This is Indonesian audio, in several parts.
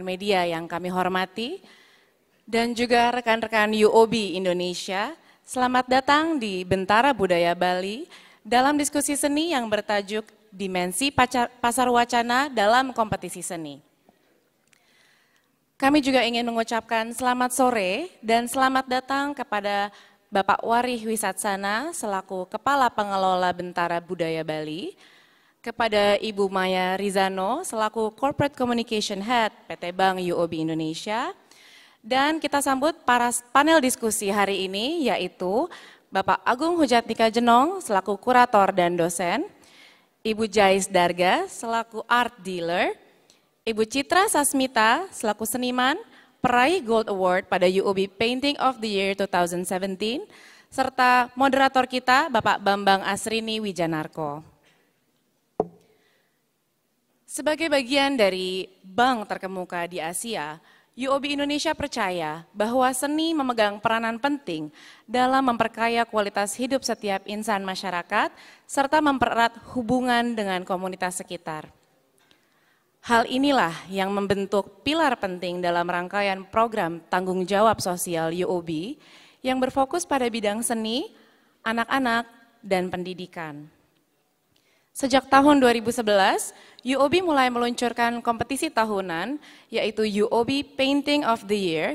rekan-rekan media yang kami hormati, dan juga rekan-rekan UOB Indonesia. Selamat datang di Bentara Budaya Bali dalam diskusi seni yang bertajuk Dimensi Pasar Wacana dalam Kompetisi Seni. Kami juga ingin mengucapkan selamat sore dan selamat datang kepada Bapak Warih Wisatsana selaku Kepala Pengelola Bentara Budaya Bali, kepada Ibu Maya Rizano selaku Corporate Communication Head PT Bank UOB Indonesia. Dan kita sambut para panel diskusi hari ini yaitu Bapak Agung Hujatnika Jenong selaku kurator dan dosen, Ibu Jais Darga selaku art dealer, Ibu Citra Sasmita selaku seniman peraih Gold Award pada UOB Painting of the Year 2017 serta moderator kita Bapak Bambang Asrini Wijanarko. Sebagai bagian dari bank terkemuka di Asia, UOB Indonesia percaya bahwa seni memegang peranan penting dalam memperkaya kualitas hidup setiap insan masyarakat serta mempererat hubungan dengan komunitas sekitar. Hal inilah yang membentuk pilar penting dalam rangkaian program tanggung jawab sosial UOB yang berfokus pada bidang seni, anak-anak, dan pendidikan. Sejak tahun 2011, UOB mulai meluncurkan kompetisi tahunan, yaitu UOB Painting of the Year,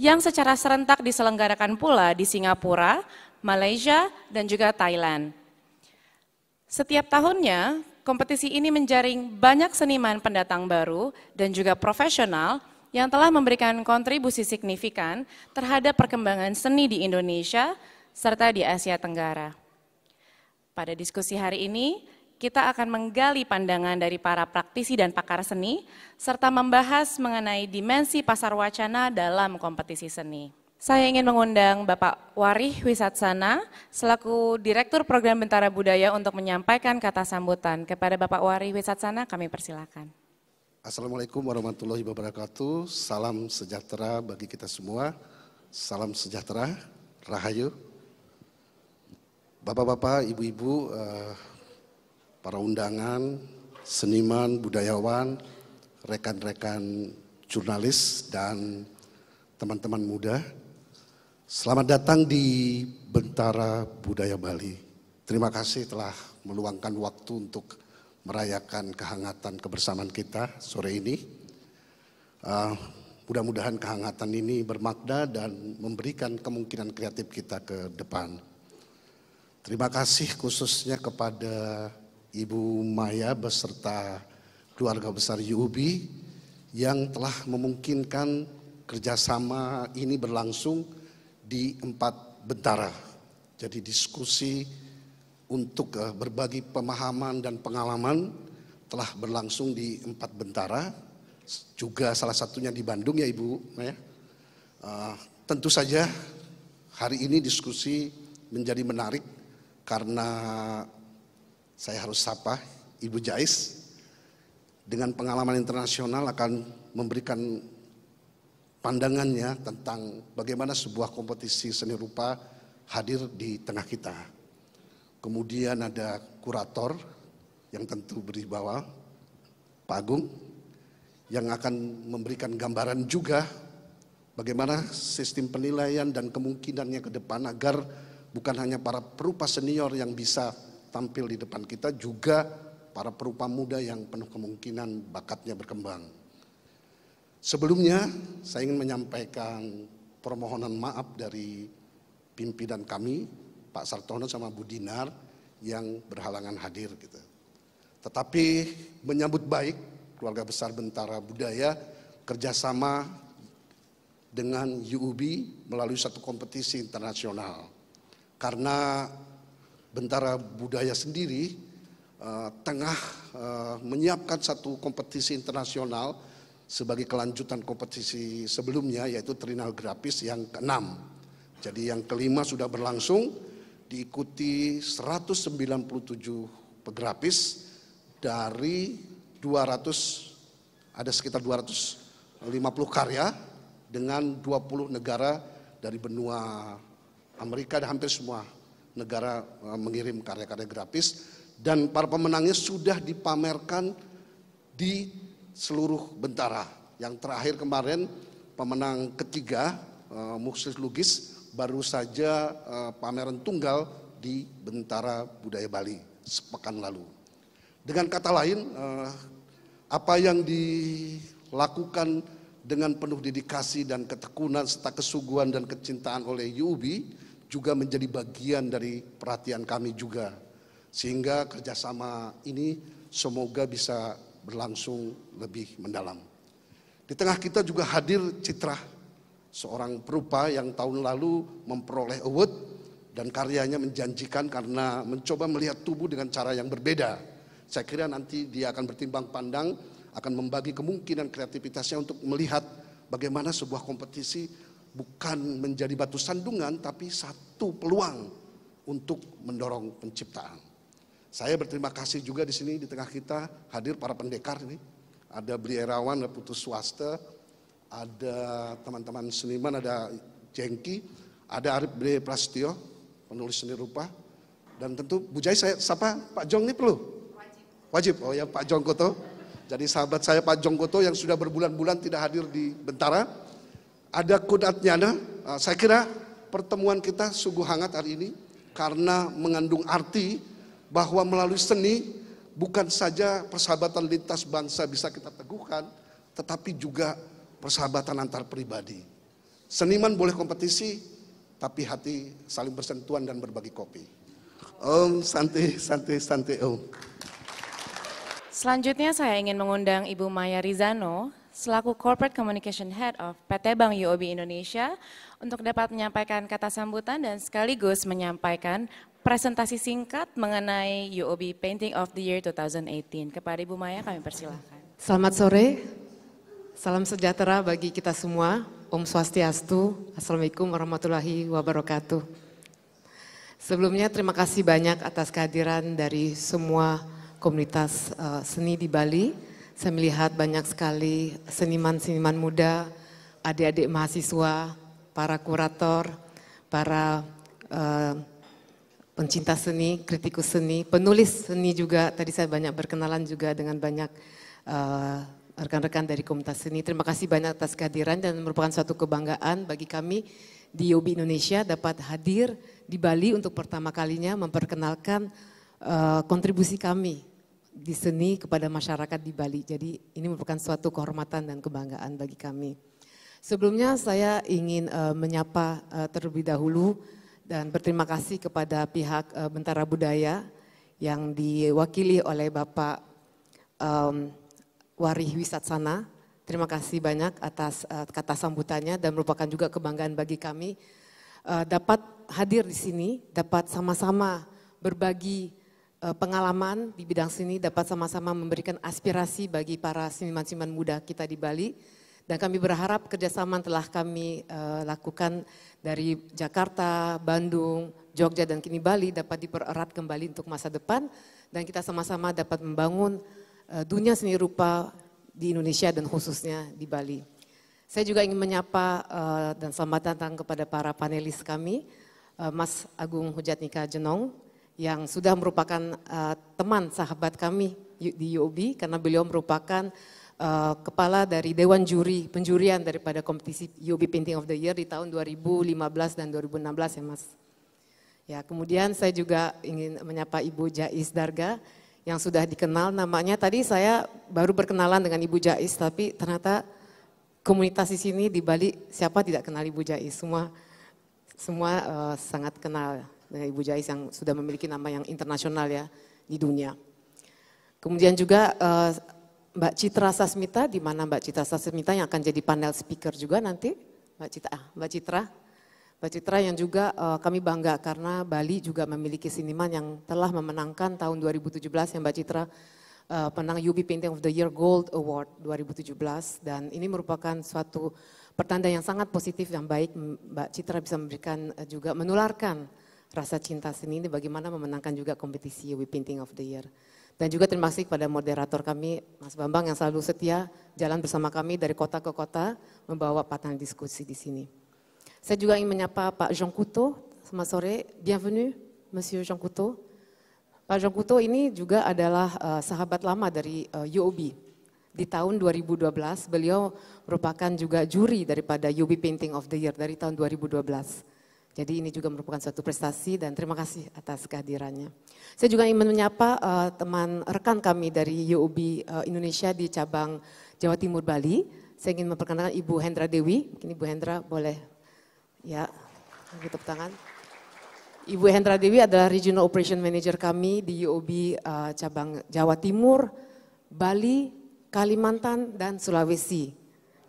yang secara serentak diselenggarakan pula di Singapura, Malaysia, dan juga Thailand. Setiap tahunnya, kompetisi ini menjaring banyak seniman pendatang baru dan juga profesional yang telah memberikan kontribusi signifikan terhadap perkembangan seni di Indonesia serta di Asia Tenggara. Pada diskusi hari ini, kita akan menggali pandangan dari para praktisi dan pakar seni, serta membahas mengenai dimensi pasar wacana dalam kompetisi seni. Saya ingin mengundang Bapak Warih Wisatsana selaku Direktur Program Bentara Budaya untuk menyampaikan kata sambutan. Kepada Bapak Warih Wisatsana kami persilakan. Assalamualaikum warahmatullahi wabarakatuh. Salam sejahtera bagi kita semua. Salam sejahtera, rahayu. Bapak-bapak, ibu-ibu, eh, para undangan, seniman, budayawan, rekan-rekan jurnalis dan teman-teman muda. Selamat datang di Bentara Budaya Bali. Terima kasih telah meluangkan waktu untuk merayakan kehangatan kebersamaan kita sore ini. Uh, Mudah-mudahan kehangatan ini bermakna dan memberikan kemungkinan kreatif kita ke depan. Terima kasih khususnya kepada Ibu Maya beserta keluarga besar UUB yang telah memungkinkan kerjasama ini berlangsung di empat bentara. Jadi diskusi untuk eh, berbagi pemahaman dan pengalaman telah berlangsung di empat bentara, juga salah satunya di Bandung ya Ibu Maya. Uh, tentu saja hari ini diskusi menjadi menarik karena saya harus sapa Ibu Jais dengan pengalaman internasional akan memberikan pandangannya tentang bagaimana sebuah kompetisi seni rupa hadir di tengah kita. Kemudian ada kurator yang tentu bawa, Pak Agung, yang akan memberikan gambaran juga bagaimana sistem penilaian dan kemungkinannya ke depan agar bukan hanya para perupa senior yang bisa tampil di depan kita juga para perupa muda yang penuh kemungkinan bakatnya berkembang. Sebelumnya saya ingin menyampaikan permohonan maaf dari pimpinan kami Pak Sartono sama Bu Dinar yang berhalangan hadir gitu. Tetapi menyambut baik keluarga besar Bentara Budaya kerjasama dengan UUB melalui satu kompetisi internasional. Karena Bentara Budaya sendiri uh, tengah uh, menyiapkan satu kompetisi internasional sebagai kelanjutan kompetisi sebelumnya yaitu Trinal Grafis yang keenam. Jadi yang kelima sudah berlangsung diikuti 197 pegrafis dari 200 ada sekitar 250 karya dengan 20 negara dari benua Amerika dan hampir semua negara eh, mengirim karya-karya grafis dan para pemenangnya sudah dipamerkan di seluruh bentara. Yang terakhir kemarin pemenang ketiga uh, Lugis baru saja eh, pameran tunggal di Bentara Budaya Bali sepekan lalu. Dengan kata lain, apa yang dilakukan dengan penuh dedikasi dan ketekunan serta kesuguhan dan kecintaan oleh Yubi juga menjadi bagian dari perhatian kami juga. Sehingga kerjasama ini semoga bisa berlangsung lebih mendalam. Di tengah kita juga hadir Citra, seorang perupa yang tahun lalu memperoleh award dan karyanya menjanjikan karena mencoba melihat tubuh dengan cara yang berbeda. Saya kira nanti dia akan bertimbang pandang, akan membagi kemungkinan kreativitasnya untuk melihat bagaimana sebuah kompetisi bukan menjadi batu sandungan, tapi satu peluang untuk mendorong penciptaan. Saya berterima kasih juga di sini di tengah kita hadir para pendekar ini. Ada Bli Erawan, ada Putus Swasta, ada teman-teman seniman, ada Jengki, ada Arif B. Prastio, penulis seni rupa. Dan tentu Bu Jai saya sapa Pak Jong ini perlu? Wajib. Wajib. Oh ya Pak Jong Koto. Jadi sahabat saya Pak Jong Koto yang sudah berbulan-bulan tidak hadir di Bentara ada kudatnya ada. Ah, saya kira pertemuan kita sungguh hangat hari ini karena mengandung arti bahwa melalui seni bukan saja persahabatan lintas bangsa bisa kita teguhkan, tetapi juga persahabatan antar pribadi. Seniman boleh kompetisi, tapi hati saling bersentuhan dan berbagi kopi. Om, Santi, Santi. santi Om. Selanjutnya saya ingin mengundang Ibu Maya Rizano selaku Corporate Communication Head of PT Bank UOB Indonesia untuk dapat menyampaikan kata sambutan dan sekaligus menyampaikan presentasi singkat mengenai UOB Painting of the Year 2018. Kepada Ibu Maya kami persilahkan. Selamat sore, salam sejahtera bagi kita semua. Om Swastiastu, Assalamualaikum warahmatullahi wabarakatuh. Sebelumnya terima kasih banyak atas kehadiran dari semua komunitas eh, seni di Bali saya melihat banyak sekali seniman-seniman muda, adik-adik mahasiswa, para kurator, para uh, pencinta seni, kritikus seni, penulis seni juga. Tadi saya banyak berkenalan juga dengan banyak rekan eh, rekan-rekan dari komunitas seni. Terima kasih banyak atas kehadiran dan merupakan suatu kebanggaan bagi kami di UB Indonesia dapat hadir di Bali untuk pertama kalinya memperkenalkan uh, kontribusi kami di seni kepada masyarakat di Bali. Jadi ini merupakan suatu kehormatan dan kebanggaan bagi kami. Sebelumnya saya ingin uh, menyapa uh, terlebih dahulu dan berterima kasih kepada pihak uh, Bentara Budaya yang diwakili oleh Bapak um, Warih Wisatsana. Terima kasih banyak atas uh, kata sambutannya dan merupakan juga kebanggaan bagi kami uh, dapat hadir di sini, dapat sama-sama berbagi Eh, pengalaman di bidang seni dapat sama-sama memberikan aspirasi bagi para seniman-seniman muda kita di Bali. Dan kami berharap kerjasama telah kami uh, lakukan dari Jakarta, Bandung, Jogja, dan kini Bali dapat dipererat kembali untuk masa depan. Dan kita sama-sama dapat membangun uh, dunia seni rupa di Indonesia dan khususnya di Bali. Saya juga ingin menyapa uh, dan selamat datang kepada para panelis kami, uh, Mas Agung Hujatnika Jenong, yang sudah merupakan uh, teman sahabat kami di UOB karena beliau merupakan uh, kepala dari dewan juri penjurian daripada kompetisi UOB Painting of the Year di tahun 2015 dan 2016 ya Mas. Ya, kemudian saya juga ingin menyapa Ibu Jais Darga yang sudah dikenal namanya. Tadi saya baru berkenalan dengan Ibu Jais tapi ternyata komunitas di sini di Bali siapa tidak kenal Ibu Jais? Semua semua uh, sangat kenal Nah, Ibu Jais yang sudah memiliki nama yang internasional ya di dunia. Kemudian juga uh, Mbak Citra Sasmita, di mana Mbak Citra Sasmita yang akan jadi panel speaker juga nanti, Mbak Citra, ah, Mbak Citra, Mbak Citra yang juga uh, kami bangga karena Bali juga memiliki siniman yang telah memenangkan tahun 2017 yang Mbak Citra menang eh, penang UB Painting of the Year Gold Award 2017 dan ini merupakan suatu pertanda yang sangat positif dan baik Mbak Citra bisa memberikan juga menularkan rasa cinta seni ini bagaimana memenangkan juga kompetisi We Painting of the Year. Dan juga terima kasih kepada moderator kami, Mas Bambang yang selalu setia jalan bersama kami dari kota ke kota membawa patan diskusi di sini. Saya juga ingin menyapa Pak Jean Couto, selamat sore, bienvenue Monsieur Jean Couto. Pak Jean Couto ini juga adalah uh, sahabat lama dari uh, eh, UOB. Di tahun 2012 beliau merupakan juga juri daripada UOB Painting of the Year dari tahun 2012. Jadi ini juga merupakan suatu prestasi dan terima kasih atas kehadirannya. Saya juga ingin menyapa uh, teman rekan kami dari UOB uh, eh, Indonesia di cabang Jawa Timur Bali. Saya ingin memperkenalkan Ibu Hendra Dewi. Ini Ibu Hendra boleh ya tepuk tangan. Ibu Hendra Dewi adalah Regional Operation Manager kami di UOB uh, eh, cabang Jawa Timur, Bali, Kalimantan dan Sulawesi.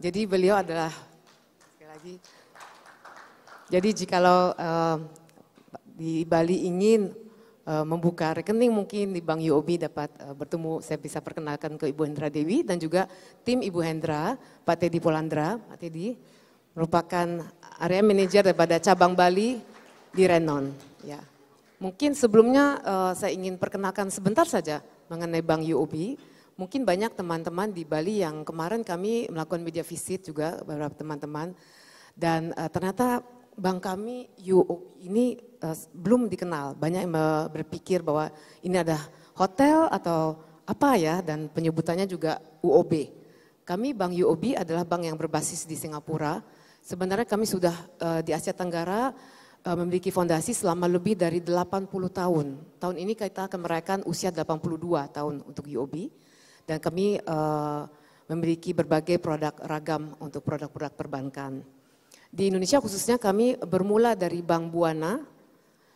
Jadi beliau adalah sekali lagi jadi jikalau uh, di Bali ingin uh, membuka rekening mungkin di Bank UOB dapat uh, bertemu, saya bisa perkenalkan ke Ibu Hendra Dewi dan juga tim Ibu Hendra, Pak Teddy Polandra, Pak Teddy merupakan area manajer daripada cabang Bali di Renon. Ya. Mungkin sebelumnya uh, saya ingin perkenalkan sebentar saja mengenai Bank UOB. Mungkin banyak teman-teman di Bali yang kemarin kami melakukan media visit juga beberapa teman-teman dan uh, ternyata bank kami UOB ini uh, belum dikenal. Banyak yang berpikir bahwa ini ada hotel atau apa ya dan penyebutannya juga UOB. Kami bank UOB adalah bank yang berbasis di Singapura. Sebenarnya kami sudah uh, di Asia Tenggara uh, memiliki fondasi selama lebih dari 80 tahun. Tahun ini kita akan merayakan usia 82 tahun untuk UOB dan kami uh, memiliki berbagai produk ragam untuk produk-produk perbankan. Di Indonesia khususnya kami bermula dari Bank Buana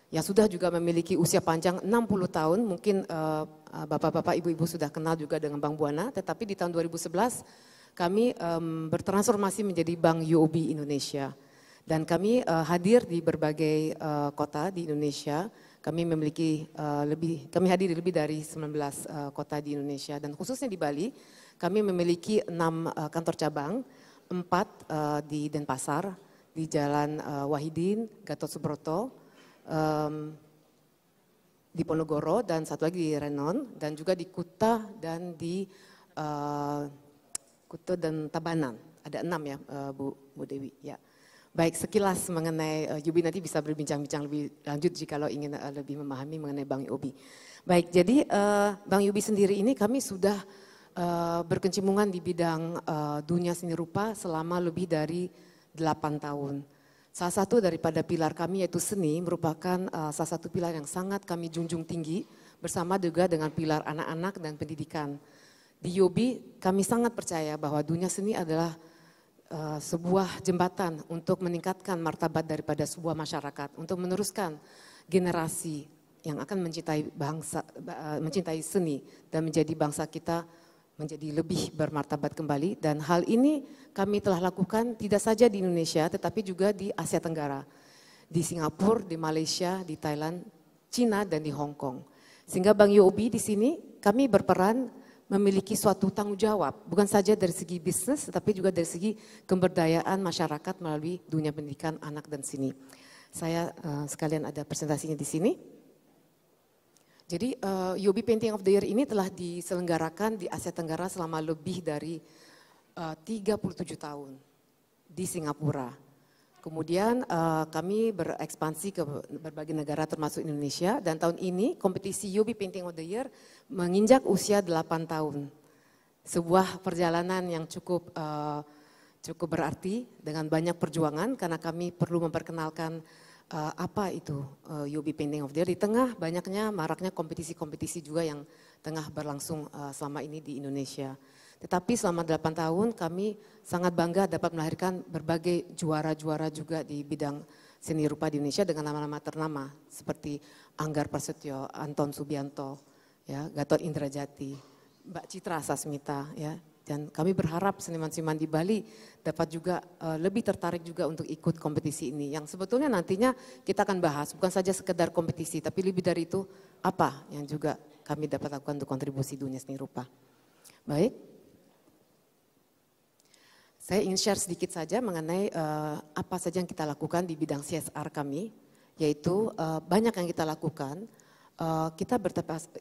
yang sudah juga memiliki usia panjang 60 tahun, mungkin uh, Bapak-bapak, Ibu-ibu sudah kenal juga dengan Bank Buana, tetapi di tahun 2011 kami um, bertransformasi menjadi Bank UOB Indonesia. Dan kami uh, hadir di berbagai uh, kota di Indonesia. Kami memiliki uh, lebih, kami hadir di lebih dari 19 uh, kota di Indonesia dan khususnya di Bali, kami memiliki enam uh, kantor cabang, empat uh, di Denpasar, di Jalan uh, Wahidin, Gatot Subroto, um, di Ponegoro dan satu lagi di Renon dan juga di Kuta dan di uh, Kuta dan Tabanan. Ada enam ya uh, Bu, Bu Dewi. Ya. Baik sekilas mengenai uh, Yubi nanti bisa berbincang-bincang lebih lanjut jika lo ingin uh, lebih memahami mengenai Bang Yubi. Baik jadi uh, Bang Yubi sendiri ini kami sudah uh, berkecimpungan di bidang uh, dunia seni rupa selama lebih dari 8 tahun. Salah satu daripada pilar kami yaitu seni merupakan uh, salah satu pilar yang sangat kami junjung tinggi bersama juga dengan pilar anak-anak dan pendidikan. Di Yobi kami sangat percaya bahwa dunia seni adalah uh, sebuah jembatan untuk meningkatkan martabat daripada sebuah masyarakat, untuk meneruskan generasi yang akan mencintai bangsa, eh, mencintai seni dan menjadi bangsa kita menjadi lebih bermartabat kembali dan hal ini kami telah lakukan tidak saja di Indonesia tetapi juga di Asia Tenggara, di Singapura, di Malaysia, di Thailand, Cina dan di Hong Kong. Sehingga Bang UOB di sini kami berperan memiliki suatu tanggung jawab bukan saja dari segi bisnis tetapi juga dari segi kemberdayaan masyarakat melalui dunia pendidikan anak dan sini. Saya uh, sekalian ada presentasinya di sini. Jadi uh, eh, UOB Painting of the Year ini telah diselenggarakan di Asia Tenggara selama lebih dari eh, uh, 37 tahun di Singapura. Kemudian uh, kami berekspansi ke berbagai negara termasuk Indonesia dan tahun ini kompetisi UOB Painting of the Year menginjak usia 8 tahun. Sebuah perjalanan yang cukup uh, cukup berarti dengan banyak perjuangan karena kami perlu memperkenalkan uh, apa itu uh, eh, UOB Painting of the Year di tengah banyaknya maraknya kompetisi-kompetisi juga yang tengah berlangsung uh, selama ini di Indonesia. Tetapi selama 8 tahun kami sangat bangga dapat melahirkan berbagai juara-juara juga di bidang seni rupa di Indonesia dengan nama-nama ternama seperti Anggar Prasetyo, Anton Subianto, ya, Gatot Indrajati, Mbak Citra Sasmita, ya, dan kami berharap seniman-seniman di Bali dapat juga eh, lebih tertarik juga untuk ikut kompetisi ini. Yang sebetulnya nantinya kita akan bahas bukan saja sekedar kompetisi, tapi lebih dari itu apa yang juga kami dapat lakukan untuk kontribusi dunia seni rupa. Baik. Saya ingin share sedikit saja mengenai uh, apa saja yang kita lakukan di bidang CSR kami, yaitu uh, banyak yang kita lakukan Eh, kita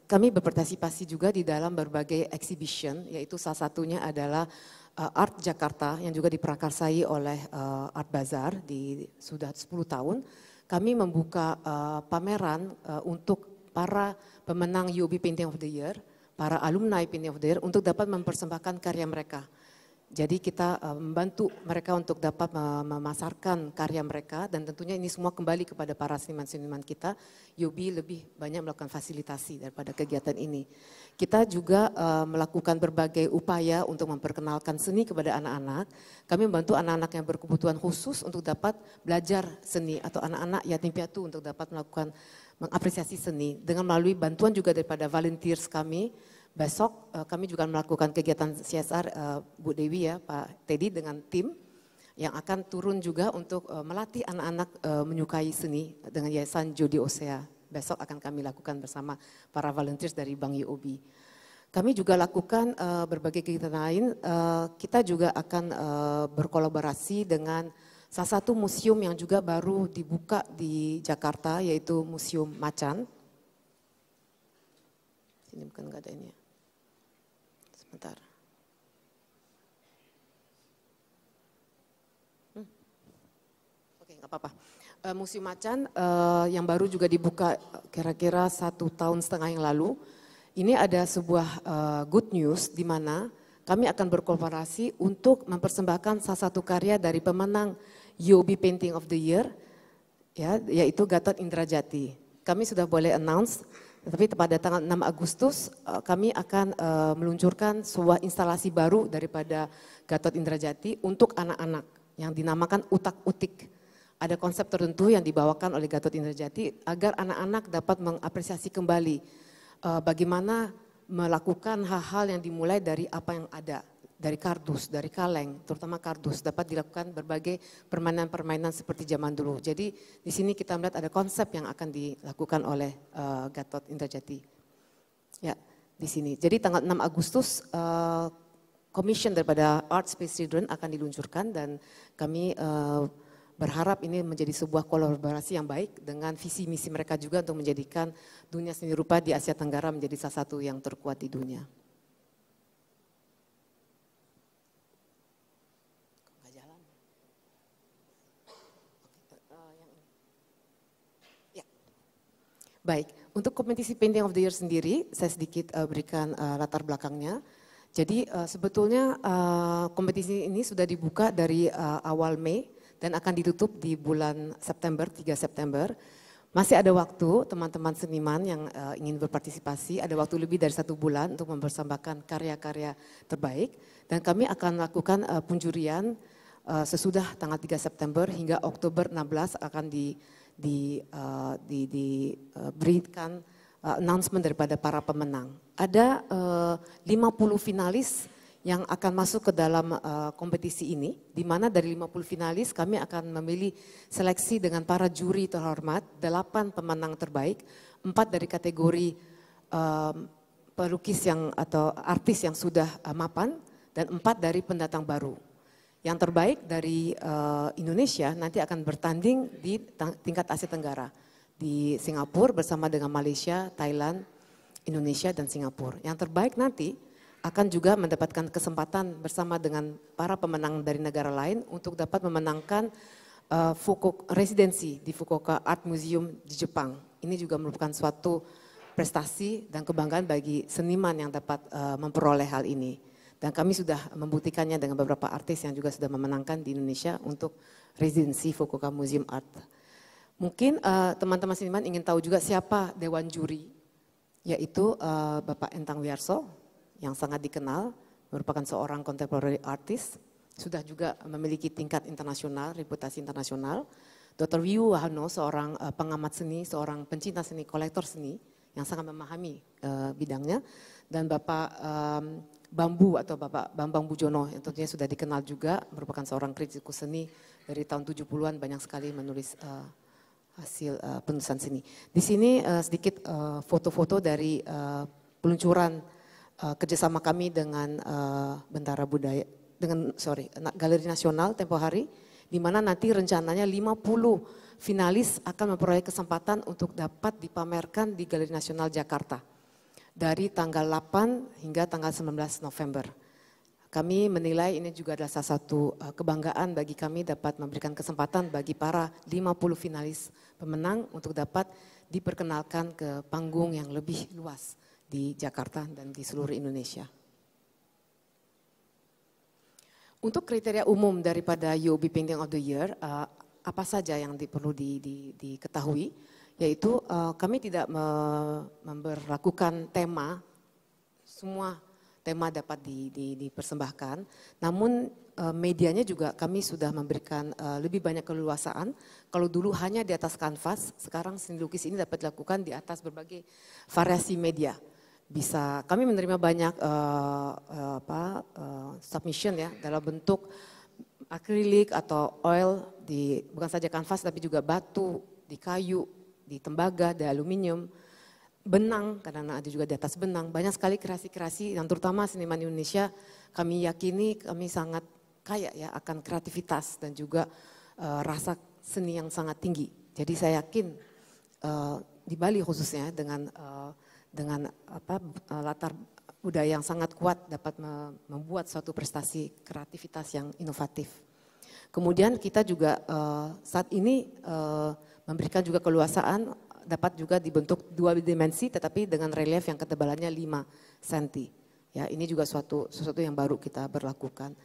kami berpartisipasi juga di dalam berbagai exhibition, yaitu salah satunya adalah uh, Art Jakarta yang juga diprakarsai oleh uh, Art Bazar di sudah 10 tahun. Kami membuka uh, pameran uh, untuk para pemenang UOB Painting of the Year, para alumni Painting of the Year untuk dapat mempersembahkan karya mereka. Jadi kita eh, membantu mereka untuk dapat eh, memasarkan karya mereka dan tentunya ini semua kembali kepada para seniman-seniman kita. Yobi lebih banyak melakukan fasilitasi daripada kegiatan ini. Kita juga eh, melakukan berbagai upaya untuk memperkenalkan seni kepada anak-anak. Kami membantu anak-anak yang berkebutuhan khusus untuk dapat belajar seni atau anak-anak yatim piatu untuk dapat melakukan mengapresiasi seni dengan melalui bantuan juga daripada volunteers kami Besok eh, kami juga melakukan kegiatan CSR eh, Bu Dewi ya Pak Teddy dengan tim yang akan turun juga untuk eh, melatih anak-anak menyukai seni dengan Yayasan Jodi Osea. Besok akan kami lakukan bersama para volunteers dari Bank UOB. Kami juga lakukan berbagai kegiatan lain. kita juga akan berkolaborasi dengan salah satu museum yang juga baru dibuka di Jakarta yaitu Museum Macan. Ini bukan nggak ada ini ya. Bentar. Hmm. Oke, nggak apa-apa. E, eh, Museum Macan e, yang baru juga dibuka eh, kira-kira satu tahun setengah yang lalu. Ini ada sebuah e, good news di mana kami akan berkolaborasi untuk mempersembahkan salah satu karya dari pemenang UOB Painting of the Year, ya, yaitu Gatot Indrajati. Kami sudah boleh announce tapi pada tanggal 6 Agustus eh, kami akan eh, meluncurkan sebuah instalasi baru daripada Gatot Indrajati untuk anak-anak yang dinamakan utak-utik. Ada konsep tertentu yang dibawakan oleh Gatot Indrajati agar anak-anak dapat mengapresiasi kembali eh, bagaimana melakukan hal-hal yang dimulai dari apa yang ada dari kardus, dari kaleng, terutama kardus dapat dilakukan berbagai permainan-permainan seperti zaman dulu. Jadi di sini kita melihat ada konsep yang akan dilakukan oleh uh, Gatot Indrajati. Ya, di sini. Jadi tanggal 6 Agustus uh, commission daripada Art Space Children akan diluncurkan dan kami uh, berharap ini menjadi sebuah kolaborasi yang baik dengan visi misi mereka juga untuk menjadikan dunia seni rupa di Asia Tenggara menjadi salah satu yang terkuat di dunia. Baik, untuk kompetisi painting of the year sendiri, saya sedikit uh, berikan uh, latar belakangnya. Jadi uh, sebetulnya uh, kompetisi ini sudah dibuka dari uh, awal Mei dan akan ditutup di bulan September, 3 September. Masih ada waktu teman-teman seniman yang uh, ingin berpartisipasi, ada waktu lebih dari satu bulan untuk mempersembahkan karya-karya terbaik. Dan kami akan lakukan uh, penjurian uh, sesudah tanggal 3 September hingga Oktober 16 akan di di, uh, di, diberikan eh, uh, eh, announcement daripada para pemenang. Ada uh, 50 finalis yang akan masuk ke dalam uh, kompetisi ini, di mana dari 50 finalis kami akan memilih seleksi dengan para juri terhormat, 8 pemenang terbaik, 4 dari kategori uh, pelukis yang atau artis yang sudah uh, mapan, dan 4 dari pendatang baru yang terbaik dari uh, Indonesia nanti akan bertanding di tingkat Asia Tenggara di Singapura bersama dengan Malaysia, Thailand, Indonesia dan Singapura. Yang terbaik nanti akan juga mendapatkan kesempatan bersama dengan para pemenang dari negara lain untuk dapat memenangkan uh, eh, Fukuoka, residensi di Fukuoka Art Museum di Jepang. Ini juga merupakan suatu prestasi dan kebanggaan bagi seniman yang dapat uh, memperoleh hal ini. Dan kami sudah membuktikannya dengan beberapa artis yang juga sudah memenangkan di Indonesia untuk residensi Fukuoka Museum Art. Mungkin eh, teman-teman uh, seniman ingin tahu juga siapa dewan juri, yaitu uh, Bapak Entang Wiarso yang sangat dikenal, merupakan seorang contemporary artist, sudah juga memiliki tingkat internasional, reputasi internasional. Dr. Wiyu Wahano seorang uh, pengamat seni, seorang pencinta seni, kolektor seni yang sangat memahami uh, bidangnya. Dan Bapak um, Bambu atau Bapak Bambang Bujono yang tentunya sudah dikenal juga merupakan seorang kritikus seni dari tahun 70-an banyak sekali menulis uh, hasil uh, penulisan seni. Di sini uh, sedikit foto-foto uh, dari uh, peluncuran uh, kerjasama kami dengan uh, Bentara Budaya dengan sorry Galeri Nasional tempo hari di mana nanti rencananya 50 finalis akan memperoleh kesempatan untuk dapat dipamerkan di Galeri Nasional Jakarta dari tanggal 8 hingga tanggal 19 November. Kami menilai ini juga adalah salah satu eh, kebanggaan bagi kami dapat memberikan kesempatan bagi para 50 finalis pemenang untuk dapat diperkenalkan ke panggung yang lebih luas di Jakarta dan di seluruh Indonesia. Untuk kriteria umum daripada UOB Painting of the Year, eh, apa saja yang perlu di, di, diketahui? yaitu uh, kami tidak me memperlakukan tema semua tema dapat di, di, dipersembahkan. Namun uh, medianya juga kami sudah memberikan uh, lebih banyak keleluasaan. Kalau dulu hanya di atas kanvas, sekarang seni lukis ini dapat dilakukan di atas berbagai variasi media. Bisa kami menerima banyak uh, apa, submission ya dalam bentuk akrilik atau oil di bukan saja kanvas tapi juga batu di kayu di tembaga, di aluminium, benang, karena ada juga di atas benang. Banyak sekali kreasi-kreasi yang terutama seniman Indonesia kami yakini kami sangat kaya ya akan kreativitas dan juga uh, rasa seni yang sangat tinggi. Jadi saya yakin uh, di Bali khususnya dengan uh, dengan apa latar budaya yang sangat kuat dapat membuat suatu prestasi kreativitas yang inovatif. Kemudian kita juga uh, saat ini uh, memberikan juga keluasaan dapat juga dibentuk dua dimensi tetapi dengan relief yang ketebalannya 5 cm. Ya, ini juga suatu sesuatu yang baru kita berlakukan.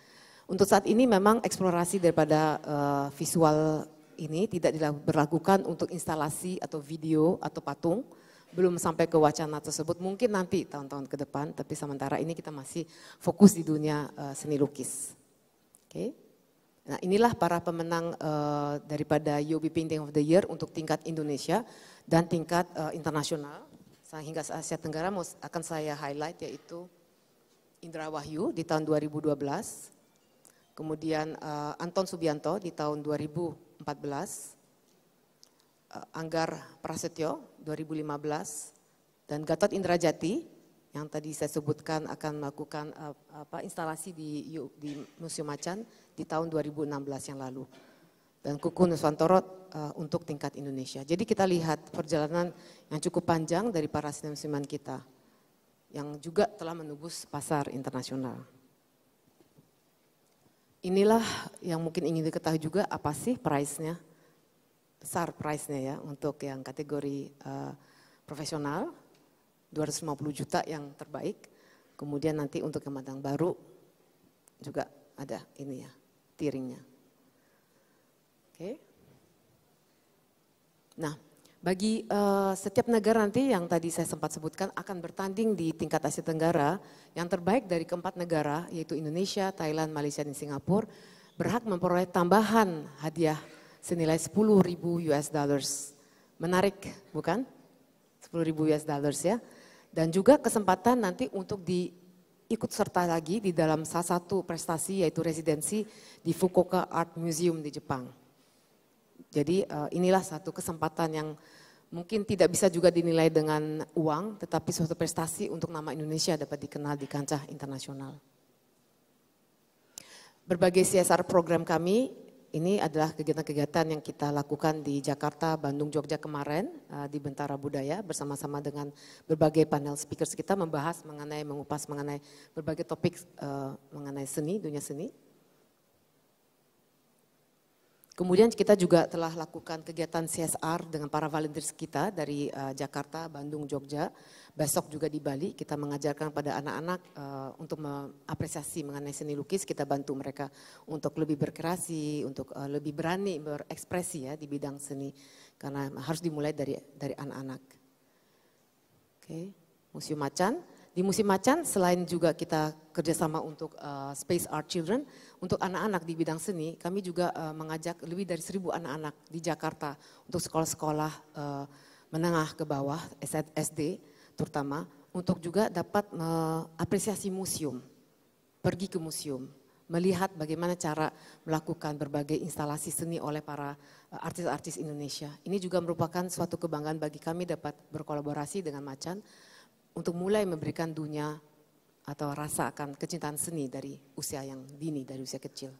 Untuk saat ini memang eksplorasi daripada uh, visual ini tidak diberlakukan untuk instalasi atau video atau patung. Belum sampai ke wacana tersebut, mungkin nanti tahun-tahun ke depan, tapi sementara ini kita masih fokus di dunia uh, seni lukis. Oke. Okay. Nah inilah para pemenang uh, daripada UOB Painting of the Year untuk tingkat Indonesia dan tingkat uh, internasional. sehingga Asia Tenggara akan saya highlight yaitu Indra Wahyu di tahun 2012, kemudian uh, Anton Subianto di tahun 2014, uh, Anggar Prasetyo 2015, dan Gatot Indrajati yang tadi saya sebutkan akan melakukan uh, apa instalasi di di Museum Macan di tahun 2016 yang lalu. Dan Kuku Nuswantoro uh, eh, untuk tingkat Indonesia. Jadi kita lihat perjalanan yang cukup panjang dari para seniman kita yang juga telah menembus pasar internasional. Inilah yang mungkin ingin diketahui juga apa sih price-nya, besar price-nya ya untuk yang kategori uh, profesional 250 juta yang terbaik. Kemudian nanti untuk yang Madang Baru juga ada ini ya, tiringnya. Oke. Okay. Nah, bagi uh, setiap negara nanti yang tadi saya sempat sebutkan akan bertanding di tingkat Asia Tenggara, yang terbaik dari keempat negara yaitu Indonesia, Thailand, Malaysia, dan Singapura berhak memperoleh tambahan hadiah senilai 10.000 US dollars. Menarik, bukan? 10.000 US dollars ya. Dan juga kesempatan nanti untuk diikut serta lagi di dalam salah satu prestasi yaitu residensi di Fukuoka Art Museum di Jepang. Jadi eh, inilah satu kesempatan yang mungkin tidak bisa juga dinilai dengan uang, tetapi suatu prestasi untuk nama Indonesia dapat dikenal di kancah internasional. Berbagai CSR program kami ini adalah kegiatan-kegiatan yang kita lakukan di Jakarta, Bandung, Jogja kemarin eh, di Bentara Budaya bersama-sama dengan berbagai panel speakers kita membahas mengenai mengupas mengenai berbagai topik eh, mengenai seni, dunia seni. Kemudian kita juga telah lakukan kegiatan CSR dengan para volunteers kita dari eh, Jakarta, Bandung, Jogja Besok juga di Bali kita mengajarkan pada anak-anak uh, untuk mengapresiasi mengenai seni lukis, kita bantu mereka untuk lebih berkreasi, untuk uh, lebih berani berekspresi ya di bidang seni karena harus dimulai dari dari anak-anak. Oke, okay. Museum Macan. Di musim Macan selain juga kita kerjasama untuk uh, Space Art Children, untuk anak-anak di bidang seni, kami juga uh, mengajak lebih dari seribu anak-anak di Jakarta untuk sekolah-sekolah uh, menengah ke bawah SD terutama untuk juga dapat mengapresiasi museum, pergi ke museum, melihat bagaimana cara melakukan berbagai instalasi seni oleh para eh, artis-artis Indonesia. Ini juga merupakan suatu kebanggaan bagi kami dapat berkolaborasi dengan Macan untuk mulai memberikan dunia atau rasa akan kecintaan seni dari usia yang dini, dari usia kecil.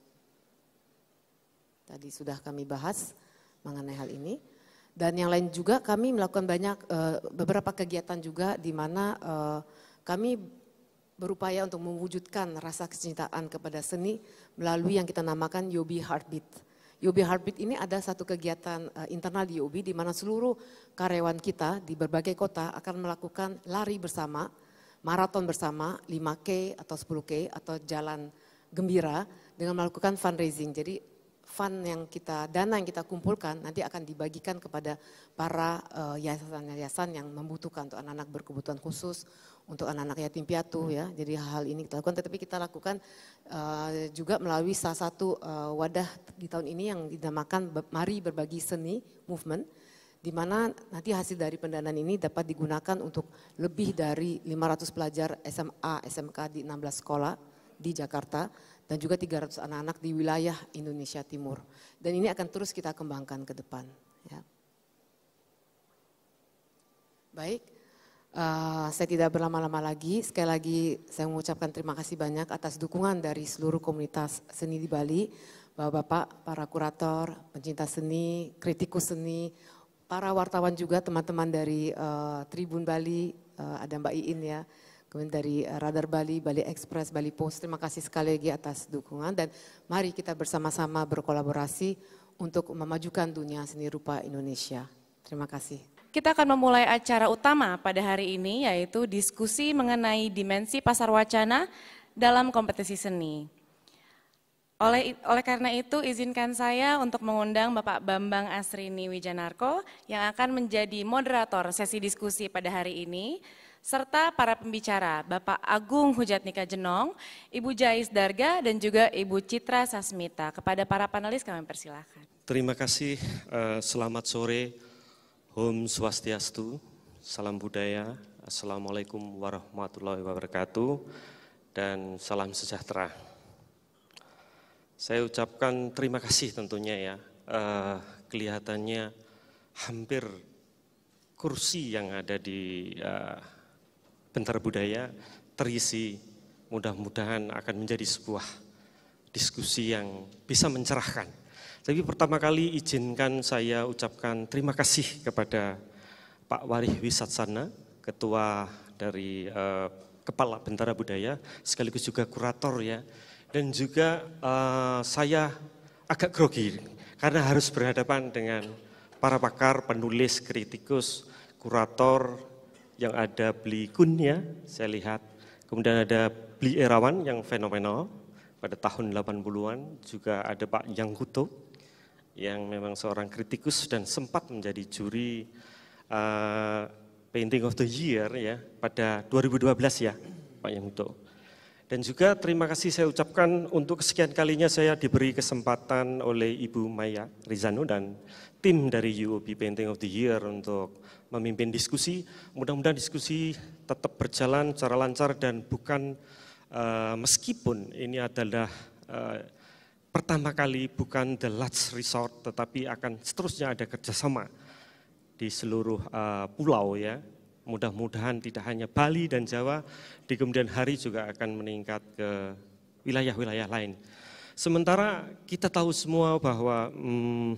Tadi sudah kami bahas mengenai hal ini. Dan yang lain juga kami melakukan banyak eh, beberapa kegiatan juga di mana eh, kami berupaya untuk mewujudkan rasa kecintaan kepada seni melalui yang kita namakan Yobi Heartbeat. Yobi Heartbeat ini ada satu kegiatan eh, internal di Yobi di mana seluruh karyawan kita di berbagai kota akan melakukan lari bersama, maraton bersama, 5K atau 10K atau jalan gembira dengan melakukan fundraising. Jadi fund yang kita dana yang kita kumpulkan nanti akan dibagikan kepada para eh, yayasan-yayasan uh, yang membutuhkan untuk anak-anak berkebutuhan khusus, untuk anak-anak yatim piatu ya. Jadi hal -hal ini kita lakukan, tetapi kita lakukan uh, juga melalui salah satu uh, wadah di tahun ini yang dinamakan Mari Berbagi Seni Movement di mana nanti hasil dari pendanaan ini dapat digunakan untuk lebih dari 500 pelajar SMA, SMK di 16 sekolah di Jakarta dan juga 300 anak-anak di wilayah Indonesia Timur. Dan ini akan terus kita kembangkan ke depan. Ya. Baik, uh, saya tidak berlama-lama lagi. Sekali lagi saya mengucapkan terima kasih banyak atas dukungan dari seluruh komunitas seni di Bali. Bapak-bapak, para kurator, pencinta seni, kritikus seni, para wartawan juga teman-teman dari uh, Tribun Bali, uh, ada Mbak Iin ya, kemudian dari eh, Radar Bali, Bali Express, Bali Post. Terima kasih sekali lagi atas dukungan dan mari kita bersama-sama berkolaborasi untuk memajukan dunia seni rupa Indonesia. Terima kasih. Kita akan memulai acara utama pada hari ini yaitu diskusi mengenai dimensi pasar wacana dalam kompetisi seni. Oleh, oleh karena itu izinkan saya untuk mengundang Bapak Bambang Asrini Wijanarko yang akan menjadi moderator sesi diskusi pada hari ini serta para pembicara Bapak Agung Hujatnika Jenong, Ibu Jais Darga dan juga Ibu Citra Sasmita. Kepada para panelis kami persilahkan. Terima kasih, eh, selamat sore, Om Swastiastu, Salam Budaya, Assalamualaikum warahmatullahi wabarakatuh, dan salam sejahtera. Saya ucapkan terima kasih tentunya ya, eh, kelihatannya hampir kursi yang ada di uh, bentar budaya terisi mudah-mudahan akan menjadi sebuah diskusi yang bisa mencerahkan. Tapi pertama kali izinkan saya ucapkan terima kasih kepada Pak Warih Wisatsana, Ketua dari eh, Kepala Bentara Budaya, sekaligus juga kurator ya. Dan juga eh, saya agak grogi karena harus berhadapan dengan para pakar, penulis, kritikus, kurator, yang ada kun ya saya lihat. Kemudian ada Beli Erawan yang fenomenal pada tahun 80-an, juga ada Pak Yang Kuto yang memang seorang kritikus dan sempat menjadi juri uh, Painting of the Year ya pada 2012 ya Pak Yang Kuto. Dan juga terima kasih saya ucapkan untuk kesekian kalinya saya diberi kesempatan oleh Ibu Maya Rizano dan tim dari UOB Painting of the Year untuk memimpin diskusi. Mudah-mudahan diskusi tetap berjalan secara lancar dan bukan uh, meskipun ini adalah uh, pertama kali bukan the last resort tetapi akan seterusnya ada kerjasama di seluruh uh, pulau ya. Mudah-mudahan tidak hanya Bali dan Jawa, di kemudian hari juga akan meningkat ke wilayah-wilayah lain. Sementara kita tahu semua bahwa hmm,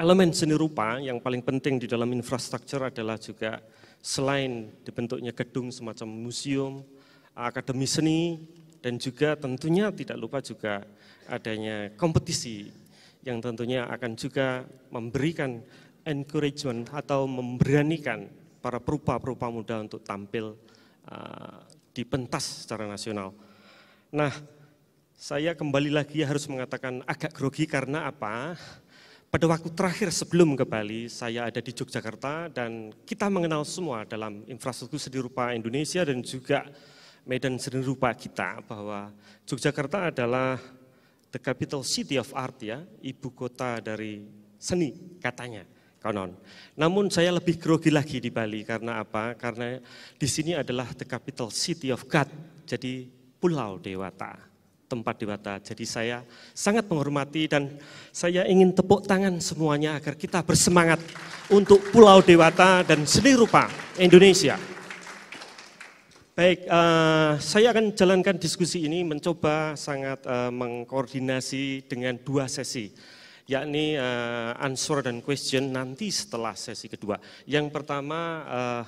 elemen seni rupa yang paling penting di dalam infrastruktur adalah juga selain dibentuknya gedung semacam museum, akademi seni, dan juga tentunya tidak lupa juga adanya kompetisi yang tentunya akan juga memberikan encouragement atau memberanikan para perupa-perupa muda untuk tampil uh, di pentas secara nasional. Nah, saya kembali lagi harus mengatakan agak grogi karena apa? Pada waktu terakhir sebelum ke Bali, saya ada di Yogyakarta dan kita mengenal semua dalam infrastruktur seni rupa Indonesia dan juga medan seni rupa kita bahwa Yogyakarta adalah the capital city of art ya, ibu kota dari seni katanya konon. Namun saya lebih grogi lagi di Bali karena apa? Karena di sini adalah the capital city of God, jadi pulau dewata tempat Dewata. Jadi saya sangat menghormati dan saya ingin tepuk tangan semuanya agar kita bersemangat untuk Pulau Dewata dan seni rupa Indonesia. Baik, uh, saya akan jalankan diskusi ini mencoba sangat uh, mengkoordinasi dengan dua sesi, yakni uh, answer dan question nanti setelah sesi kedua. Yang pertama uh,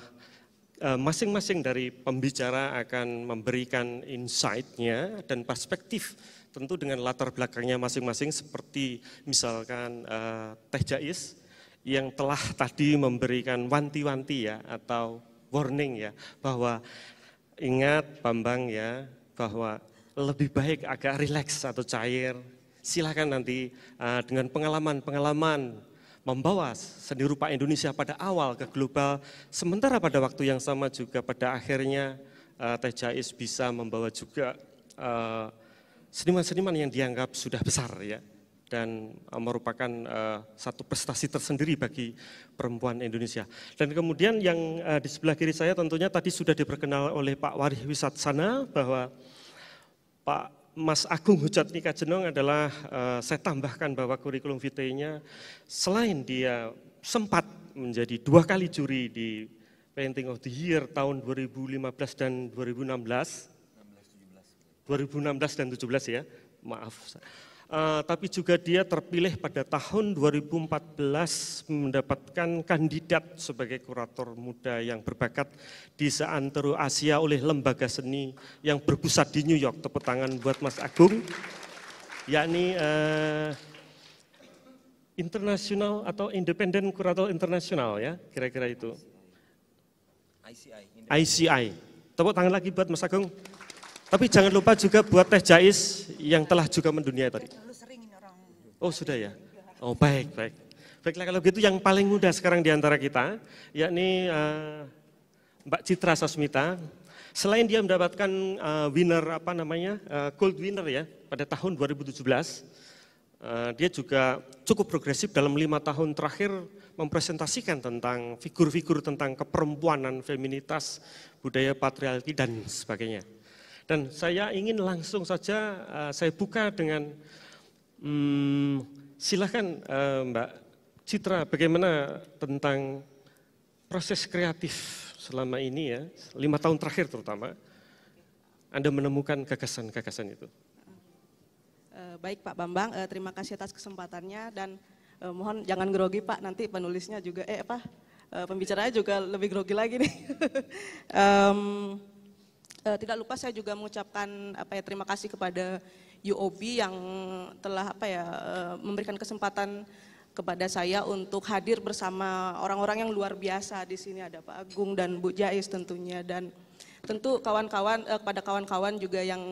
Eh, masing-masing dari pembicara akan memberikan insight-nya dan perspektif tentu dengan latar belakangnya masing-masing seperti misalkan uh, Teh Jais yang telah tadi memberikan wanti-wanti ya atau warning ya bahwa ingat Bambang ya bahwa lebih baik agak rileks atau cair silahkan nanti uh, dengan pengalaman-pengalaman membawa seni rupa Indonesia pada awal ke global, sementara pada waktu yang sama juga pada akhirnya uh, Teh Jais bisa membawa juga eh, seniman-seniman uh, yang dianggap sudah besar ya dan uh, merupakan uh, satu prestasi tersendiri bagi perempuan Indonesia. Dan kemudian yang uh, di sebelah kiri saya tentunya tadi sudah diperkenal oleh Pak Warih Wisatsana bahwa Pak Mas Agung Hujat Nika Jenong adalah uh, saya tambahkan bahwa kurikulum vitae-nya selain dia sempat menjadi dua kali juri di Painting of the Year tahun 2015 dan 2016 2016 dan 17 ya, maaf Uh, tapi juga dia terpilih pada tahun 2014 mendapatkan kandidat sebagai kurator muda yang berbakat di seantero Asia oleh lembaga seni yang berpusat di New York. Tepuk tangan buat Mas Agung, yakni uh, internasional atau independen kurator internasional ya, kira-kira itu. ICI. ICI. Tepuk tangan lagi buat Mas Agung. Tapi jangan lupa juga buat teh jais yang telah juga mendunia tadi. Oh sudah ya? Oh baik, baik. Baiklah kalau begitu yang paling muda sekarang diantara kita, yakni uh, Mbak Citra Sasmita. Selain dia mendapatkan uh, winner apa namanya, uh, gold winner ya, pada tahun 2017, uh, dia juga cukup progresif dalam lima tahun terakhir mempresentasikan tentang figur-figur tentang keperempuanan, feminitas, budaya patriarki dan sebagainya. Dan saya ingin langsung saja uh, saya buka dengan um, silahkan uh, Mbak Citra bagaimana tentang proses kreatif selama ini ya lima tahun terakhir terutama Anda menemukan gagasan-gagasan itu. Eh, baik Pak Bambang, terima kasih atas kesempatannya dan mohon jangan grogi Pak nanti penulisnya juga eh apa pembicaranya juga lebih grogi lagi nih. uh, tidak lupa saya juga mengucapkan apa ya terima kasih kepada UOB yang telah apa ya eh, memberikan kesempatan kepada saya untuk hadir bersama orang-orang yang luar biasa di sini ada Pak Agung dan Bu Jais tentunya dan tentu kawan-kawan eh, kepada kawan-kawan juga yang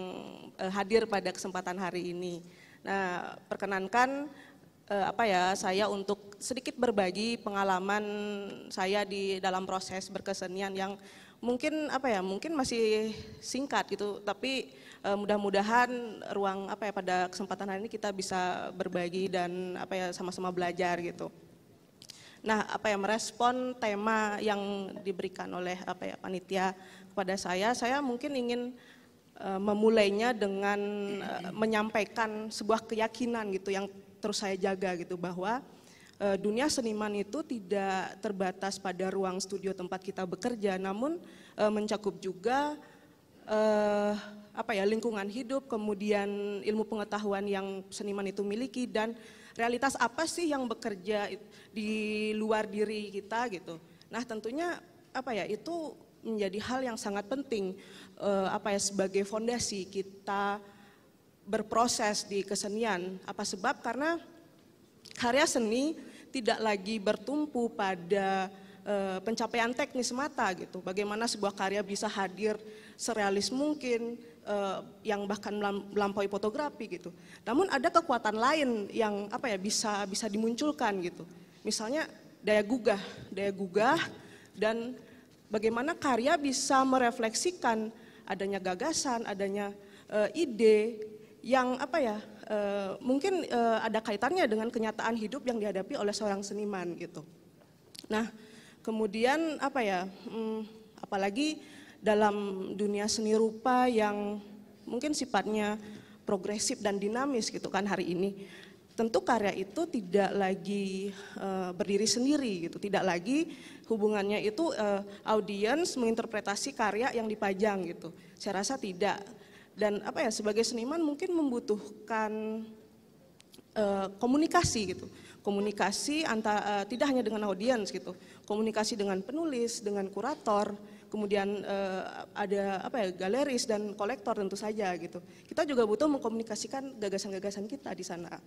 eh, hadir pada kesempatan hari ini. Nah, perkenankan eh, apa ya saya untuk sedikit berbagi pengalaman saya di dalam proses berkesenian yang mungkin apa ya mungkin masih singkat gitu tapi e, mudah-mudahan ruang apa ya pada kesempatan hari ini kita bisa berbagi dan apa ya sama-sama belajar gitu nah apa ya merespon tema yang diberikan oleh apa ya panitia kepada saya saya mungkin ingin e, memulainya dengan e, menyampaikan sebuah keyakinan gitu yang terus saya jaga gitu bahwa Eh, dunia seniman itu tidak terbatas pada ruang studio tempat kita bekerja, namun eh, mencakup juga eh, apa ya lingkungan hidup, kemudian ilmu pengetahuan yang seniman itu miliki dan realitas apa sih yang bekerja di luar diri kita gitu. Nah tentunya apa ya itu menjadi hal yang sangat penting apa ya sebagai fondasi kita berproses di kesenian. Apa sebab karena karya seni tidak lagi bertumpu pada e, pencapaian teknis mata gitu. Bagaimana sebuah karya bisa hadir serealis mungkin e, yang bahkan melampaui fotografi gitu. Namun ada kekuatan lain yang apa ya bisa bisa dimunculkan gitu. Misalnya daya gugah, daya gugah dan bagaimana karya bisa merefleksikan adanya gagasan, adanya e, ide yang apa ya Eh, mungkin uh, ada kaitannya dengan kenyataan hidup yang dihadapi oleh seorang seniman gitu. Nah, kemudian apa ya, hmm, apalagi dalam dunia seni rupa yang mungkin sifatnya progresif dan dinamis gitu kan hari ini. Tentu karya itu tidak lagi uh, berdiri sendiri gitu, tidak lagi hubungannya itu uh, audiens menginterpretasi karya yang dipajang gitu. Saya rasa tidak dan apa ya sebagai seniman mungkin membutuhkan uh, komunikasi gitu komunikasi antara uh, eh, tidak hanya dengan audiens gitu komunikasi dengan penulis dengan kurator kemudian uh, ada apa ya galeris dan kolektor tentu saja gitu kita juga butuh mengkomunikasikan gagasan-gagasan kita di sana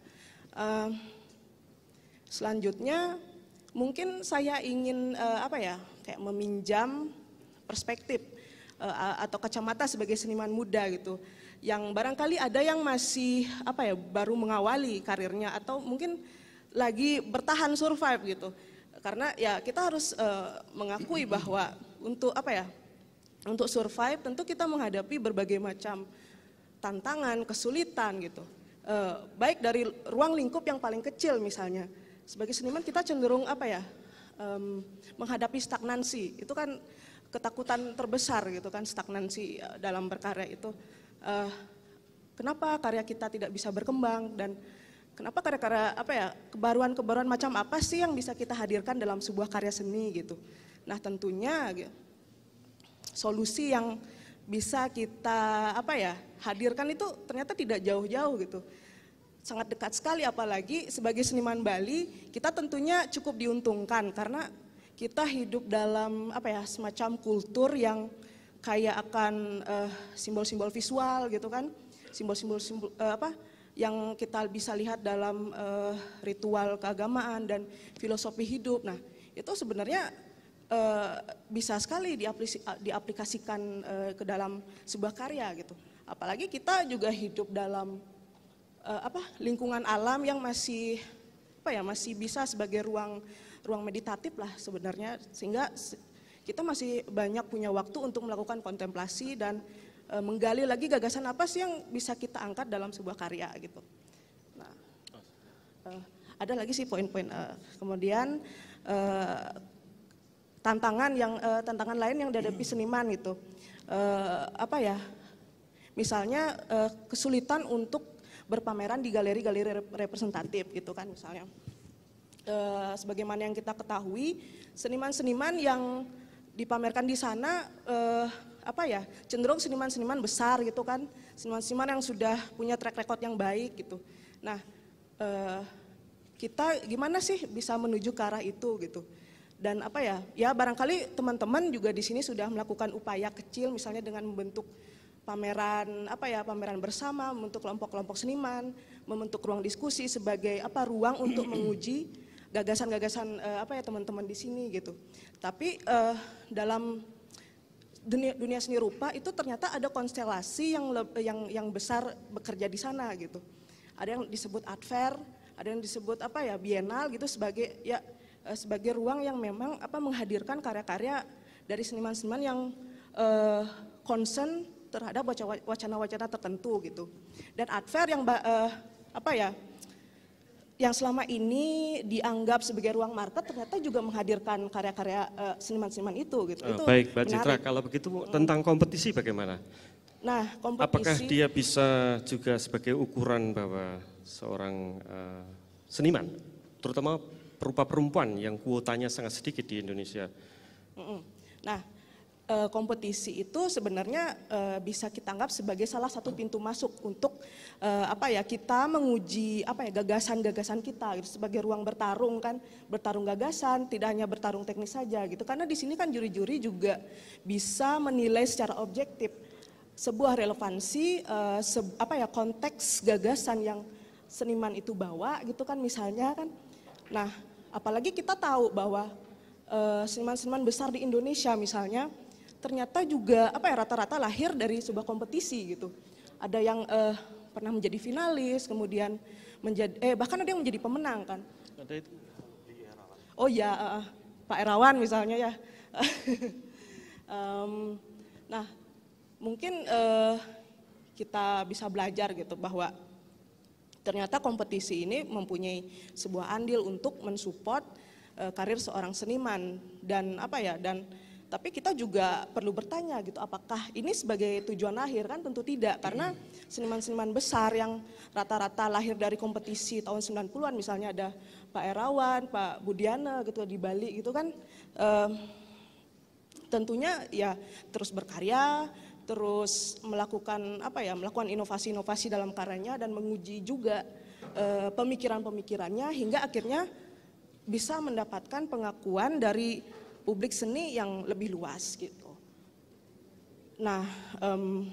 uh, selanjutnya mungkin saya ingin uh, apa ya kayak meminjam perspektif Eh, atau kacamata sebagai seniman muda gitu yang barangkali ada yang masih apa ya baru mengawali karirnya atau mungkin lagi bertahan survive gitu karena ya kita harus uh, mengakui bahwa untuk apa ya untuk survive tentu kita menghadapi berbagai macam tantangan kesulitan gitu uh, baik dari ruang lingkup yang paling kecil misalnya sebagai seniman kita cenderung apa ya um, menghadapi stagnansi itu kan ketakutan terbesar gitu kan stagnansi eh, dalam berkarya itu uh, kenapa karya kita tidak bisa berkembang dan kenapa karya-karya apa ya kebaruan-kebaruan macam apa sih yang bisa kita hadirkan dalam sebuah karya seni gitu nah tentunya gitu, solusi yang bisa kita apa ya hadirkan itu ternyata tidak jauh-jauh gitu sangat dekat sekali apalagi sebagai seniman Bali kita tentunya cukup diuntungkan karena kita hidup dalam apa ya semacam kultur yang kayak akan eh, simbol-simbol uh, visual gitu kan, simbol-simbol uh, apa yang kita bisa lihat dalam uh, ritual keagamaan dan filosofi hidup. Nah, itu sebenarnya uh, bisa sekali diaplikasikan uh, ke dalam sebuah karya gitu. Apalagi kita juga hidup dalam uh, apa lingkungan alam yang masih apa ya masih bisa sebagai ruang ruang meditatif lah sebenarnya sehingga kita masih banyak punya waktu untuk melakukan kontemplasi dan e, menggali lagi gagasan apa sih yang bisa kita angkat dalam sebuah karya gitu. Nah, e, ada lagi sih poin-poin e, kemudian e, tantangan yang e, tantangan lain yang dihadapi seniman gitu. E, apa ya? Misalnya e, kesulitan untuk berpameran di galeri-galeri representatif gitu kan misalnya e, sebagaimana yang kita ketahui seniman-seniman yang dipamerkan di sana e, apa ya cenderung seniman-seniman besar gitu kan seniman-seniman yang sudah punya track record yang baik gitu nah e, kita gimana sih bisa menuju ke arah itu gitu dan apa ya ya barangkali teman-teman juga di sini sudah melakukan upaya kecil misalnya dengan membentuk pameran apa ya pameran bersama membentuk kelompok-kelompok seniman membentuk ruang diskusi sebagai apa ruang untuk menguji gagasan-gagasan uh, apa ya teman-teman di sini gitu. Tapi uh, dalam dunia, dunia seni rupa itu ternyata ada konstelasi yang yang yang besar bekerja di sana gitu. Ada yang disebut art fair, ada yang disebut apa ya bienal gitu sebagai ya eh, sebagai ruang yang memang apa menghadirkan karya-karya dari seniman-seniman yang uh, concern terhadap wacana-wacana tertentu gitu. Dan art fair yang uh, apa ya yang selama ini dianggap sebagai ruang market ternyata juga menghadirkan karya-karya eh, seniman-seniman itu gitu. Oh, itu baik, Mbak Citra. Kalau begitu tentang kompetisi bagaimana? Nah, kompetisi. Apakah dia bisa juga sebagai ukuran bahwa seorang uh, seniman, terutama perupa perempuan yang kuotanya sangat sedikit di Indonesia? Nah, Eh, kompetisi itu sebenarnya eh, bisa kita anggap sebagai salah satu pintu masuk untuk eh, apa ya kita menguji apa ya gagasan-gagasan kita gitu, sebagai ruang bertarung kan bertarung gagasan tidak hanya bertarung teknis saja gitu karena di sini kan juri-juri juga bisa menilai secara objektif sebuah relevansi se apa ya konteks gagasan yang seniman itu bawa gitu kan misalnya kan nah apalagi kita tahu bahwa seniman-seniman besar di Indonesia misalnya ternyata juga apa ya rata-rata lahir dari sebuah kompetisi gitu. Ada yang eh, pernah menjadi finalis, kemudian menjadi eh bahkan ada yang menjadi pemenang kan. Oh ya, uh, Pak Erawan misalnya ya. um, nah, mungkin uh, kita bisa belajar gitu bahwa ternyata kompetisi ini mempunyai sebuah andil untuk mensupport uh, karir seorang seniman dan apa ya dan tapi kita juga perlu bertanya gitu, apakah ini sebagai tujuan akhir kan tentu tidak karena seniman-seniman besar yang rata-rata lahir dari kompetisi tahun 90-an misalnya ada Pak Erawan, Pak Budiana gitu di Bali gitu kan eh, tentunya ya terus berkarya, terus melakukan apa ya, melakukan inovasi-inovasi dalam karyanya dan menguji juga eh, pemikiran-pemikirannya hingga akhirnya bisa mendapatkan pengakuan dari publik seni yang lebih luas gitu. Nah, um,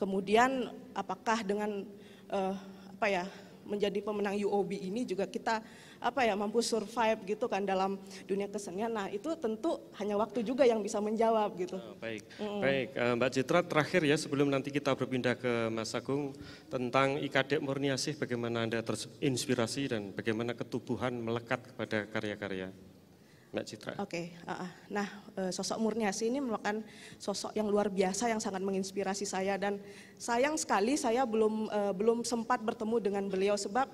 kemudian apakah dengan uh, apa ya menjadi pemenang UOB ini juga kita apa ya mampu survive gitu kan dalam dunia kesenian. Nah itu tentu hanya waktu juga yang bisa menjawab gitu. Oh, baik, mm. baik eh, Mbak Citra terakhir ya sebelum nanti kita berpindah ke Mas Agung tentang IKD Murniasih bagaimana anda terinspirasi dan bagaimana ketubuhan melekat kepada karya-karya. Mbak Citra. Oke, okay. uh, ah. nah eh, sosok sosok Murniasi ini merupakan sosok yang luar biasa yang sangat menginspirasi saya dan sayang sekali saya belum uh, belum sempat bertemu dengan beliau sebab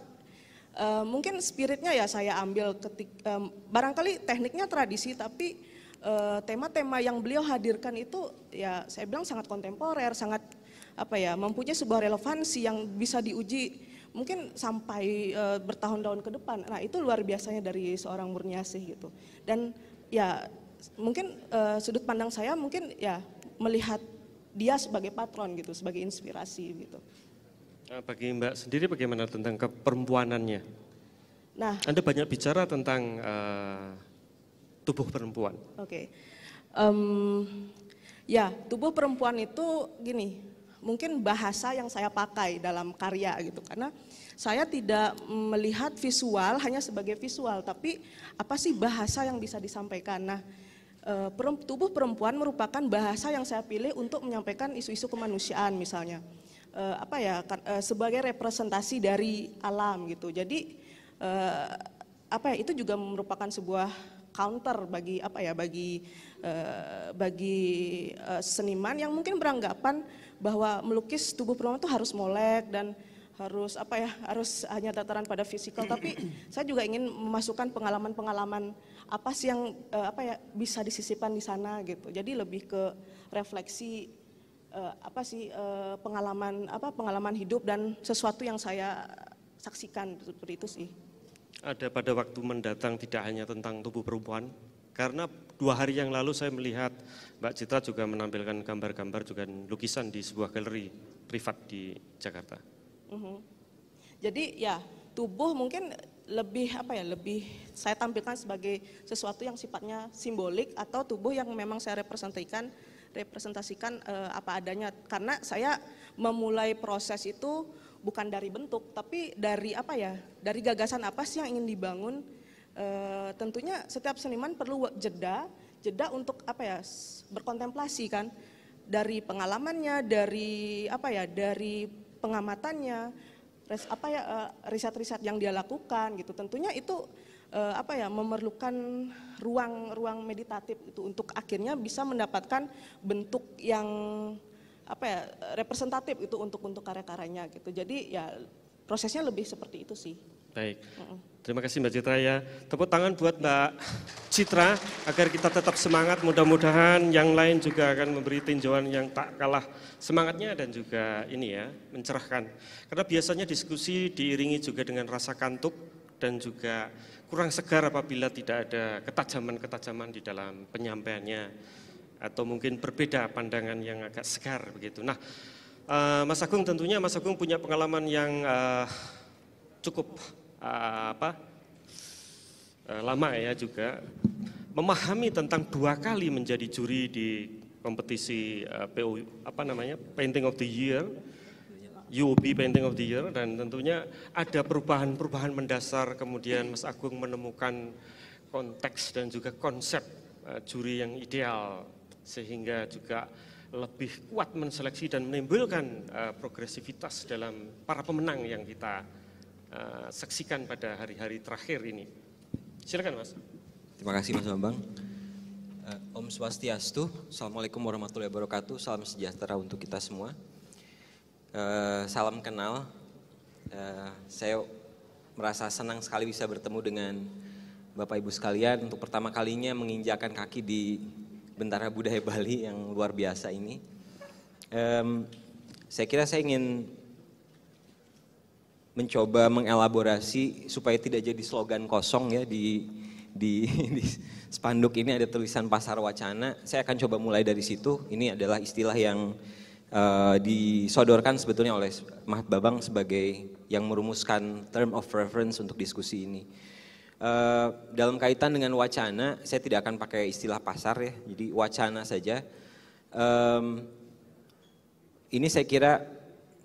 uh, mungkin spiritnya ya saya ambil ketik um, barangkali tekniknya tradisi tapi tema-tema uh, yang beliau hadirkan itu ya saya bilang sangat kontemporer, sangat apa ya mempunyai sebuah relevansi yang bisa diuji mungkin sampai e, bertahun-tahun ke depan. Nah itu luar biasanya dari seorang Murniasih gitu. Dan ya mungkin e, sudut pandang saya mungkin ya melihat dia sebagai patron gitu, sebagai inspirasi gitu. Nah, bagi Mbak sendiri bagaimana tentang keperempuanannya? Nah, Anda banyak bicara tentang e, tubuh perempuan. Oke, okay. um, ya tubuh perempuan itu gini mungkin bahasa yang saya pakai dalam karya gitu karena saya tidak melihat visual hanya sebagai visual tapi apa sih bahasa yang bisa disampaikan nah eh, tubuh perempuan merupakan bahasa yang saya pilih untuk menyampaikan isu-isu kemanusiaan misalnya eh, apa ya eh, sebagai representasi dari alam gitu jadi apa ya itu juga merupakan sebuah counter bagi apa ya bagi bagi seniman yang mungkin beranggapan bahwa melukis tubuh perempuan itu harus molek dan harus apa ya harus hanya dataran pada fisikal tapi saya juga ingin memasukkan pengalaman-pengalaman apa sih yang uh, apa ya bisa disisipkan di sana gitu jadi lebih ke refleksi uh, apa sih uh, pengalaman apa pengalaman hidup dan sesuatu yang saya saksikan seperti itu sih ada pada waktu mendatang tidak hanya tentang tubuh perempuan karena dua hari yang lalu saya melihat Mbak Citra juga menampilkan gambar-gambar juga lukisan di sebuah galeri privat di Jakarta. Mm-hmm. Jadi ya tubuh mungkin lebih apa ya lebih saya tampilkan sebagai sesuatu yang sifatnya simbolik atau tubuh yang memang saya representasikan representasikan e, apa adanya karena saya memulai proses itu bukan dari bentuk tapi dari apa ya dari gagasan apa sih yang ingin dibangun e, tentunya setiap seniman perlu jeda, jeda untuk apa ya berkontemplasi kan dari pengalamannya, dari apa ya, dari pengamatannya, res, apa ya eh, riset-riset yang dia lakukan gitu. Tentunya itu e, apa ya memerlukan ruang-ruang meditatif itu untuk akhirnya bisa mendapatkan bentuk yang apa ya representatif itu untuk untuk karya-karyanya gitu. Jadi ya prosesnya lebih seperti itu sih. Baik. Terima kasih Mbak Citra ya. Tepuk tangan buat Mbak Citra agar kita tetap semangat. Mudah-mudahan yang lain juga akan memberi tinjauan yang tak kalah semangatnya dan juga ini ya mencerahkan. Karena biasanya diskusi diiringi juga dengan rasa kantuk dan juga kurang segar apabila tidak ada ketajaman-ketajaman di dalam penyampaiannya atau mungkin berbeda pandangan yang agak segar begitu. Nah, eh, Mas Agung tentunya Mas Agung punya pengalaman yang eh, cukup Ah, apa eh, lama ya juga memahami tentang dua kali menjadi juri di kompetisi uh, eh, PO apa namanya Painting of the Year UOB Painting of the Year dan tentunya ada perubahan-perubahan mendasar kemudian Mas Agung menemukan konteks dan juga konsep eh, juri yang ideal sehingga juga lebih kuat menseleksi dan menimbulkan progresivitas dalam para pemenang yang kita Eh, saksikan pada hari-hari terakhir ini. Silakan Mas. Terima kasih Mas Bambang. Eh, Om Swastiastu, Assalamualaikum warahmatullahi wabarakatuh, salam sejahtera untuk kita semua. Eh, salam kenal, saya merasa senang sekali bisa bertemu dengan Bapak Ibu sekalian untuk pertama kalinya menginjakan kaki di Bentara Budaya Bali yang luar biasa ini. saya kira saya ingin mencoba mengelaborasi supaya tidak jadi slogan kosong ya di di, di spanduk ini ada tulisan pasar wacana. Saya akan coba mulai dari situ. Ini adalah istilah yang uh, disodorkan sebetulnya oleh Mahat Babang sebagai yang merumuskan term of reference untuk diskusi ini. Uh, dalam kaitan dengan wacana, saya tidak akan pakai istilah pasar ya, jadi wacana saja. Um, ini saya kira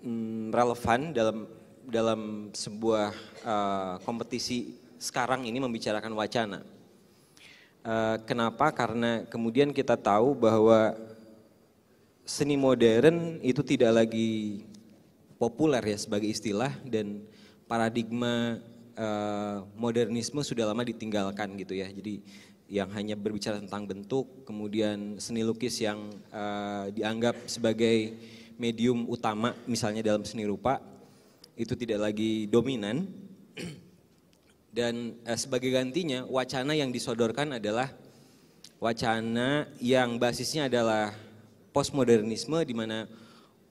um, relevan dalam dalam sebuah uh, kompetisi sekarang ini membicarakan wacana. Uh, kenapa? Karena kemudian kita tahu bahwa seni modern itu tidak lagi populer ya sebagai istilah dan paradigma eh, modernisme sudah lama ditinggalkan gitu ya. Jadi yang hanya berbicara tentang bentuk, kemudian seni lukis yang uh, dianggap sebagai medium utama misalnya dalam seni rupa itu tidak lagi dominan dan eh, sebagai gantinya wacana yang disodorkan adalah wacana yang basisnya adalah postmodernisme di mana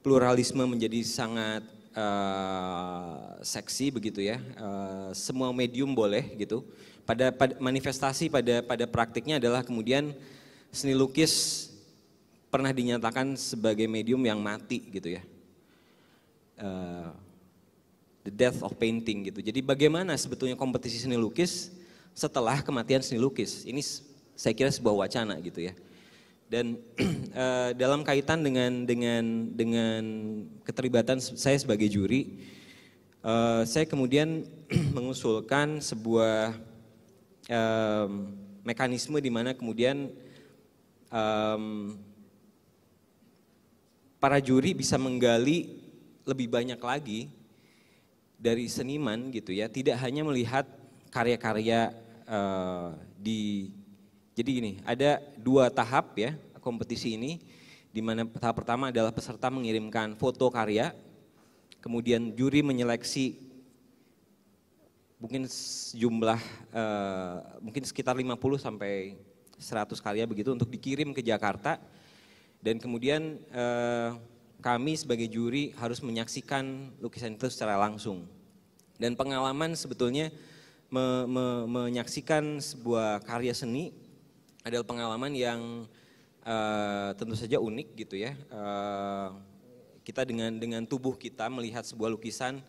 pluralisme menjadi sangat uh, seksi begitu ya uh, semua medium boleh gitu pada, pada manifestasi pada pada praktiknya adalah kemudian seni lukis pernah dinyatakan sebagai medium yang mati gitu ya uh, The Death of Painting gitu. Jadi bagaimana sebetulnya kompetisi seni lukis setelah kematian seni lukis? Ini saya kira sebuah wacana gitu ya. Dan eh, dalam kaitan dengan dengan dengan keterlibatan saya sebagai juri, eh, saya kemudian mengusulkan sebuah um, mekanisme di mana kemudian um, para juri bisa menggali lebih banyak lagi dari seniman gitu ya, tidak hanya melihat karya-karya uh, di jadi gini, ada dua tahap ya kompetisi ini di mana tahap pertama adalah peserta mengirimkan foto karya, kemudian juri menyeleksi mungkin jumlah uh, eh, mungkin sekitar 50 sampai 100 karya begitu untuk dikirim ke Jakarta dan kemudian uh, kami sebagai juri harus menyaksikan lukisan itu secara langsung. Dan pengalaman sebetulnya me, me, menyaksikan sebuah karya seni adalah pengalaman yang uh, tentu saja unik gitu ya. Uh, kita dengan dengan tubuh kita melihat sebuah lukisan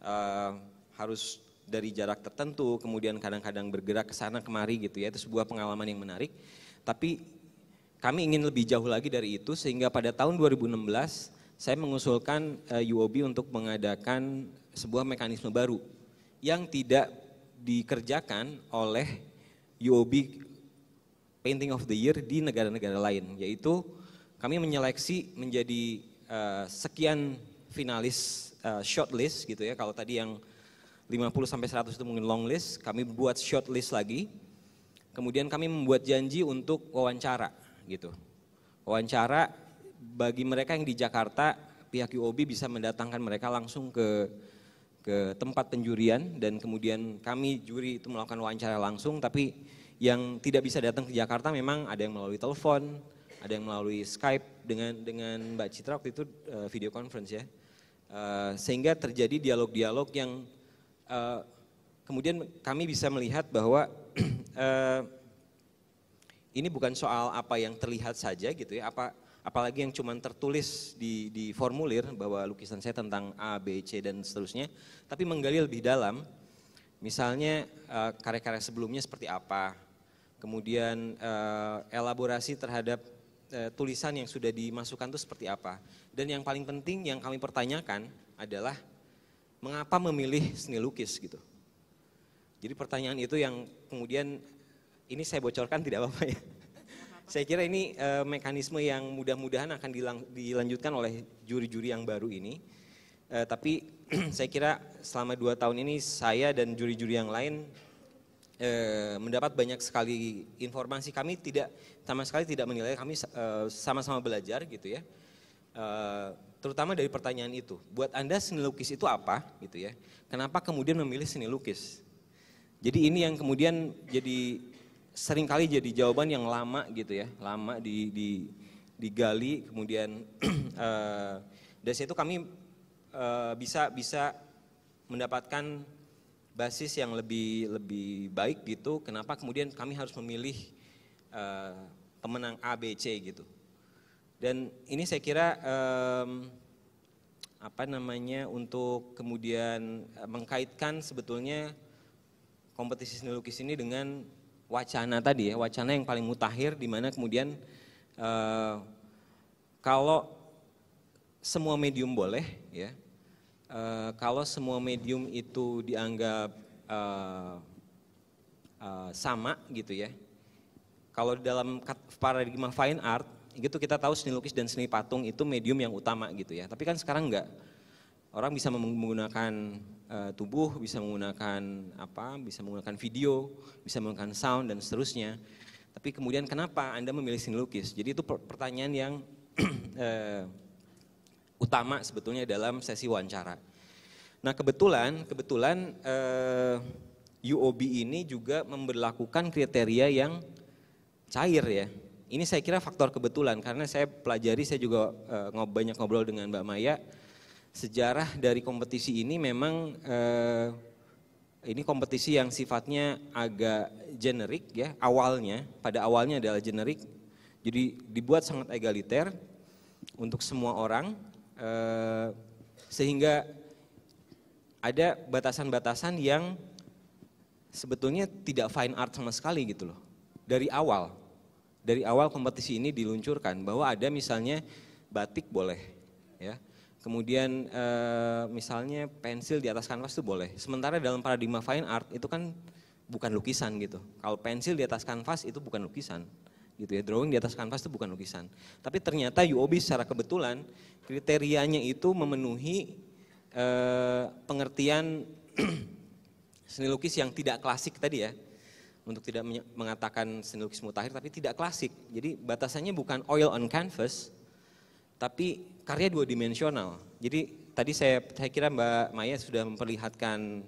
uh, harus dari jarak tertentu, kemudian kadang-kadang bergerak ke sana kemari gitu ya. Itu sebuah pengalaman yang menarik. Tapi kami ingin lebih jauh lagi dari itu sehingga pada tahun 2016 saya mengusulkan eh, UOB untuk mengadakan sebuah mekanisme baru yang tidak dikerjakan oleh UOB Painting of the Year di negara-negara lain, yaitu kami menyeleksi menjadi uh, sekian finalis uh, eh, shortlist gitu ya. Kalau tadi yang 50 sampai 100 itu mungkin long list, kami buat shortlist lagi. Kemudian kami membuat janji untuk wawancara gitu. Wawancara bagi mereka yang di Jakarta, pihak UOB bisa mendatangkan mereka langsung ke ke tempat penjurian dan kemudian kami juri itu melakukan wawancara langsung tapi yang tidak bisa datang ke Jakarta memang ada yang melalui telepon, ada yang melalui Skype dengan dengan Mbak Citra waktu itu eh, video conference ya. Uh, sehingga terjadi dialog-dialog yang uh, kemudian kami bisa melihat bahwa uh, ini bukan soal apa yang terlihat saja gitu ya, apa apalagi yang cuma tertulis di, di formulir bahwa lukisan saya tentang A, B, C dan seterusnya, tapi menggali lebih dalam. Misalnya eh, karya-karya sebelumnya seperti apa, kemudian eh, elaborasi terhadap eh, tulisan yang sudah dimasukkan itu seperti apa. Dan yang paling penting yang kami pertanyakan adalah mengapa memilih seni lukis gitu. Jadi pertanyaan itu yang kemudian ini saya bocorkan tidak apa-apa ya. saya kira ini e, mekanisme yang mudah-mudahan akan dilang, dilanjutkan oleh juri-juri yang baru ini. E, tapi saya kira selama dua tahun ini saya dan juri-juri yang lain e, mendapat banyak sekali informasi. Kami tidak sama sekali tidak menilai, kami sama-sama belajar gitu ya. terutama dari pertanyaan itu. Buat anda seni lukis itu apa gitu ya? Kenapa kemudian memilih seni lukis? Jadi ini yang kemudian jadi seringkali jadi jawaban yang lama gitu ya, lama di, di digali kemudian uh, dari situ kami uh, bisa bisa mendapatkan basis yang lebih lebih baik gitu. Kenapa kemudian kami harus memilih uh, pemenang A, B, C gitu. Dan ini saya kira um, apa namanya untuk kemudian mengkaitkan sebetulnya kompetisi seni lukis ini dengan wacana tadi ya, wacana yang paling mutakhir di mana kemudian eh, kalau semua medium boleh ya. Eh, kalau semua medium itu dianggap eh, e, sama gitu ya. Kalau di dalam paradigma fine art gitu kita tahu seni lukis dan seni patung itu medium yang utama gitu ya. Tapi kan sekarang enggak. Orang bisa menggunakan uh, tubuh, bisa menggunakan apa, bisa menggunakan video, bisa menggunakan sound dan seterusnya. Tapi kemudian kenapa Anda memilih seni lukis? Jadi itu pertanyaan yang uh, utama sebetulnya dalam sesi wawancara. Nah kebetulan, kebetulan uh, eh, UOB ini juga memberlakukan kriteria yang cair ya. Ini saya kira faktor kebetulan karena saya pelajari, saya juga uh, banyak ngobrol dengan Mbak Maya sejarah dari kompetisi ini memang eh, ini kompetisi yang sifatnya agak generik ya awalnya pada awalnya adalah generik jadi dibuat sangat egaliter untuk semua orang eh, sehingga ada batasan-batasan yang sebetulnya tidak fine art sama sekali gitu loh dari awal dari awal kompetisi ini diluncurkan bahwa ada misalnya batik boleh Kemudian e, misalnya pensil di atas kanvas itu boleh. Sementara dalam paradigma fine art itu kan bukan lukisan gitu. Kalau pensil di atas kanvas itu bukan lukisan gitu ya. Drawing di atas kanvas itu bukan lukisan. Tapi ternyata UOB secara kebetulan kriterianya itu memenuhi e, pengertian seni lukis yang tidak klasik tadi ya untuk tidak mengatakan seni lukis mutakhir tapi tidak klasik. Jadi batasannya bukan oil on canvas, tapi karya dua dimensional. Jadi tadi saya saya kira Mbak Maya sudah memperlihatkan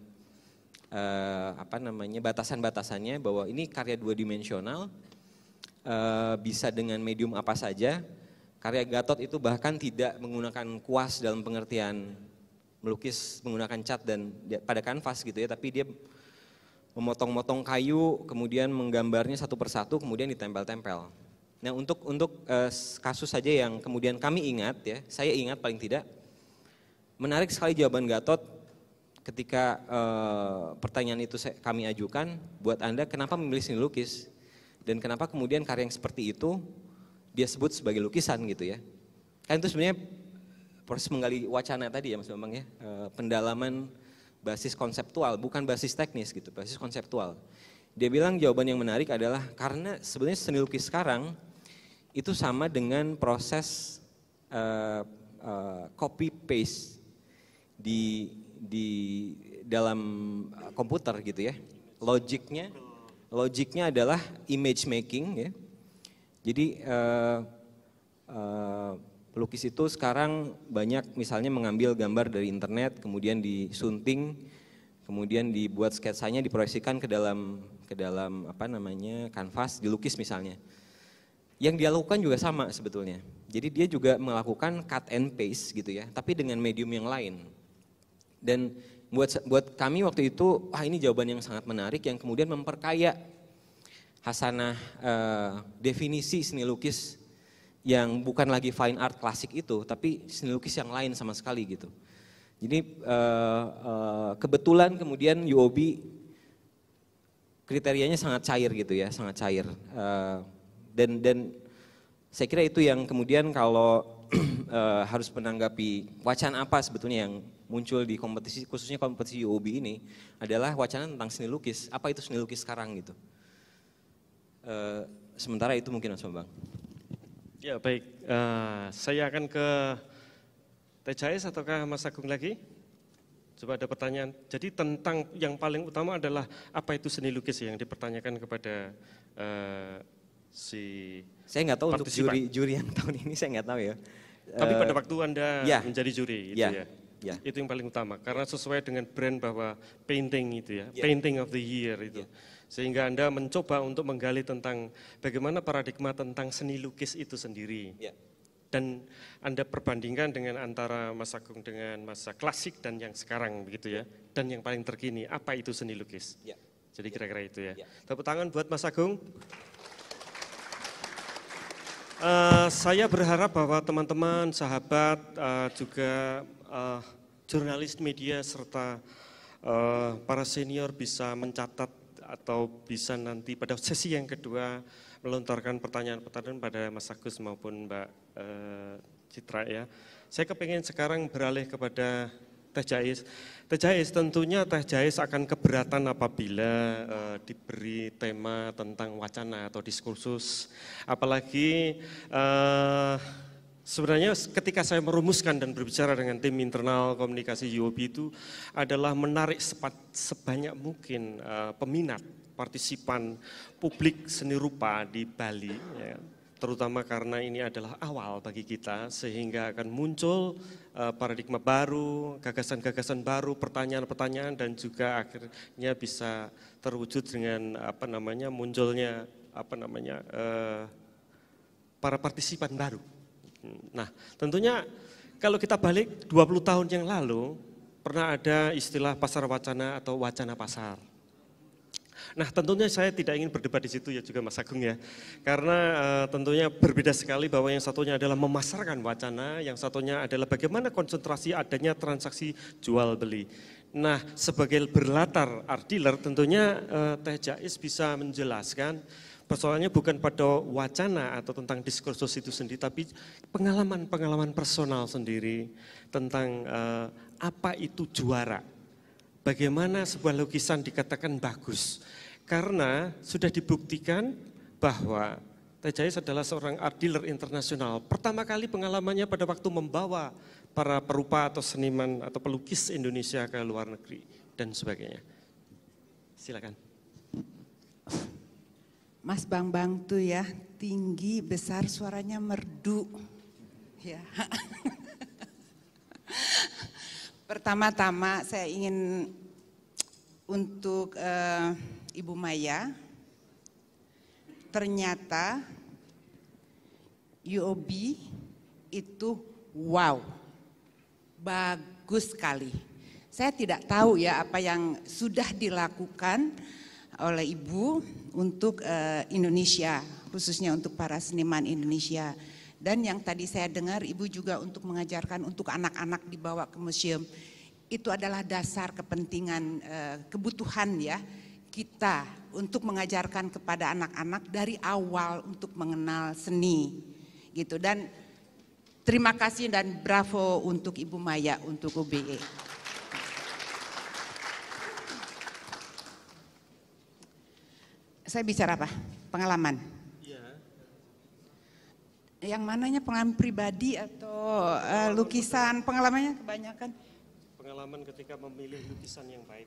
uh, apa namanya batasan-batasannya bahwa ini karya dua dimensional uh, eh, bisa dengan medium apa saja. Karya Gatot itu bahkan tidak menggunakan kuas dalam pengertian melukis menggunakan cat dan pada kanvas gitu ya, tapi dia memotong-motong kayu, kemudian menggambarnya satu persatu, kemudian ditempel-tempel. Nah untuk untuk uh, kasus saja yang kemudian kami ingat ya, saya ingat paling tidak menarik sekali jawaban Gatot ketika uh, pertanyaan itu saya, kami ajukan buat anda kenapa memilih seni lukis dan kenapa kemudian karya yang seperti itu dia sebut sebagai lukisan gitu ya. Kan itu sebenarnya proses menggali wacana tadi ya Mas Bambang ya, uh, pendalaman basis konseptual bukan basis teknis gitu, basis konseptual. Dia bilang jawaban yang menarik adalah karena sebenarnya seni lukis sekarang itu sama dengan proses uh, uh, copy paste di di dalam eh, komputer gitu ya. Logiknya logiknya adalah image making ya. Jadi uh, uh, pelukis itu sekarang banyak misalnya mengambil gambar dari internet kemudian disunting kemudian dibuat sketsanya diproyeksikan ke dalam ke dalam apa namanya kanvas dilukis misalnya yang dia lakukan juga sama sebetulnya. Jadi dia juga melakukan cut and paste gitu ya, tapi dengan medium yang lain. Dan buat buat kami waktu itu, wah ini jawaban yang sangat menarik yang kemudian memperkaya hasanah eh, definisi seni lukis yang bukan lagi fine art klasik itu, tapi seni lukis yang lain sama sekali gitu. Jadi eh, eh, kebetulan kemudian UOB kriterianya sangat cair gitu ya, sangat cair. Eh, dan dan saya kira itu yang kemudian kalau uh, harus menanggapi wacana apa sebetulnya yang muncul di kompetisi khususnya kompetisi UOB ini adalah wacana tentang seni lukis. Apa itu seni lukis sekarang gitu? Uh, sementara itu mungkin Mas bang. Ya baik, uh, saya akan ke TJS ataukah Mas Agung lagi? Coba ada pertanyaan. Jadi tentang yang paling utama adalah apa itu seni lukis yang dipertanyakan kepada uh, si Saya nggak tahu partisipan. untuk juri juri yang tahun ini saya nggak tahu ya. Tapi pada eh, waktu Anda ya, menjadi juri itu ya. ya. Ya. Itu yang paling utama karena sesuai dengan brand bahwa painting itu ya, ya. painting of the year ya. itu. Ya. Sehingga Anda mencoba untuk menggali tentang bagaimana paradigma tentang seni lukis itu sendiri. Ya. Dan Anda perbandingkan dengan antara masa kung dengan masa klasik dan yang sekarang begitu ya? ya. Dan yang paling terkini apa itu seni lukis. Ya. Jadi kira-kira itu ya. ya. Tepuk tangan buat Mas Agung. Eh, saya berharap bahwa teman-teman, sahabat, uh, juga uh, jurnalis media serta uh, para senior bisa mencatat atau bisa nanti pada sesi yang kedua melontarkan pertanyaan-pertanyaan pada Mas Agus maupun Mbak uh, Citra ya. Saya kepengen sekarang beralih kepada Teh Jais. Teh Jais tentunya Teh Jais akan keberatan apabila e, diberi tema tentang wacana atau diskursus. Apalagi e, sebenarnya ketika saya merumuskan dan berbicara dengan tim internal komunikasi UOB itu adalah menarik sepat, sebanyak mungkin e, peminat, partisipan, publik seni rupa di Bali. Ya terutama karena ini adalah awal bagi kita sehingga akan muncul eh, paradigma baru, gagasan-gagasan baru, pertanyaan-pertanyaan dan juga akhirnya bisa terwujud dengan apa namanya munculnya apa namanya eh, para partisipan baru. Nah, tentunya kalau kita balik 20 tahun yang lalu pernah ada istilah pasar wacana atau wacana pasar Nah tentunya saya tidak ingin berdebat di situ ya juga Mas Agung ya, karena uh, tentunya berbeda sekali bahwa yang satunya adalah memasarkan wacana, yang satunya adalah bagaimana konsentrasi adanya transaksi jual beli. Nah sebagai berlatar art dealer tentunya uh, Teh Jais bisa menjelaskan persoalannya bukan pada wacana atau tentang diskursus itu sendiri, tapi pengalaman-pengalaman personal sendiri tentang eh, apa itu juara. Bagaimana sebuah lukisan dikatakan bagus, karena sudah dibuktikan bahwa Tejais adalah seorang art dealer internasional. Pertama kali pengalamannya pada waktu membawa para perupa atau seniman atau pelukis Indonesia ke luar negeri dan sebagainya. Silakan. Mas Bang Bang tuh ya tinggi, besar, suaranya merdu. Ya. Pertama-tama saya ingin untuk uh, Ibu Maya, ternyata UOB itu wow, bagus sekali. Saya tidak tahu ya apa yang sudah dilakukan oleh Ibu untuk eh, Indonesia, khususnya untuk para seniman Indonesia. Dan yang tadi saya dengar Ibu juga untuk mengajarkan untuk anak-anak dibawa ke museum. Itu adalah dasar kepentingan eh, kebutuhan ya kita untuk mengajarkan kepada anak-anak dari awal untuk mengenal seni gitu dan terima kasih dan bravo untuk Ibu Maya untuk UBE. Saya bicara apa? Pengalaman. Iya. Yang mananya pengalaman pribadi atau uh, lukisan? Pengalamannya kebanyakan. Pengalaman ketika memilih lukisan yang baik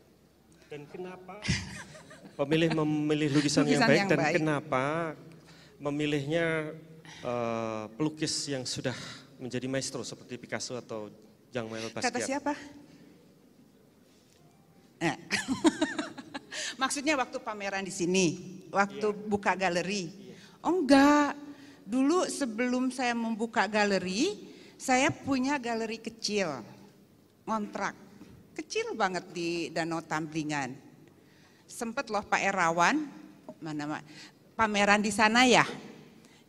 dan kenapa pemilih memilih lukisan, lukisan yang baik dan baik. kenapa memilihnya uh, pelukis yang sudah menjadi maestro seperti Picasso atau Jean Manuel Basquiat? Kata siapa? Eh. Maksudnya waktu pameran di sini, waktu yeah. buka galeri. Yeah. Oh enggak, dulu sebelum saya membuka galeri, saya punya galeri kecil, kontrak kecil banget di Danau Tamblingan. Sempet loh Pak Erawan, mana Pak? pameran di sana ya?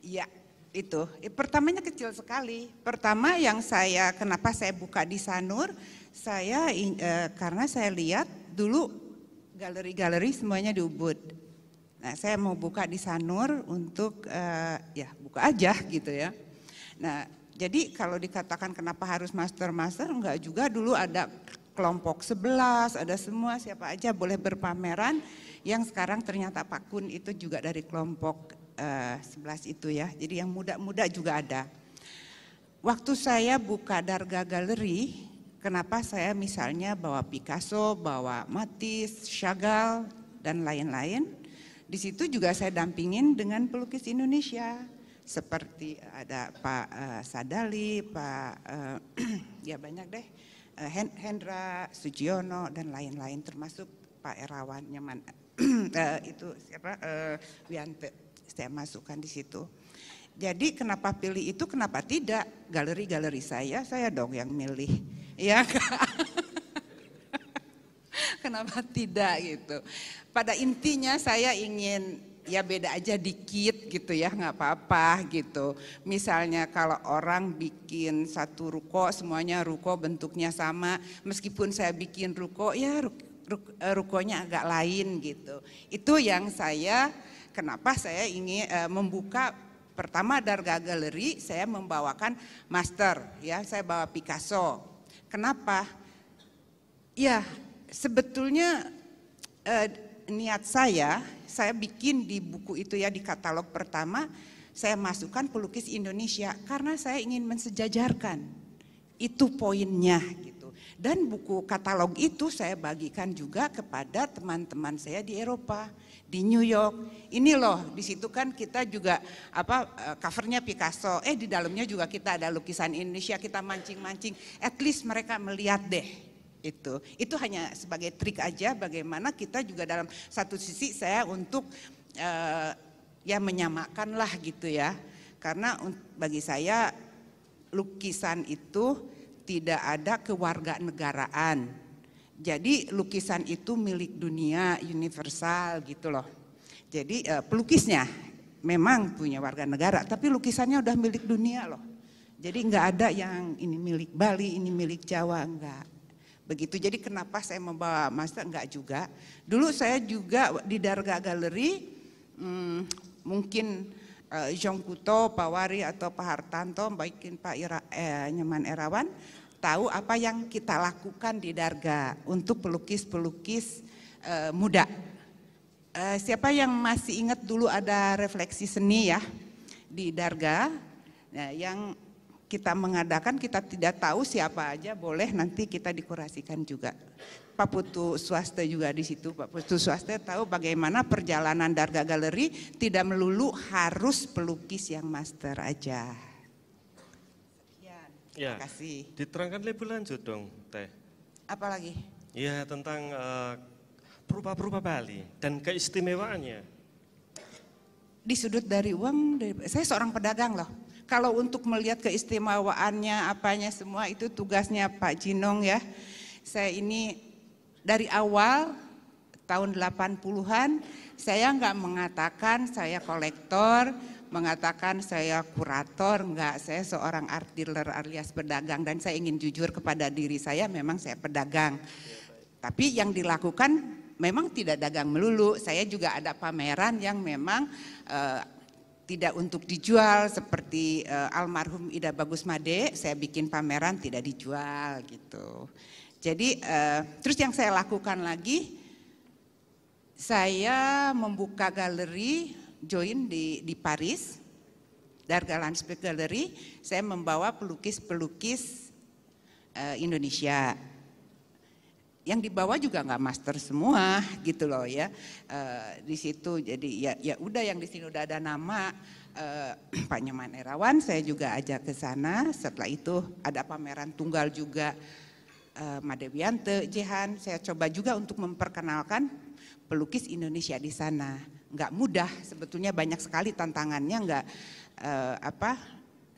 Ya, itu. Eh, pertamanya kecil sekali. Pertama yang saya kenapa saya buka di Sanur, saya e, karena saya lihat dulu galeri-galeri semuanya di Ubud. Nah, saya mau buka di Sanur untuk e, ya buka aja gitu ya. Nah, jadi kalau dikatakan kenapa harus master-master enggak juga dulu ada kelompok 11, ada semua siapa aja boleh berpameran. Yang sekarang ternyata Pak Kun itu juga dari kelompok uh, eh, 11 itu ya. Jadi yang muda-muda juga ada. Waktu saya buka Darga Galeri, kenapa saya misalnya bawa Picasso, bawa Matisse, Chagall, dan lain-lain. Di situ juga saya dampingin dengan pelukis Indonesia. Seperti ada Pak uh, Sadali, Pak, uh, ya banyak deh Eh, Hendra, Sujiono dan lain-lain termasuk Pak Erawan Nyaman uh, eh, itu siapa uh, eh, Wiante saya masukkan di situ. Jadi kenapa pilih itu kenapa tidak galeri-galeri saya saya dong yang milih ya kenapa tidak gitu. Pada intinya saya ingin ya beda aja dikit gitu ya nggak apa-apa gitu. Misalnya kalau orang bikin satu ruko semuanya ruko bentuknya sama, meskipun saya bikin ruko ya rukonya agak lain gitu. Itu yang saya kenapa saya ingin e, membuka pertama Darga Galeri saya membawakan master ya saya bawa Picasso. Kenapa? Ya sebetulnya e, niat saya saya bikin di buku itu ya di katalog pertama, saya masukkan pelukis Indonesia karena saya ingin mensejajarkan. Itu poinnya gitu. Dan buku katalog itu saya bagikan juga kepada teman-teman saya di Eropa, di New York. Ini loh, di situ kan kita juga apa eh, covernya Picasso, eh di dalamnya juga kita ada lukisan Indonesia, kita mancing-mancing. At least mereka melihat deh itu itu hanya sebagai trik aja bagaimana kita juga dalam satu sisi saya untuk uh, ya lah gitu ya karena bagi saya lukisan itu tidak ada kewarganegaraan jadi lukisan itu milik dunia universal gitu loh jadi uh, pelukisnya memang punya warga negara tapi lukisannya udah milik dunia loh jadi nggak ada yang ini milik Bali, ini milik Jawa, enggak Begitu. Jadi kenapa saya membawa master enggak juga. Dulu saya juga di Darga Galeri hmm, mungkin uh, Jong Kuto, Pak Wari atau Pak Hartanto, baikin Pak Ira, eh, Nyaman Erawan tahu apa yang kita lakukan di Darga untuk pelukis-pelukis uh, muda. Uh, siapa yang masih ingat dulu ada refleksi seni ya di Darga, nah, yang kita mengadakan kita tidak tahu siapa aja boleh nanti kita dikurasikan juga. Pak Putu Swasta juga di situ. Pak Putu Swasta tahu bagaimana perjalanan Darga Galeri tidak melulu harus pelukis yang master aja. Sekian. Ya. Terima kasih. Diterangkan lebih lanjut dong, Teh. Apalagi? Ya, tentang uh, eh, perupa-perupa Bali dan keistimewaannya. Di sudut dari uang, dari, saya seorang pedagang loh kalau untuk melihat keistimewaannya, apanya semua itu tugasnya Pak Jinong ya. Saya ini dari awal tahun 80-an saya enggak mengatakan saya kolektor, mengatakan saya kurator, enggak, saya seorang art dealer alias pedagang dan saya ingin jujur kepada diri saya memang saya pedagang. Tapi yang dilakukan memang tidak dagang melulu, saya juga ada pameran yang memang uh, tidak untuk dijual seperti uh, almarhum Ida Bagus Made, saya bikin pameran tidak dijual gitu. Jadi uh, terus yang saya lakukan lagi saya membuka galeri join di di Paris Darga Landscape Gallery, saya membawa pelukis-pelukis uh, Indonesia yang di bawah juga nggak master semua gitu loh ya e, di situ jadi ya ya udah yang di sini udah ada nama e, Pak Nyoman Erawan saya juga ajak ke sana setelah itu ada pameran tunggal juga e, eh, Madewiante Jehan saya coba juga untuk memperkenalkan pelukis Indonesia di sana nggak mudah sebetulnya banyak sekali tantangannya nggak e, apa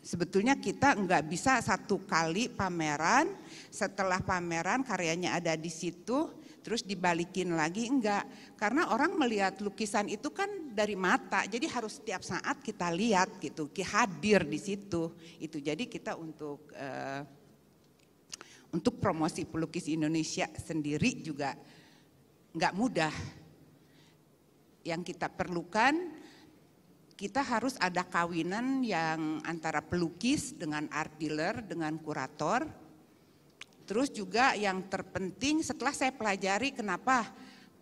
sebetulnya kita nggak bisa satu kali pameran setelah pameran karyanya ada di situ, terus dibalikin lagi enggak karena orang melihat lukisan itu kan dari mata jadi harus setiap saat kita lihat gitu hadir di situ itu jadi kita untuk uh, untuk promosi pelukis Indonesia sendiri juga enggak mudah yang kita perlukan kita harus ada kawinan yang antara pelukis dengan art dealer dengan kurator Terus juga yang terpenting setelah saya pelajari kenapa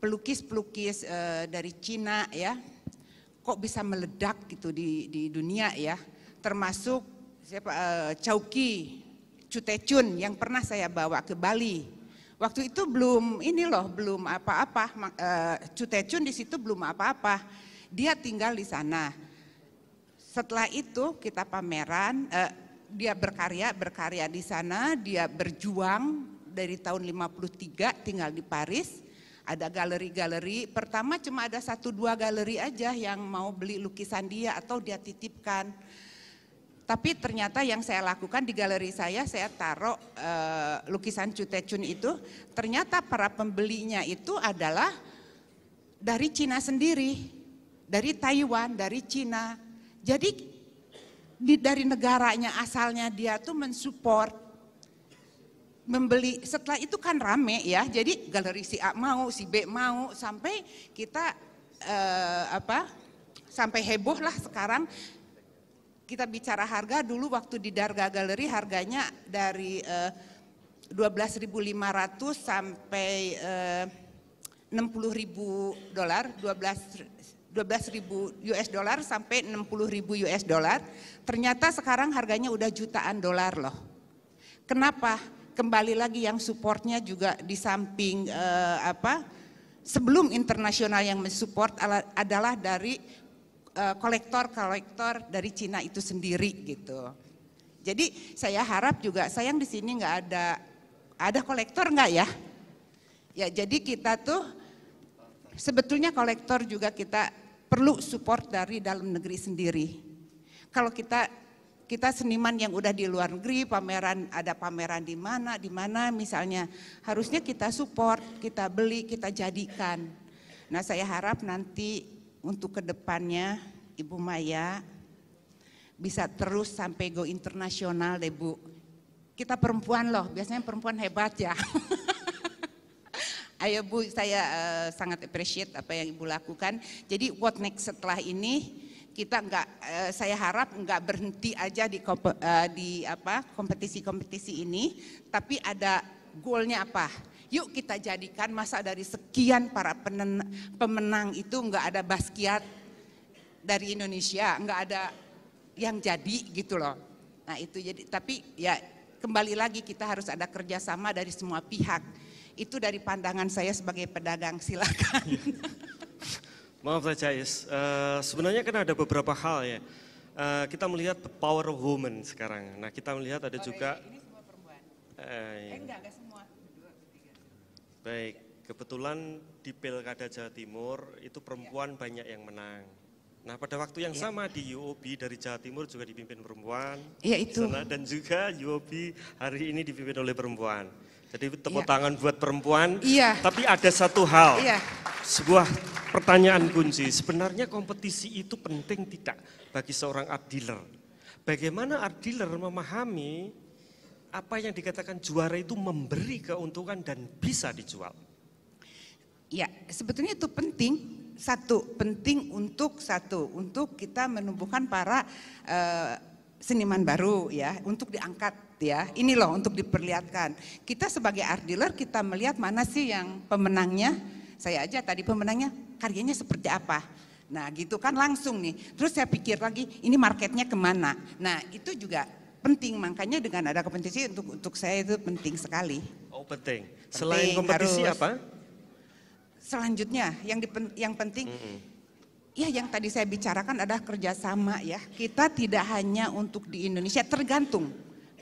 pelukis-pelukis e, dari Cina ya kok bisa meledak gitu di di dunia ya. Termasuk siapa e, eh, Chauki Cutechun yang pernah saya bawa ke Bali. Waktu itu belum ini loh, belum apa-apa. E, eh, Cutechun di situ belum apa-apa. Dia tinggal di sana. Setelah itu kita pameran, e, dia berkarya, berkarya di sana, dia berjuang dari tahun 53 tinggal di Paris. Ada galeri-galeri, pertama cuma ada satu dua galeri aja yang mau beli lukisan dia atau dia titipkan. Tapi ternyata yang saya lakukan di galeri saya, saya taruh e, lukisan Cutecun itu, ternyata para pembelinya itu adalah dari Cina sendiri, dari Taiwan, dari Cina. Jadi di, dari negaranya asalnya dia tuh mensupport membeli setelah itu kan rame ya jadi galeri si A mau si B mau sampai kita eh, apa sampai heboh lah sekarang kita bicara harga dulu waktu di Darga Galeri harganya dari eh, 12.500 sampai eh, 60.000 dolar 12 12.000 US dollar sampai 60.000 US dollar. Ternyata sekarang harganya udah jutaan dolar loh. Kenapa? Kembali lagi yang supportnya juga di samping eh, apa? Sebelum internasional yang mensupport adalah dari eh, kolektor-kolektor eh, dari Cina itu sendiri gitu. Jadi saya harap juga sayang di sini nggak ada ada kolektor nggak ya? Ya jadi kita tuh sebetulnya kolektor juga kita perlu support dari dalam negeri sendiri. Kalau kita kita seniman yang udah di luar negeri, pameran ada pameran di mana, di mana misalnya, harusnya kita support, kita beli, kita jadikan. Nah, saya harap nanti untuk kedepannya Ibu Maya bisa terus sampai go internasional deh Bu. Kita perempuan loh, biasanya perempuan hebat ya. Ayo Bu, saya uh, sangat appreciate apa yang Ibu lakukan. Jadi what next setelah ini kita nggak, uh, saya harap nggak berhenti aja di, uh, apa kompetisi-kompetisi ini, tapi ada goalnya apa? Yuk kita jadikan masa dari sekian para penen, pemenang itu nggak ada basket dari Indonesia, nggak ada yang jadi gitu loh. Nah itu jadi, tapi ya kembali lagi kita harus ada kerjasama dari semua pihak itu dari pandangan saya sebagai pedagang. Silakan. Iya. Maaf saja, Uh, eh, sebenarnya kan ada beberapa hal ya. Uh, kita melihat power of woman sekarang. Nah, kita melihat ada oh, juga. Ini semua perempuan. Uh, ya. Eh, enggak, enggak semua. Dua, Baik, kebetulan di Pilkada Jawa Timur itu perempuan ya. banyak yang menang. Nah, pada waktu yang ya. sama di UOB dari Jawa Timur juga dipimpin perempuan. Iya, itu. dan juga UOB hari ini dipimpin oleh perempuan. Jadi tepuk iya. tangan buat perempuan. Iya. Tapi ada satu hal. Iya. Sebuah pertanyaan kunci. Sebenarnya kompetisi itu penting tidak bagi seorang art dealer? Bagaimana art dealer memahami apa yang dikatakan juara itu memberi keuntungan dan bisa dijual? Ya, sebetulnya itu penting. Satu, penting untuk satu, untuk kita menumbuhkan para uh, seniman baru ya, untuk diangkat ya. Ini loh untuk diperlihatkan. Kita sebagai art dealer kita melihat mana sih yang pemenangnya. Saya aja tadi pemenangnya karyanya seperti apa. Nah gitu kan langsung nih. Terus saya pikir lagi ini marketnya kemana. Nah itu juga penting makanya dengan ada kompetisi untuk untuk saya itu penting sekali. Oh penting. penting Selain kompetisi harus, apa? Selanjutnya yang dipen, yang penting. Mm -hmm. Ya yang tadi saya bicarakan adalah kerjasama ya. Kita tidak hanya untuk di Indonesia tergantung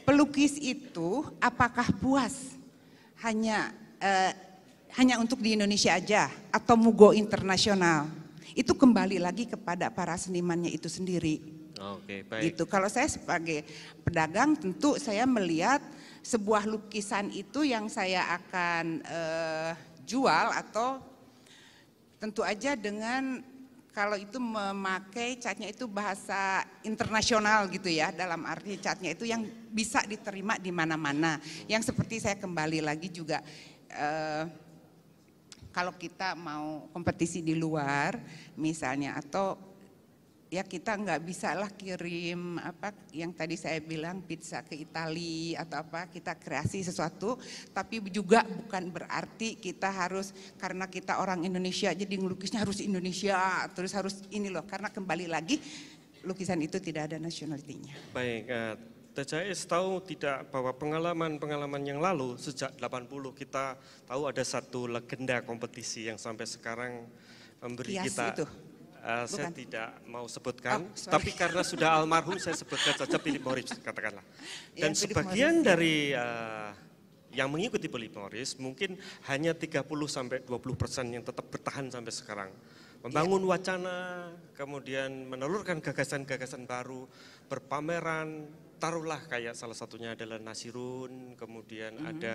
pelukis itu apakah puas hanya eh, hanya untuk di Indonesia aja atau mugo internasional? Itu kembali lagi kepada para senimannya itu sendiri. Oke, baik. Gitu. Kalau saya sebagai pedagang tentu saya melihat sebuah lukisan itu yang saya akan eh, jual atau tentu aja dengan kalau itu memakai catnya itu bahasa internasional gitu ya dalam arti catnya itu yang bisa diterima di mana-mana yang seperti saya kembali lagi juga eh, kalau kita mau kompetisi di luar misalnya atau ya kita nggak bisa lah kirim apa yang tadi saya bilang pizza ke Italia atau apa kita kreasi sesuatu tapi juga bukan berarti kita harus karena kita orang Indonesia jadi ngelukisnya harus Indonesia terus harus ini loh karena kembali lagi lukisan itu tidak ada nasionalitinya. Baik, uh, eh, TJS tahu tidak bahwa pengalaman-pengalaman yang lalu sejak 80 kita tahu ada satu legenda kompetisi yang sampai sekarang memberi Kias kita itu Eh, saya tidak mau sebutkan, oh, tapi karena sudah almarhum saya sebutkan saja Philip Morris katakanlah. Ya, dan ya, sebagian dari uh, yang mengikuti Philip Morris mungkin hanya 30 sampai 20 persen yang tetap bertahan sampai sekarang. Membangun ya. wacana, kemudian menelurkan gagasan-gagasan baru, berpameran, taruhlah kayak salah satunya adalah Nasirun, kemudian mm -hmm. ada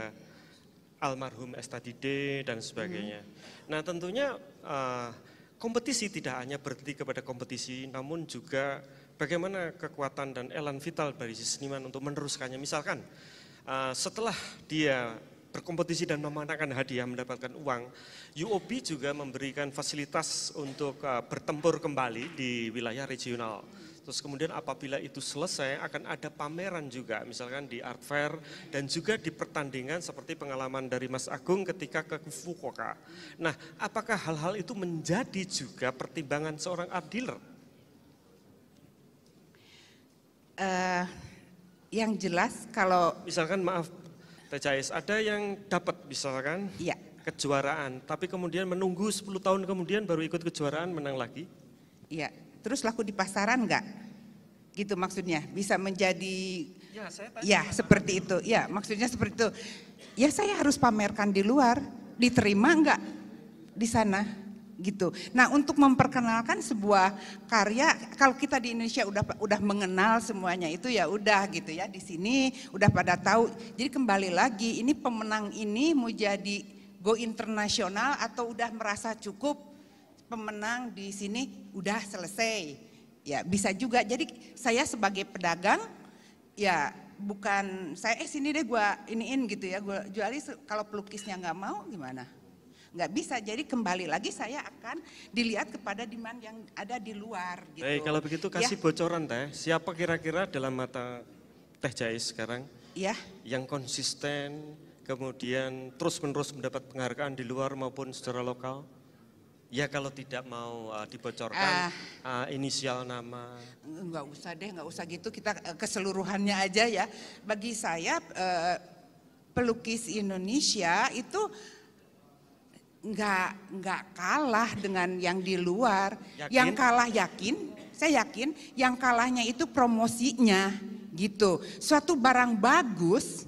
almarhum Estadide dan sebagainya. Mm -hmm. Nah tentunya uh, kompetisi tidak hanya berhenti kepada kompetisi, namun juga bagaimana kekuatan dan elan vital dari seniman untuk meneruskannya. Misalkan uh, setelah dia berkompetisi dan memenangkan hadiah mendapatkan uang, UOB juga memberikan fasilitas untuk uh, bertempur kembali di wilayah regional. Terus kemudian apabila itu selesai akan ada pameran juga misalkan di art fair dan juga di pertandingan seperti pengalaman dari Mas Agung ketika ke Fukuoka. Nah, apakah hal-hal itu menjadi juga pertimbangan seorang art dealer? Uh, yang jelas kalau misalkan maaf TCS ada yang dapat misalkan iya. kejuaraan, tapi kemudian menunggu 10 tahun kemudian baru ikut kejuaraan menang lagi. Iya, terus laku di pasaran nggak? Gitu maksudnya, bisa menjadi ya, saya ya seperti itu. Ya, maksudnya seperti itu. Ya saya harus pamerkan di luar, diterima nggak di sana? gitu. Nah, untuk memperkenalkan sebuah karya, kalau kita di Indonesia udah udah mengenal semuanya itu ya udah gitu ya. Di sini udah pada tahu. Jadi kembali lagi, ini pemenang ini mau jadi go internasional atau udah merasa cukup pemenang di sini udah selesai. Ya, bisa juga. Jadi saya sebagai pedagang ya bukan saya eh sini deh gua iniin gitu ya, gua jualin kalau pelukisnya nggak mau gimana? nggak bisa. Jadi kembali lagi saya akan dilihat kepada demand yang ada di luar. Gitu. Baik, kalau begitu kasih ya. bocoran teh. Siapa kira-kira dalam mata teh jais sekarang? Ya. Yang konsisten, kemudian terus-menerus mendapat penghargaan di luar maupun secara lokal? Ya kalau tidak mau uh, dibocorkan uh, uh, inisial nama. Enggak usah deh, enggak usah gitu. Kita uh, keseluruhannya aja ya. Bagi saya uh, pelukis Indonesia itu enggak enggak kalah dengan yang di luar. Yakin? Yang kalah yakin, saya yakin yang kalahnya itu promosinya gitu. Suatu barang bagus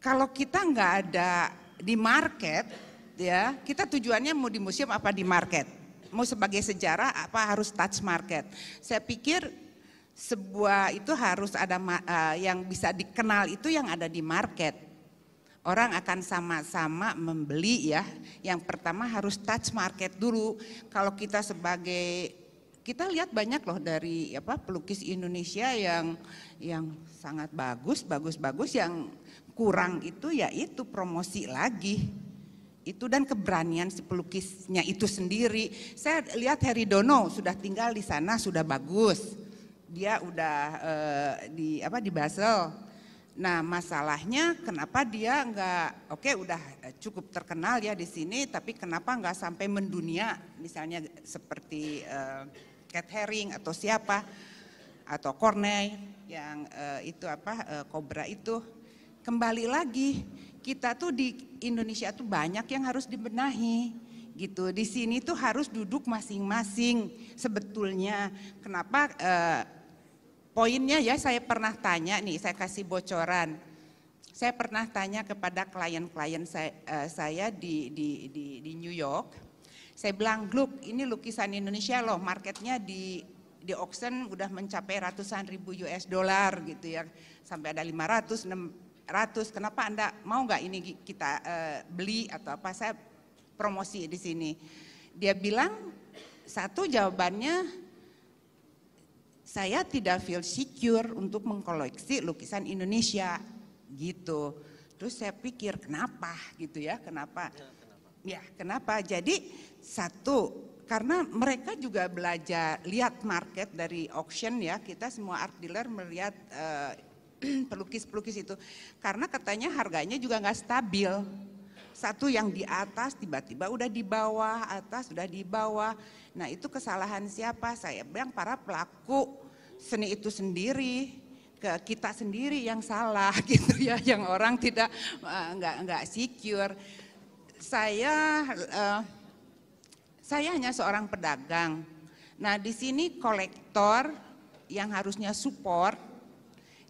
kalau kita enggak ada di market ya kita tujuannya mau di museum apa di market mau sebagai sejarah apa harus touch market saya pikir sebuah itu harus ada uh, yang bisa dikenal itu yang ada di market orang akan sama-sama membeli ya yang pertama harus touch market dulu kalau kita sebagai kita lihat banyak loh dari apa pelukis Indonesia yang yang sangat bagus, bagus-bagus yang kurang itu yaitu promosi lagi itu dan keberanian si pelukisnya itu sendiri. Saya lihat Heri Dono sudah tinggal di sana sudah bagus. Dia udah eh, di apa di Basel. Nah, masalahnya kenapa dia nggak oke okay, udah cukup terkenal ya di sini tapi kenapa nggak sampai mendunia misalnya seperti eh, Cat Herring atau siapa atau Corneille yang eh, itu apa eh, Cobra itu kembali lagi kita tuh di Indonesia tuh banyak yang harus dibenahi gitu. Di sini tuh harus duduk masing-masing sebetulnya. Kenapa eh, poinnya ya saya pernah tanya nih, saya kasih bocoran. Saya pernah tanya kepada klien-klien saya, eh, saya di, di, di, di New York. Saya bilang, "Gluk, ini lukisan Indonesia loh, marketnya di di auction udah mencapai ratusan ribu US dollar gitu ya. Sampai ada 500, enam ratus, kenapa Anda mau nggak ini kita uh, beli atau apa, saya promosi di sini. Dia bilang, satu jawabannya, saya tidak feel secure untuk mengkoleksi lukisan Indonesia, gitu. Terus saya pikir, kenapa gitu ya, kenapa? Ya, kenapa? Ya, Jadi satu, karena mereka juga belajar lihat market dari auction ya kita semua art dealer melihat uh, pelukis-pelukis itu. Karena katanya harganya juga nggak stabil. Satu yang di atas tiba-tiba udah di bawah, atas udah di bawah. Nah itu kesalahan siapa? Saya bilang para pelaku seni itu sendiri ke kita sendiri yang salah gitu ya yang orang tidak eh, nggak nggak secure saya uh, saya hanya seorang pedagang nah di sini kolektor yang harusnya support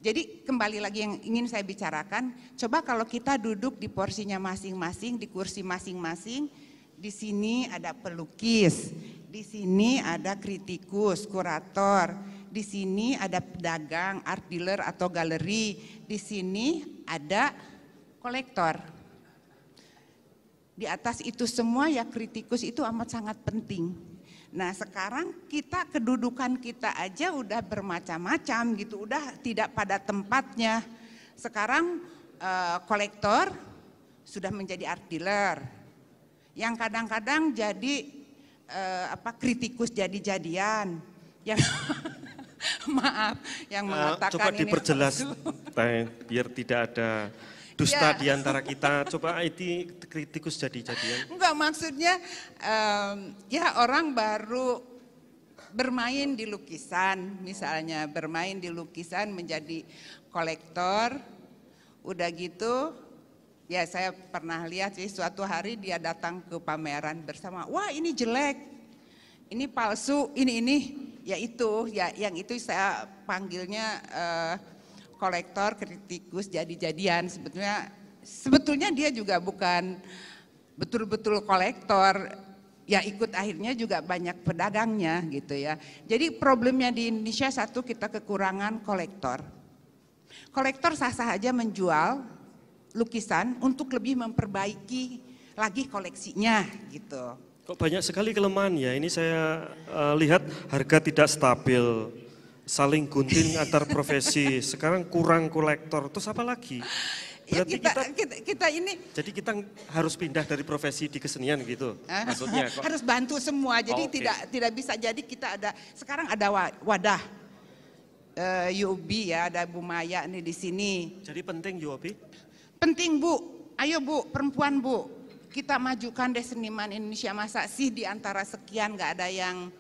jadi kembali lagi yang ingin saya bicarakan, coba kalau kita duduk di porsinya masing-masing, di kursi masing-masing, di sini ada pelukis, di sini ada kritikus, kurator, di sini ada pedagang, art dealer atau galeri, di sini ada kolektor. Di atas itu semua ya kritikus itu amat sangat penting Nah sekarang kita kedudukan kita aja udah bermacam-macam gitu, udah tidak pada tempatnya. Sekarang uh, kolektor sudah menjadi art dealer, yang kadang-kadang jadi uh, apa kritikus jadi-jadian, yang maaf yang eh, mengatakan uh, coba diperjelas biar tidak ada dusta ya. di antara kita. Coba IT kritikus jadi-jadian. Enggak, maksudnya um, ya orang baru bermain di lukisan, misalnya bermain di lukisan menjadi kolektor, udah gitu ya saya pernah lihat sih suatu hari dia datang ke pameran bersama, wah ini jelek, ini palsu, ini ini, ya itu, ya yang itu saya panggilnya uh, kolektor, kritikus, jadi-jadian. Sebetulnya sebetulnya dia juga bukan betul-betul kolektor, ya ikut akhirnya juga banyak pedagangnya gitu ya. Jadi problemnya di Indonesia satu kita kekurangan kolektor. Kolektor sah-sah aja menjual lukisan untuk lebih memperbaiki lagi koleksinya gitu. Kok banyak sekali kelemahan ya. Ini saya uh, lihat harga tidak stabil saling gunting antar profesi. Sekarang kurang kolektor, terus apa lagi? ya kita, kita, kita, kita ini. Jadi kita harus pindah dari profesi di kesenian gitu. Ah, maksudnya kok. harus bantu semua. Jadi oh, okay. tidak tidak bisa jadi kita ada sekarang ada wadah uh, eh, UOB ya, ada Bu Maya nih di sini. Jadi penting UOB? Penting Bu. Ayo Bu, perempuan Bu, kita majukan deh seniman Indonesia masa sih di antara sekian nggak ada yang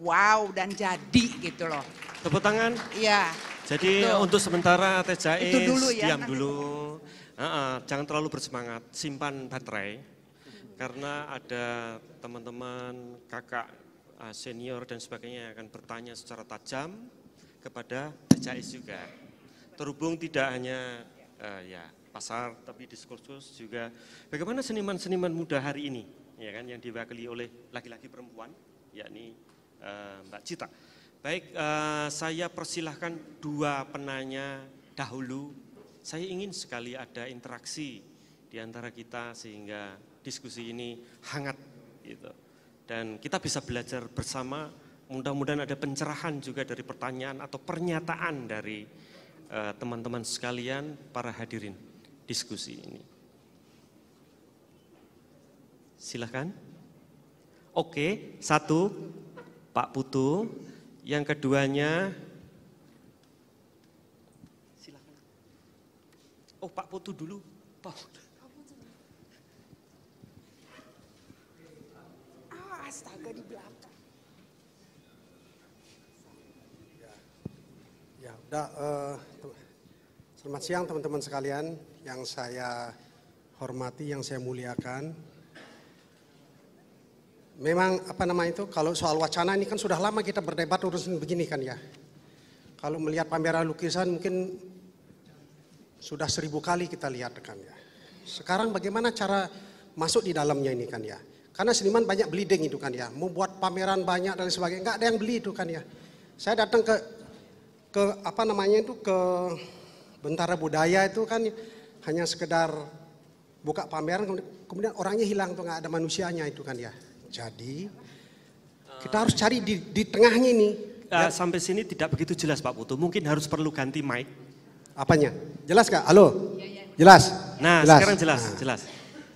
wow dan jadi gitu loh. Tepuk tangan. Iya. Jadi itu. untuk sementara teh jais, Itu dulu ya, diam dulu. Uh -uh, jangan terlalu bersemangat, simpan baterai. Karena ada teman-teman kakak uh, senior dan sebagainya yang akan bertanya secara tajam kepada teh jais juga. Terhubung tidak hanya uh, ya pasar, tapi diskursus juga. Bagaimana seniman-seniman muda hari ini, ya kan, yang diwakili oleh laki-laki perempuan, yakni Eh, Mbak Cita. Baik, eh, saya persilahkan dua penanya dahulu. Saya ingin sekali ada interaksi di antara kita sehingga diskusi ini hangat gitu. Dan kita bisa belajar bersama, mudah-mudahan ada pencerahan juga dari pertanyaan atau pernyataan dari eh, teman-teman sekalian, para hadirin diskusi ini. Silahkan. Oke, satu, Pak Putu, yang keduanya silakan. Oh, Pak Putu dulu. Pak Putu. Ah, astaga di belakang. Ya, udah uh, selamat siang teman-teman sekalian yang saya hormati, yang saya muliakan memang apa nama itu kalau soal wacana ini kan sudah lama kita berdebat urusan begini kan ya. Kalau melihat pameran lukisan mungkin sudah seribu kali kita lihat kan ya. Sekarang bagaimana cara masuk di dalamnya ini kan ya. Karena seniman banyak bleeding itu kan ya, membuat pameran banyak dan sebagainya, Enggak ada yang beli itu kan ya. Saya datang ke ke apa namanya itu ke Bentara Budaya itu kan hanya sekedar buka pameran kemudian orangnya hilang tuh nggak ada manusianya itu kan ya. Jadi kita harus cari di, di tengahnya ini. Uh, ya. Sampai sini tidak begitu jelas Pak Putu. Mungkin harus perlu ganti mic. Apanya? Jelas kak? Halo? Jelas? Nah jelas. sekarang jelas, nah. jelas.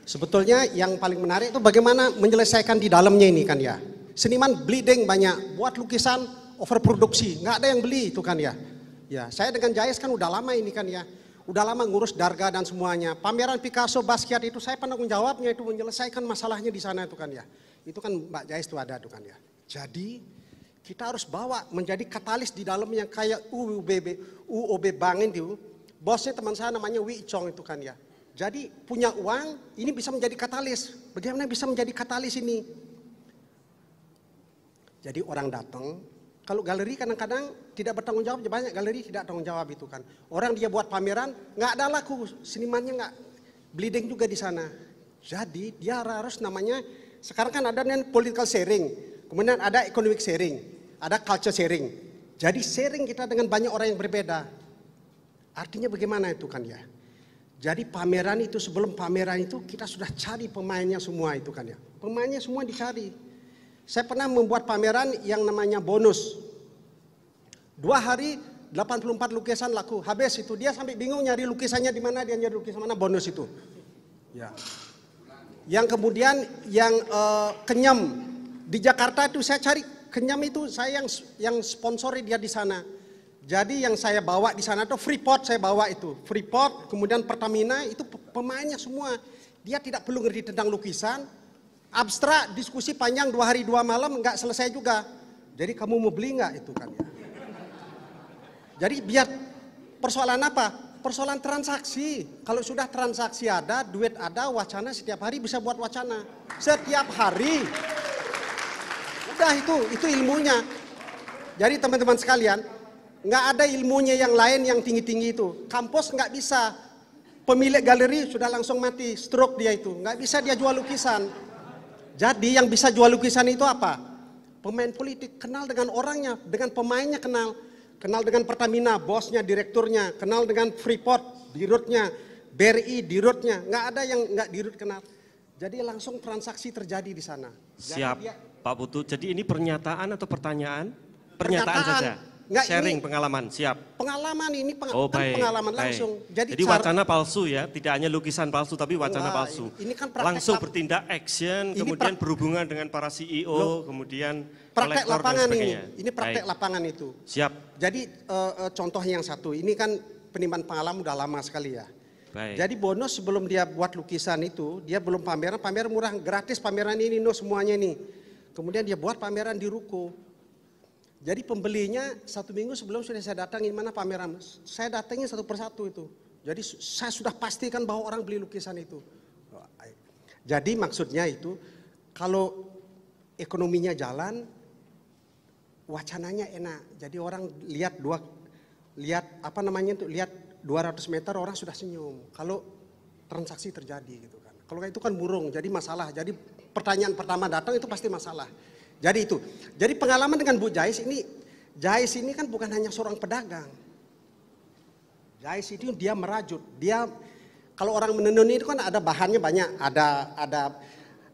Sebetulnya yang paling menarik itu bagaimana menyelesaikan di dalamnya ini kan ya. Seniman bleeding banyak, buat lukisan overproduksi, nggak ada yang beli itu kan ya. Ya, saya dengan Jayas kan udah lama ini kan ya. Udah lama ngurus Darga dan semuanya. Pameran Picasso, Basquiat itu saya pernah menjawabnya itu menyelesaikan masalahnya di sana itu kan ya. Itu kan Mbak Jais itu ada tuh kan ya. Jadi kita harus bawa menjadi katalis di dalam yang kayak UBB, UOB Bangin itu. Bosnya teman saya namanya Wi Chong itu kan ya. Jadi punya uang ini bisa menjadi katalis. Bagaimana bisa menjadi katalis ini? Jadi orang datang, kalau galeri kadang-kadang tidak bertanggung jawab, banyak galeri tidak tanggung jawab itu kan. Orang dia buat pameran, nggak ada laku, senimannya nggak, bleeding juga di sana. Jadi dia harus namanya sekarang kan ada yang political sharing, kemudian ada economic sharing, ada culture sharing. Jadi sharing kita dengan banyak orang yang berbeda. Artinya bagaimana itu kan ya? Jadi pameran itu sebelum pameran itu kita sudah cari pemainnya semua itu kan ya. Pemainnya semua dicari. Saya pernah membuat pameran yang namanya bonus. Dua hari 84 lukisan laku habis itu dia sampai bingung nyari lukisannya di mana dia nyari lukisan mana bonus itu. Ya yang kemudian yang uh, kenyam di Jakarta itu saya cari kenyam itu saya yang yang sponsori dia di sana. Jadi yang saya bawa di sana itu Freeport saya bawa itu. Freeport kemudian Pertamina itu pemainnya semua. Dia tidak perlu ngerti tentang lukisan. Abstrak diskusi panjang dua hari dua malam nggak selesai juga. Jadi kamu mau beli nggak itu kan ya. Jadi biar persoalan apa? persoalan transaksi. Kalau sudah transaksi ada, duit ada, wacana setiap hari bisa buat wacana. Setiap hari. Udah itu, itu ilmunya. Jadi teman-teman sekalian, nggak ada ilmunya yang lain yang tinggi-tinggi itu. Kampus nggak bisa. Pemilik galeri sudah langsung mati, stroke dia itu. Nggak bisa dia jual lukisan. Jadi yang bisa jual lukisan itu apa? Pemain politik kenal dengan orangnya, dengan pemainnya kenal kenal dengan Pertamina, bosnya, direkturnya, kenal dengan Freeport, dirutnya, BRI, dirutnya, nggak ada yang nggak dirut kenal. Jadi langsung transaksi terjadi di sana. Jadi Siap, dia, Pak Putu. Jadi ini pernyataan atau pertanyaan? Pernyataan, pernyataan saja. Nggak, Sharing pengalaman, siap. Pengalaman ini peng oh, kan pengalaman baik. langsung. Jadi, Jadi wacana palsu ya, tidak hanya lukisan palsu tapi wacana enggak, palsu. Ini kan langsung bertindak action, kemudian berhubungan dengan para CEO, Loh. kemudian praktek lapangan ini. Ini praktek Baik. lapangan itu. Siap. Jadi uh, uh, contoh yang satu ini kan peniman pengalaman udah lama sekali ya. Baik. Jadi bonus sebelum dia buat lukisan itu, dia belum pameran, pameran murah, gratis pameran ini, no semuanya nih. Kemudian dia buat pameran di ruko. Jadi pembelinya satu minggu sebelum sudah saya datangin mana pameran, saya datangin satu persatu itu. Jadi saya sudah pastikan bahwa orang beli lukisan itu. Jadi maksudnya itu kalau ekonominya jalan, wacananya enak. Jadi orang lihat dua lihat apa namanya tuh lihat 200 meter orang sudah senyum. Kalau transaksi terjadi gitu kan. Kalau itu kan burung, jadi masalah. Jadi pertanyaan pertama datang itu pasti masalah. Jadi itu. Jadi pengalaman dengan Bu Jais ini Jais ini kan bukan hanya seorang pedagang. Jais itu dia merajut, dia kalau orang menenun itu kan ada bahannya banyak, ada ada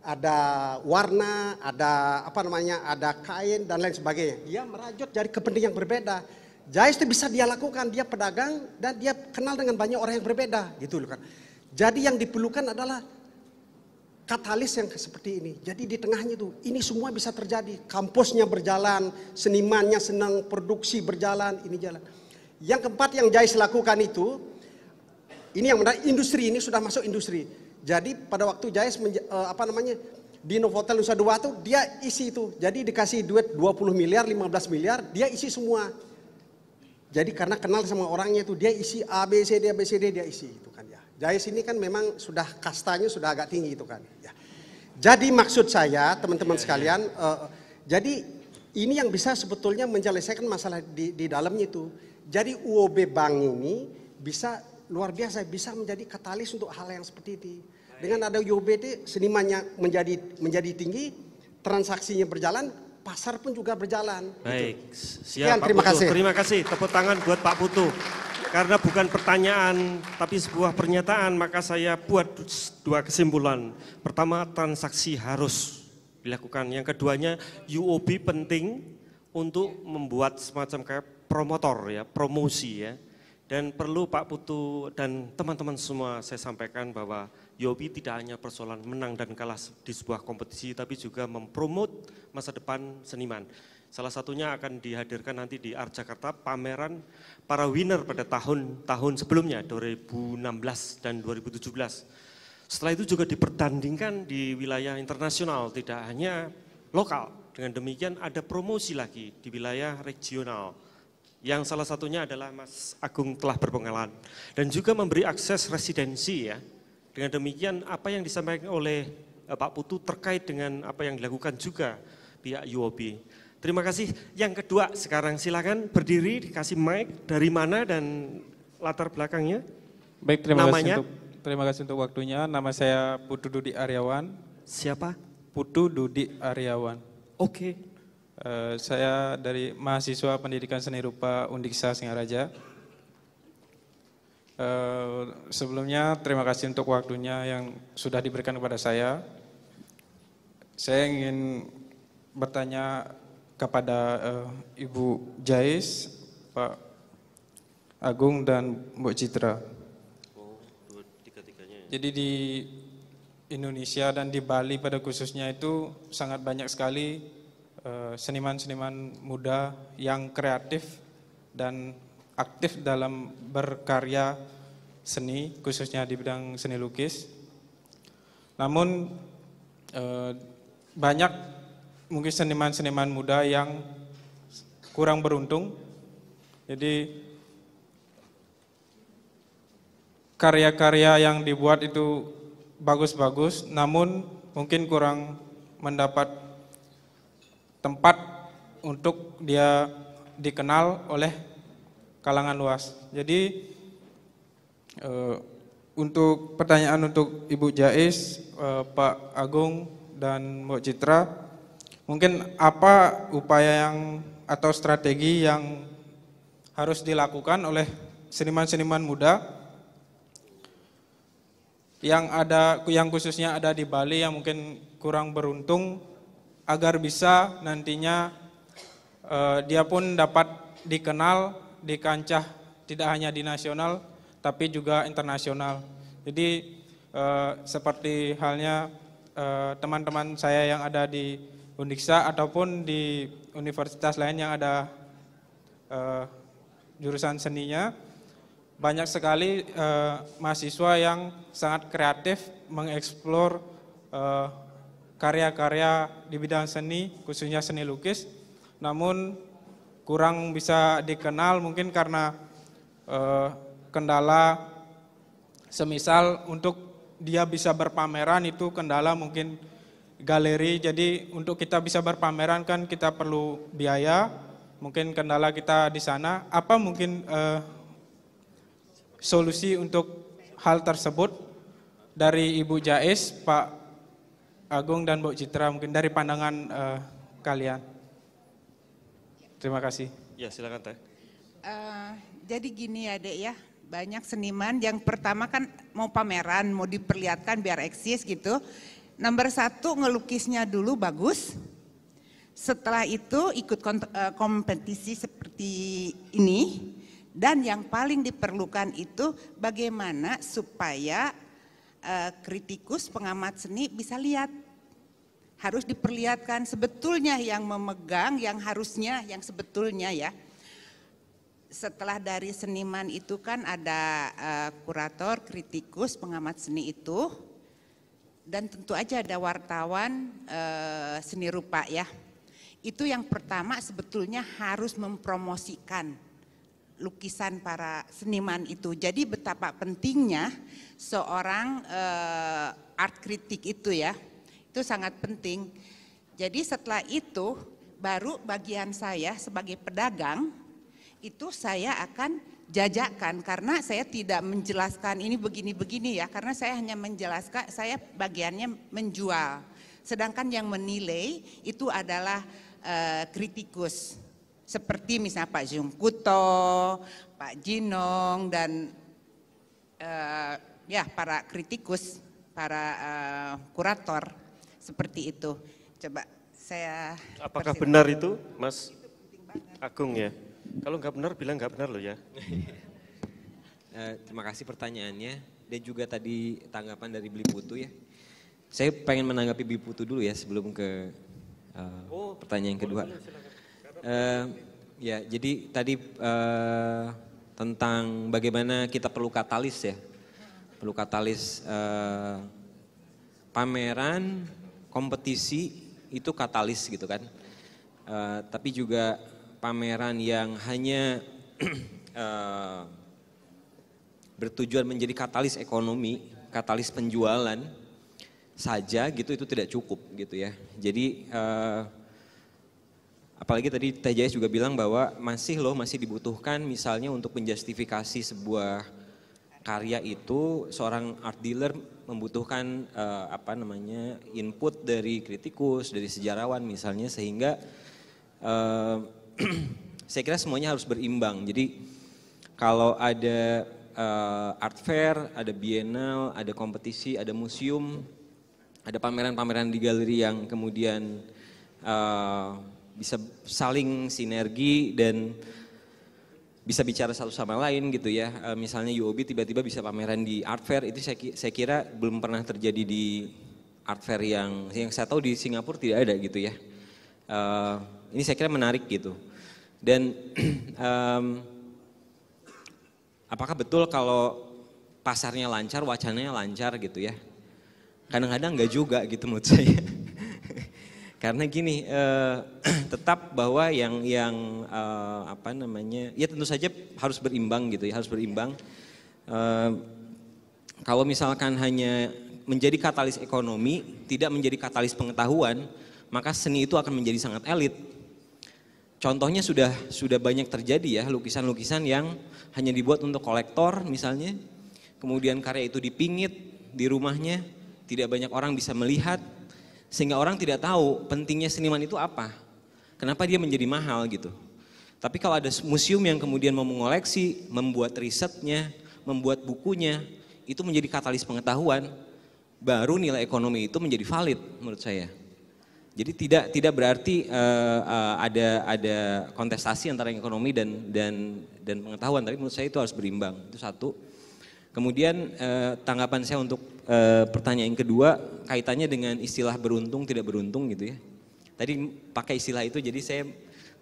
ada warna, ada apa namanya, ada kain dan lain sebagainya. Dia merajut dari kepentingan yang berbeda. Jais itu bisa dia lakukan, dia pedagang dan dia kenal dengan banyak orang yang berbeda gitu loh kan. Jadi yang diperlukan adalah katalis yang seperti ini. Jadi di tengahnya itu, ini semua bisa terjadi. Kampusnya berjalan, senimannya senang, produksi berjalan, ini jalan. Yang keempat yang Jais lakukan itu, ini yang menarik, industri ini sudah masuk industri jadi pada waktu Jais eh, apa namanya di Novotel Nusa Dua tuh dia isi itu. Jadi dikasih duit 20 miliar, 15 miliar, dia isi semua. Jadi karena kenal sama orangnya itu dia isi A B C D A B C D dia isi itu kan ya. Jais ini kan memang sudah kastanya sudah agak tinggi itu kan ya. Jadi maksud saya teman-teman iya, iya. sekalian uh, jadi ini yang bisa sebetulnya menyelesaikan masalah di, di dalamnya itu. Jadi UOB Bank ini bisa luar biasa bisa menjadi katalis untuk hal yang seperti itu. Dengan ada UBT senimannya menjadi menjadi tinggi, transaksinya berjalan, pasar pun juga berjalan. Baik, gitu. siap Pak terima Putu. kasih. Terima kasih. Tepuk tangan buat Pak Putu. Karena bukan pertanyaan tapi sebuah pernyataan, maka saya buat dua kesimpulan. Pertama, transaksi harus dilakukan. Yang keduanya, UOB penting untuk membuat semacam kayak promotor ya, promosi ya dan perlu Pak Putu dan teman-teman semua saya sampaikan bahwa Yobi tidak hanya persoalan menang dan kalah di sebuah kompetisi, tapi juga mempromot masa depan seniman. Salah satunya akan dihadirkan nanti di Art Jakarta pameran para winner pada tahun-tahun sebelumnya, 2016 dan 2017. Setelah itu juga dipertandingkan di wilayah internasional, tidak hanya lokal. Dengan demikian ada promosi lagi di wilayah regional yang salah satunya adalah Mas Agung telah berpengalaman dan juga memberi akses residensi ya. Dengan demikian apa yang disampaikan oleh eh, Pak Putu terkait dengan apa yang dilakukan juga pihak UOB. Terima kasih. Yang kedua sekarang silakan berdiri dikasih mic dari mana dan latar belakangnya. Baik, terima Namanya. kasih untuk terima kasih untuk waktunya. Nama saya Putu Dudi Aryawan. Siapa? Putu Dudi Aryawan. Oke. Okay. Eh, saya dari mahasiswa pendidikan seni rupa Undiksa Singaraja. Eh, sebelumnya terima kasih untuk waktunya yang sudah diberikan kepada saya. Saya ingin bertanya kepada eh, Ibu Jais, Pak Agung dan Bu Citra. Jadi di Indonesia dan di Bali pada khususnya itu sangat banyak sekali Eh, seniman-seniman muda yang kreatif dan aktif dalam berkarya seni, khususnya di bidang seni lukis. Namun eh, banyak mungkin seniman-seniman muda yang kurang beruntung. Jadi karya-karya yang dibuat itu bagus-bagus, namun mungkin kurang mendapat tempat untuk dia dikenal oleh kalangan luas. Jadi e, untuk pertanyaan untuk Ibu Jais, e, Pak Agung dan Mbak Citra, mungkin apa upaya yang atau strategi yang harus dilakukan oleh seniman-seniman muda yang ada yang khususnya ada di Bali yang mungkin kurang beruntung agar bisa nantinya uh, dia pun dapat dikenal di kancah tidak hanya di nasional tapi juga internasional. Jadi uh, seperti halnya eh, teman-teman uh, saya yang ada di Undiksa ataupun di universitas lain yang ada uh, jurusan seninya banyak sekali uh, mahasiswa yang sangat kreatif mengeksplor uh, karya-karya di bidang seni, khususnya seni lukis, namun kurang bisa dikenal mungkin karena eh, kendala semisal untuk dia bisa berpameran itu kendala mungkin galeri. Jadi untuk kita bisa berpameran kan kita perlu biaya, mungkin kendala kita di sana. Apa mungkin eh, solusi untuk hal tersebut dari Ibu Jais, Pak Agung dan Bu Citra mungkin dari pandangan uh, kalian. Terima kasih. Ya silakan Teh. Uh, jadi gini ya Dek ya, banyak seniman yang pertama kan mau pameran, mau diperlihatkan biar eksis gitu. Nomor satu ngelukisnya dulu bagus. Setelah itu ikut eh, kompetisi seperti ini. Dan yang paling diperlukan itu bagaimana supaya uh, kritikus pengamat seni bisa lihat harus diperlihatkan sebetulnya yang memegang, yang harusnya, yang sebetulnya ya. Setelah dari seniman itu kan ada uh, kurator, kritikus, pengamat seni itu, dan tentu aja ada wartawan uh, seni rupa ya. Itu yang pertama sebetulnya harus mempromosikan lukisan para seniman itu. Jadi betapa pentingnya seorang uh, art kritik itu ya itu sangat penting. Jadi setelah itu baru bagian saya sebagai pedagang itu saya akan jajakan karena saya tidak menjelaskan ini begini-begini ya karena saya hanya menjelaskan saya bagiannya menjual. Sedangkan yang menilai itu adalah uh, kritikus seperti misalnya Pak Jungkuto, Pak Jinong dan uh, ya para kritikus, para uh, kurator seperti itu. Coba saya Apakah persilakan. benar itu, Mas itu Agung ya? Kalau nggak benar, bilang nggak benar loh ya. Eh, terima kasih pertanyaannya dan juga tadi tanggapan dari Beli Putu ya. Saya pengen menanggapi Beli Putu dulu ya sebelum ke uh, oh, pertanyaan kedua. Uh, ya, jadi tadi uh, tentang bagaimana kita perlu katalis ya, perlu katalis uh, pameran kompetisi itu katalis gitu kan. Uh, tapi juga pameran yang hanya uh, bertujuan menjadi katalis ekonomi, katalis penjualan saja gitu itu tidak cukup gitu ya. Jadi uh, apalagi tadi TJS juga bilang bahwa masih loh masih dibutuhkan misalnya untuk menjustifikasi sebuah karya itu seorang art dealer membutuhkan uh, apa namanya input dari kritikus, dari sejarawan misalnya sehingga uh, saya kira semuanya harus berimbang. Jadi kalau ada uh, art fair, ada biennal, ada kompetisi, ada museum, ada pameran-pameran di galeri yang kemudian uh, bisa saling sinergi dan bisa bicara satu sama lain gitu ya. E, misalnya UOB tiba-tiba bisa pameran di art fair itu saya, saya kira belum pernah terjadi di art fair yang yang saya tahu di Singapura tidak ada gitu ya. E, ini saya kira menarik gitu. Dan um, apakah betul kalau pasarnya lancar, wacananya lancar gitu ya? Kadang-kadang enggak juga gitu menurut saya. Karena gini, eh, tetap bahwa yang yang eh, apa namanya, ya tentu saja harus berimbang gitu ya, harus berimbang. Eh, kalau misalkan hanya menjadi katalis ekonomi, tidak menjadi katalis pengetahuan, maka seni itu akan menjadi sangat elit. Contohnya sudah sudah banyak terjadi ya lukisan-lukisan yang hanya dibuat untuk kolektor misalnya, kemudian karya itu dipingit di rumahnya, tidak banyak orang bisa melihat, sehingga orang tidak tahu pentingnya seniman itu apa. Kenapa dia menjadi mahal gitu. Tapi kalau ada museum yang kemudian mau mengoleksi, membuat risetnya, membuat bukunya, itu menjadi katalis pengetahuan, baru nilai ekonomi itu menjadi valid menurut saya. Jadi tidak tidak berarti uh, uh, ada ada kontestasi antara ekonomi dan dan dan pengetahuan, tapi menurut saya itu harus berimbang. Itu satu. Kemudian eh, tanggapan saya untuk eh, pertanyaan kedua kaitannya dengan istilah beruntung tidak beruntung gitu ya. Tadi pakai istilah itu jadi saya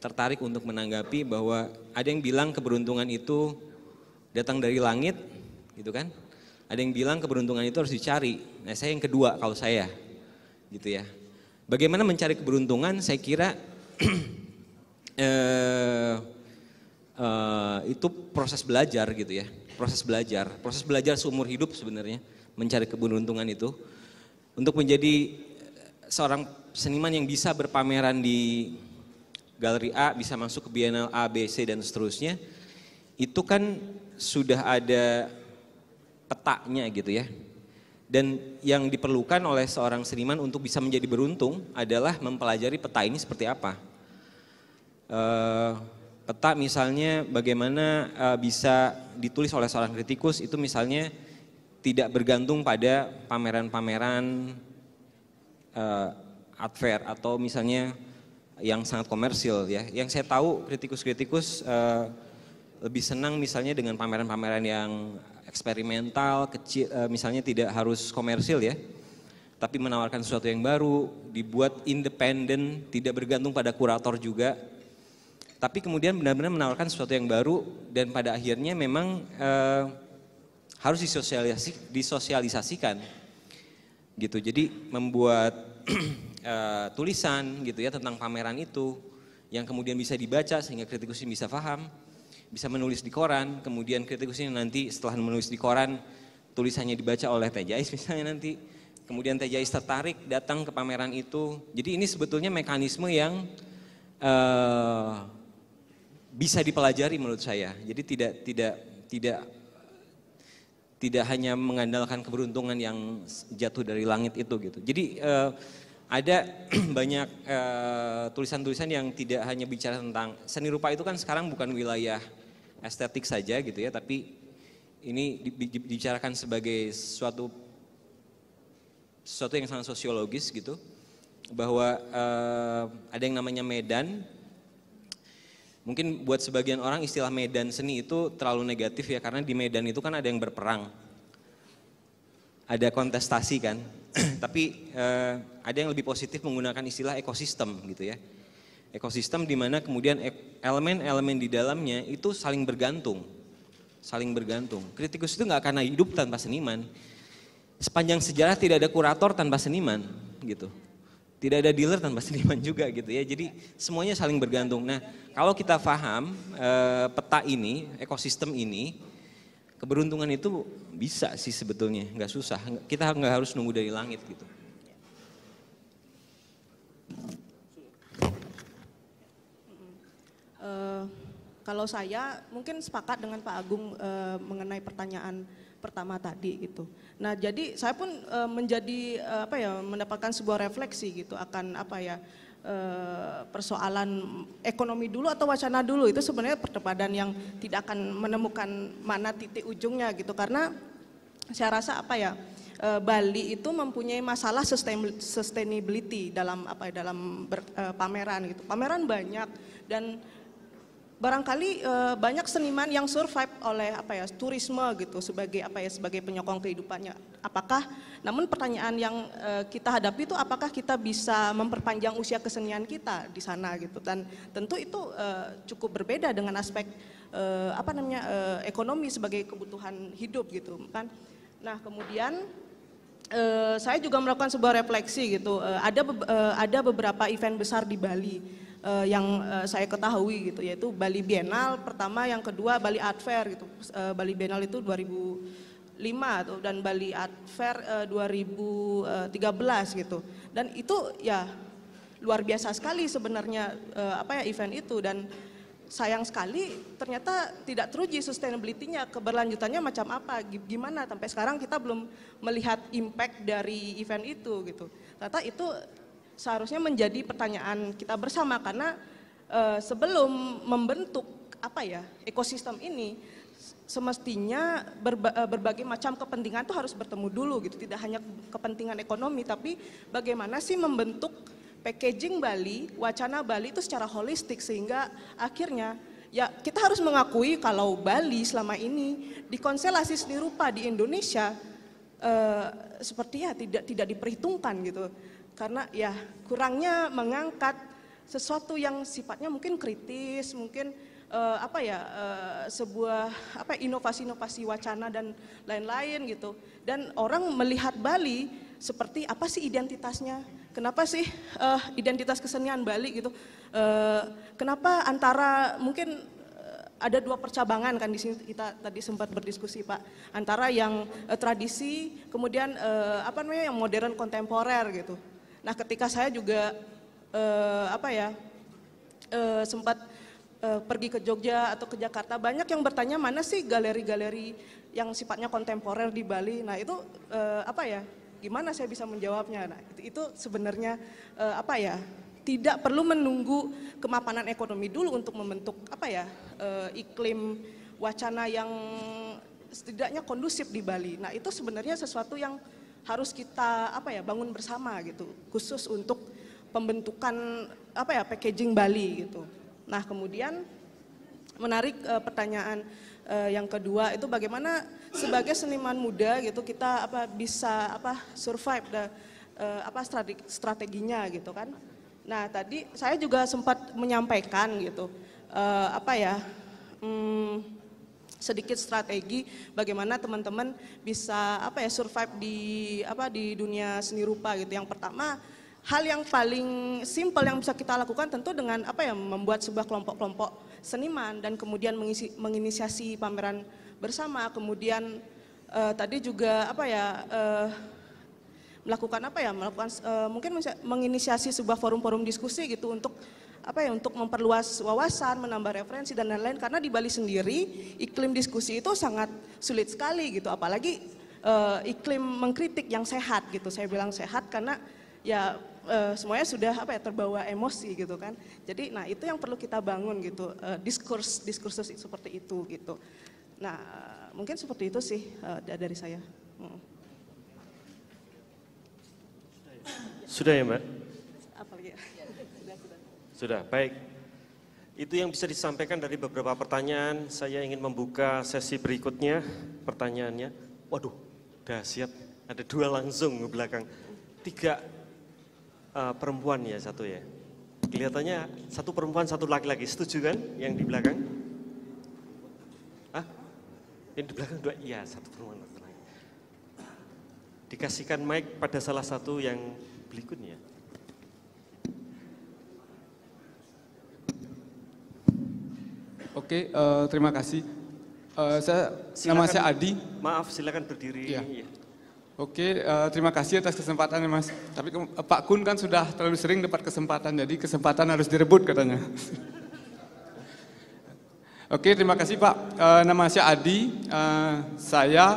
tertarik untuk menanggapi bahwa ada yang bilang keberuntungan itu datang dari langit gitu kan. Ada yang bilang keberuntungan itu harus dicari. Nah, saya yang kedua kalau saya gitu ya. Bagaimana mencari keberuntungan? Saya kira eh, eh, itu proses belajar gitu ya proses belajar, proses belajar seumur hidup sebenarnya mencari keberuntungan itu untuk menjadi eh, seorang seniman yang bisa berpameran di galeri A, bisa masuk ke Bienal A, B, C dan seterusnya. Itu kan sudah ada petanya gitu ya. Dan yang diperlukan oleh seorang seniman untuk bisa menjadi beruntung adalah mempelajari peta ini seperti apa. Eh, peta misalnya bagaimana uh, bisa ditulis oleh seorang kritikus itu misalnya tidak bergantung pada pameran-pameran uh, eh, adver atau misalnya yang sangat komersil ya. Yang saya tahu kritikus-kritikus uh, lebih senang misalnya dengan pameran-pameran yang eksperimental, kecil uh, misalnya tidak harus komersil ya. Tapi menawarkan sesuatu yang baru, dibuat independen, tidak bergantung pada kurator juga tapi kemudian benar-benar menawarkan sesuatu yang baru dan pada akhirnya memang e, harus disosialisasi, disosialisasikan gitu. Jadi membuat e, tulisan gitu ya tentang pameran itu yang kemudian bisa dibaca sehingga kritikus bisa paham, bisa menulis di koran, kemudian kritikus ini nanti setelah menulis di koran tulisannya dibaca oleh Tejais misalnya nanti kemudian Tejais tertarik datang ke pameran itu. Jadi ini sebetulnya mekanisme yang uh, bisa dipelajari menurut saya. Jadi tidak tidak tidak tidak hanya mengandalkan keberuntungan yang jatuh dari langit itu gitu. Jadi uh, ada banyak eh, tulisan-tulisan uh, yang tidak hanya bicara tentang seni rupa itu kan sekarang bukan wilayah estetik saja gitu ya, tapi ini dibicarakan sebagai suatu sesuatu yang sangat sosiologis gitu bahwa uh, ada yang namanya medan Mungkin buat sebagian orang istilah medan seni itu terlalu negatif ya karena di medan itu kan ada yang berperang. Ada kontestasi kan. Tapi eh, ada yang lebih positif menggunakan istilah ekosistem gitu ya. Ekosistem di mana kemudian elemen-elemen di dalamnya itu saling bergantung. Saling bergantung. Kritikus itu nggak akan hidup tanpa seniman. Sepanjang sejarah tidak ada kurator tanpa seniman gitu tidak ada dealer tanpa seniman juga gitu ya. Jadi semuanya saling bergantung. Nah, kalau kita paham e, eh, peta ini, ekosistem ini, keberuntungan itu bisa sih sebetulnya, nggak susah. Kita nggak harus nunggu dari langit gitu. Uh, kalau saya mungkin sepakat dengan Pak Agung uh, mengenai pertanyaan pertama tadi gitu. Nah, jadi saya pun e, menjadi e, apa ya mendapatkan sebuah refleksi gitu akan apa ya e, persoalan ekonomi dulu atau wacana dulu itu sebenarnya perdebatan yang tidak akan menemukan mana titik ujungnya gitu karena saya rasa apa ya Bali itu mempunyai masalah sustainability dalam apa ya, dalam ber, pameran gitu. Pameran banyak dan barangkali e, banyak seniman yang survive oleh apa ya turisme gitu sebagai apa ya sebagai penyokong kehidupannya. Apakah namun pertanyaan yang e, kita hadapi itu apakah kita bisa memperpanjang usia kesenian kita di sana gitu dan tentu itu e, cukup berbeda dengan aspek e, apa namanya e, ekonomi sebagai kebutuhan hidup gitu kan. Nah, kemudian e, saya juga melakukan sebuah refleksi gitu. E, ada e, ada beberapa event besar di Bali uh, yang uh, saya ketahui gitu yaitu Bali Bienal pertama yang kedua Bali Art Fair gitu uh, Bali Bienal itu 2005 atau dan Bali Art Fair uh, 2013 gitu dan itu ya luar biasa sekali sebenarnya uh, apa ya event itu dan sayang sekali ternyata tidak teruji sustainability-nya, keberlanjutannya macam apa, gimana sampai sekarang kita belum melihat impact dari event itu gitu. Ternyata itu seharusnya menjadi pertanyaan kita bersama karena e, sebelum membentuk apa ya ekosistem ini semestinya berba eh, berbagai macam kepentingan itu harus bertemu dulu gitu tidak hanya kepentingan ekonomi tapi bagaimana sih membentuk packaging Bali wacana Bali itu secara holistik sehingga akhirnya ya kita harus mengakui kalau Bali selama ini dikonstelasi seni rupa di Indonesia e, seperti ya tidak tidak diperhitungkan gitu karena ya kurangnya mengangkat sesuatu yang sifatnya mungkin kritis, mungkin uh, apa ya uh, sebuah apa inovasi-inovasi wacana dan lain-lain gitu. Dan orang melihat Bali seperti apa sih identitasnya? Kenapa sih uh, identitas kesenian Bali gitu? Uh, kenapa antara mungkin ada dua percabangan kan di sini kita tadi sempat berdiskusi Pak antara yang eh, tradisi kemudian eh, apa namanya yang modern kontemporer gitu Nah, ketika saya juga uh, apa ya uh, sempat uh, pergi ke Jogja atau ke Jakarta, banyak yang bertanya mana sih galeri-galeri yang sifatnya kontemporer di Bali. Nah, itu uh, apa ya? Gimana saya bisa menjawabnya? Nah, itu, sebenarnya uh, apa ya? Tidak perlu menunggu kemapanan ekonomi dulu untuk membentuk apa ya uh, iklim wacana yang setidaknya kondusif di Bali. Nah, itu sebenarnya sesuatu yang harus kita apa ya bangun bersama gitu khusus untuk pembentukan apa ya packaging Bali gitu. Nah kemudian menarik e, pertanyaan e, yang kedua itu bagaimana sebagai seniman muda gitu kita apa bisa apa survive the, e, apa strategi, strateginya gitu kan. Nah tadi saya juga sempat menyampaikan gitu apa ya. Hmm, sedikit strategi bagaimana teman-teman bisa apa ya survive di apa di dunia seni rupa gitu. Yang pertama hal yang paling simpel yang bisa kita lakukan tentu dengan apa ya membuat sebuah kelompok-kelompok seniman dan kemudian mengisi, menginisiasi pameran bersama kemudian uh, tadi juga apa ya uh, melakukan apa ya melakukan uh, mungkin menginisiasi sebuah forum-forum diskusi gitu untuk apa ya untuk memperluas wawasan, menambah referensi dan lain-lain karena di Bali sendiri iklim diskusi itu sangat sulit sekali gitu apalagi uh, iklim mengkritik yang sehat gitu. Saya bilang sehat karena ya uh, semuanya sudah apa ya terbawa emosi gitu kan. Jadi nah itu yang perlu kita bangun gitu uh, diskurs diskursus seperti itu gitu. Nah, mungkin seperti itu sih uh, dari saya. Hmm. Sudah ya, Mbak? Sudah, baik. Itu yang bisa disampaikan dari beberapa pertanyaan. Saya ingin membuka sesi berikutnya. Pertanyaannya, waduh, dahsyat. Ada dua langsung ke belakang. Tiga uh, perempuan ya satu ya. Kelihatannya satu perempuan, satu laki-laki. Setuju kan yang di belakang? ah Yang di belakang dua? Iya, satu perempuan, satu laki. Dikasihkan mic pada salah satu yang berikutnya. Oke, uh, terima kasih. Uh, saya silakan, nama saya Adi. Maaf, silakan berdiri. Ya. ya. Oke, uh, terima kasih atas kesempatannya Mas. Tapi uh, Pak Kun kan sudah terlalu sering dapat kesempatan, jadi kesempatan harus direbut katanya. Oke, terima kasih Pak. Uh, nama saya Adi. Uh, saya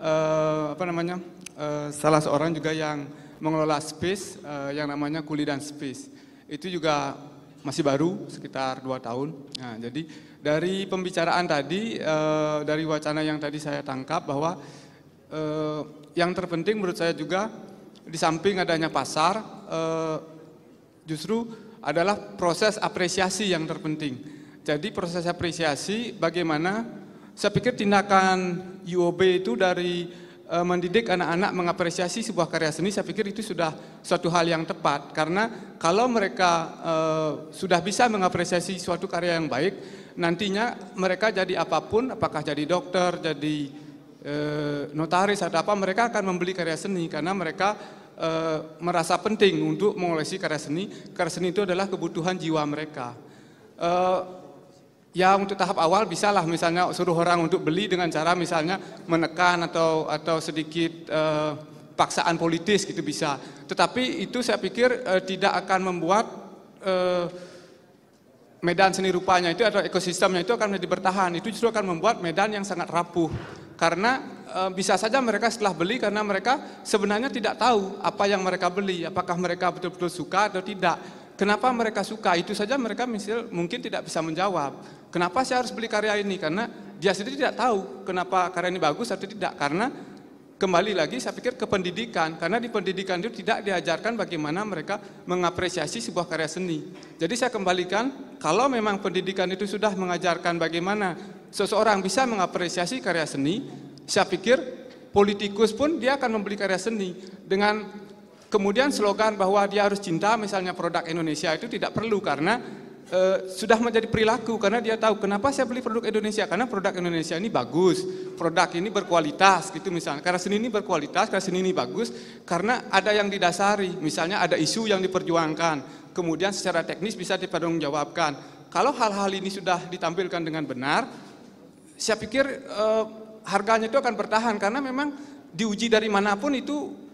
uh, apa namanya? Uh, salah seorang juga yang mengelola space uh, yang namanya Kuli dan Space. Itu juga masih baru sekitar dua tahun. Nah, jadi dari pembicaraan tadi, eh, dari wacana yang tadi saya tangkap bahwa eh, yang terpenting menurut saya juga di samping adanya pasar, eh, justru adalah proses apresiasi yang terpenting. Jadi proses apresiasi bagaimana saya pikir tindakan UOB itu dari mendidik anak-anak mengapresiasi sebuah karya seni, saya pikir itu sudah suatu hal yang tepat. Karena kalau mereka sudah bisa mengapresiasi suatu karya yang baik, nantinya mereka jadi apapun, apakah jadi dokter, jadi e, notaris atau apa, mereka akan membeli karya seni karena mereka e, merasa penting untuk mengoleksi karya seni. Karya seni itu adalah kebutuhan jiwa mereka. E, ya untuk tahap awal bisalah misalnya suruh orang untuk beli dengan cara misalnya menekan atau atau sedikit e, paksaan politis gitu bisa. Tetapi itu saya pikir e, tidak akan membuat e, Medan seni rupanya itu atau ekosistemnya itu akan menjadi bertahan. Itu justru akan membuat medan yang sangat rapuh. Karena e, bisa saja mereka setelah beli karena mereka sebenarnya tidak tahu apa yang mereka beli, apakah mereka betul-betul suka atau tidak. Kenapa mereka suka? Itu saja mereka misil, mungkin tidak bisa menjawab. Kenapa saya harus beli karya ini? Karena dia sendiri tidak tahu kenapa karya ini bagus atau tidak. Karena kembali lagi saya pikir ke pendidikan karena di pendidikan itu tidak diajarkan bagaimana mereka mengapresiasi sebuah karya seni. Jadi saya kembalikan kalau memang pendidikan itu sudah mengajarkan bagaimana seseorang bisa mengapresiasi karya seni, saya pikir politikus pun dia akan membeli karya seni dengan kemudian slogan bahwa dia harus cinta misalnya produk Indonesia itu tidak perlu karena e, sudah menjadi perilaku karena dia tahu kenapa saya beli produk Indonesia karena produk Indonesia ini bagus produk ini berkualitas gitu misalnya karena seni ini berkualitas karena seni ini bagus karena ada yang didasari misalnya ada isu yang diperjuangkan kemudian secara teknis bisa jawabkan kalau hal-hal ini sudah ditampilkan dengan benar saya pikir e, harganya itu akan bertahan karena memang diuji dari manapun itu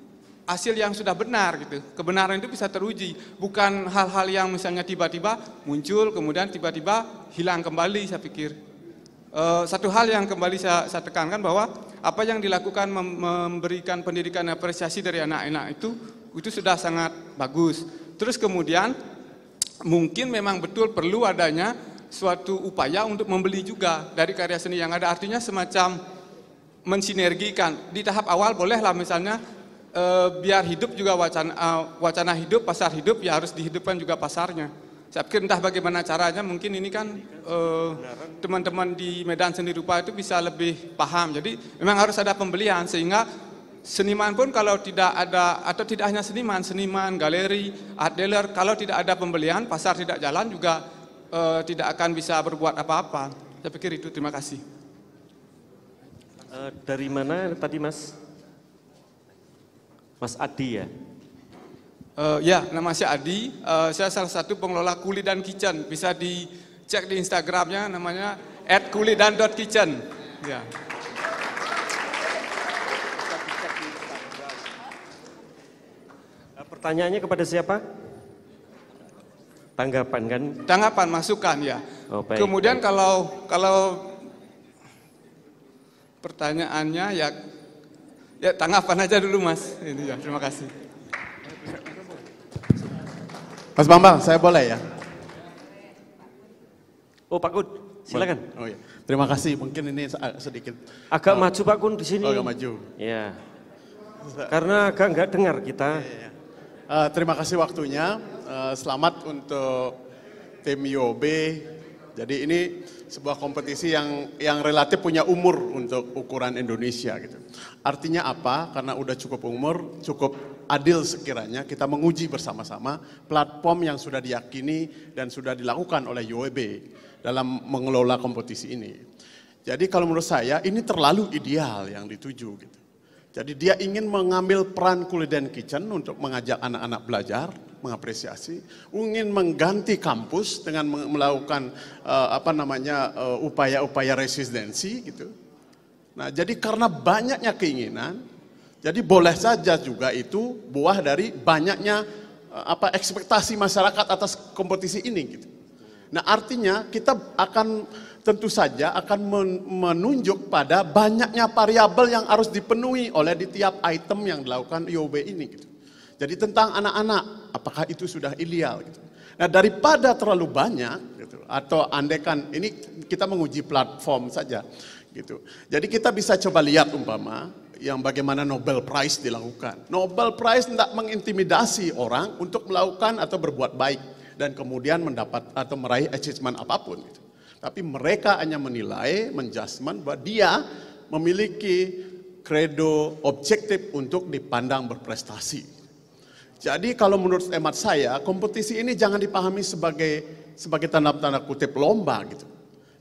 hasil yang sudah benar gitu. Kebenaran itu bisa teruji, bukan hal-hal yang misalnya tiba-tiba muncul kemudian tiba-tiba hilang kembali saya pikir. E, satu hal yang kembali saya, saya tekankan bahwa apa yang dilakukan memberikan pendidikan apresiasi dari anak-anak itu itu sudah sangat bagus. Terus kemudian mungkin memang betul perlu adanya suatu upaya untuk membeli juga dari karya seni yang ada artinya semacam mensinergikan di tahap awal bolehlah misalnya e, biar hidup juga wacana e, eh, wacana hidup pasar hidup ya harus dihidupkan juga pasarnya. Saya pikir entah bagaimana caranya mungkin ini kan eh, teman-teman di Medan Seni Rupa itu bisa lebih paham. Jadi memang harus ada pembelian sehingga seniman pun kalau tidak ada atau tidak hanya seniman, seniman, galeri, art dealer kalau tidak ada pembelian, pasar tidak jalan juga e, tidak akan bisa berbuat apa-apa. Saya pikir itu. Terima kasih. dari mana tadi Mas? Mas Adi ya. Uh, ya, nama saya Adi. Uh, saya salah satu pengelola Kuli dan kitchen. Bisa dicek di Instagramnya, namanya @kulidan.kitchen. Ya. Eh, pertanyaannya kepada siapa? Tanggapan kan? Tanggapan, masukan ya. Oh, baik, Kemudian kalau kalau pertanyaannya ya Ya tanggapan aja dulu Mas. Ini ya, terima kasih. Mas Bambang, saya boleh ya? Oh Pak Kun, silakan. Oh iya. Terima kasih. Mungkin ini sedikit agak oh. maju Pak Kun di sini. agak maju. Iya. Karena agak nggak dengar kita. Iya, Uh, terima kasih waktunya. Uh, selamat untuk tim YOB Jadi ini sebuah kompetisi yang yang relatif punya umur untuk ukuran Indonesia gitu. Artinya apa? Karena udah cukup umur, cukup adil sekiranya kita menguji bersama-sama platform yang sudah diyakini dan sudah dilakukan oleh UEB dalam mengelola kompetisi ini. Jadi kalau menurut saya ini terlalu ideal yang dituju gitu. Jadi dia ingin mengambil peran Kuliden Kitchen untuk mengajak anak-anak belajar, mengapresiasi, ingin mengganti kampus dengan melakukan uh, apa namanya eh, upaya-upaya uh, resistensi gitu. Nah, jadi karena banyaknya keinginan, jadi boleh saja juga itu buah dari banyaknya uh, apa ekspektasi masyarakat atas kompetisi ini gitu. Nah, artinya kita akan tentu saja akan menunjuk pada banyaknya variabel yang harus dipenuhi oleh di tiap item yang dilakukan IOB ini gitu. Jadi tentang anak-anak, Apakah itu sudah ideal? Gitu. Nah daripada terlalu banyak, gitu, atau andekan ini kita menguji platform saja, gitu. Jadi kita bisa coba lihat umpama yang bagaimana Nobel Prize dilakukan. Nobel Prize tidak mengintimidasi orang untuk melakukan atau berbuat baik dan kemudian mendapat atau meraih achievement apapun. Gitu. Tapi mereka hanya menilai, menjudgment bahwa dia memiliki kredo objektif untuk dipandang berprestasi. Jadi kalau menurut emat saya, kompetisi ini jangan dipahami sebagai sebagai tanda-tanda kutip lomba gitu.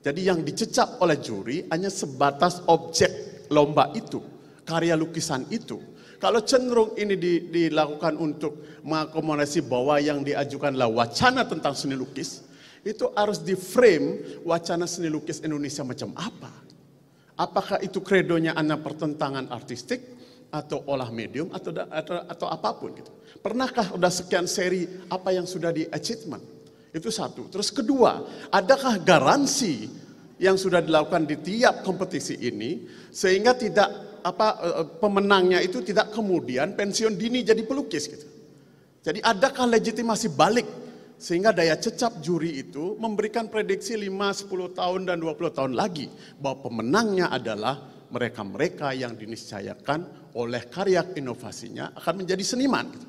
Jadi yang dicecap oleh juri hanya sebatas objek lomba itu, karya lukisan itu. Kalau cenderung ini di, dilakukan untuk mengakomodasi bahwa yang diajukanlah wacana tentang seni lukis, itu harus di frame wacana seni lukis Indonesia macam apa. Apakah itu kredonya anak pertentangan artistik atau olah medium atau atau, atau apapun gitu. Pernahkah sudah sekian seri apa yang sudah di achievement? Itu satu. Terus kedua, adakah garansi yang sudah dilakukan di tiap kompetisi ini sehingga tidak apa e, e, pemenangnya itu tidak kemudian pensiun dini jadi pelukis gitu. Jadi adakah legitimasi balik sehingga daya cecap juri itu memberikan prediksi 5, 10 tahun dan 20 tahun lagi bahwa pemenangnya adalah mereka-mereka yang diniscayakan oleh karya inovasinya akan menjadi seniman. Gitu.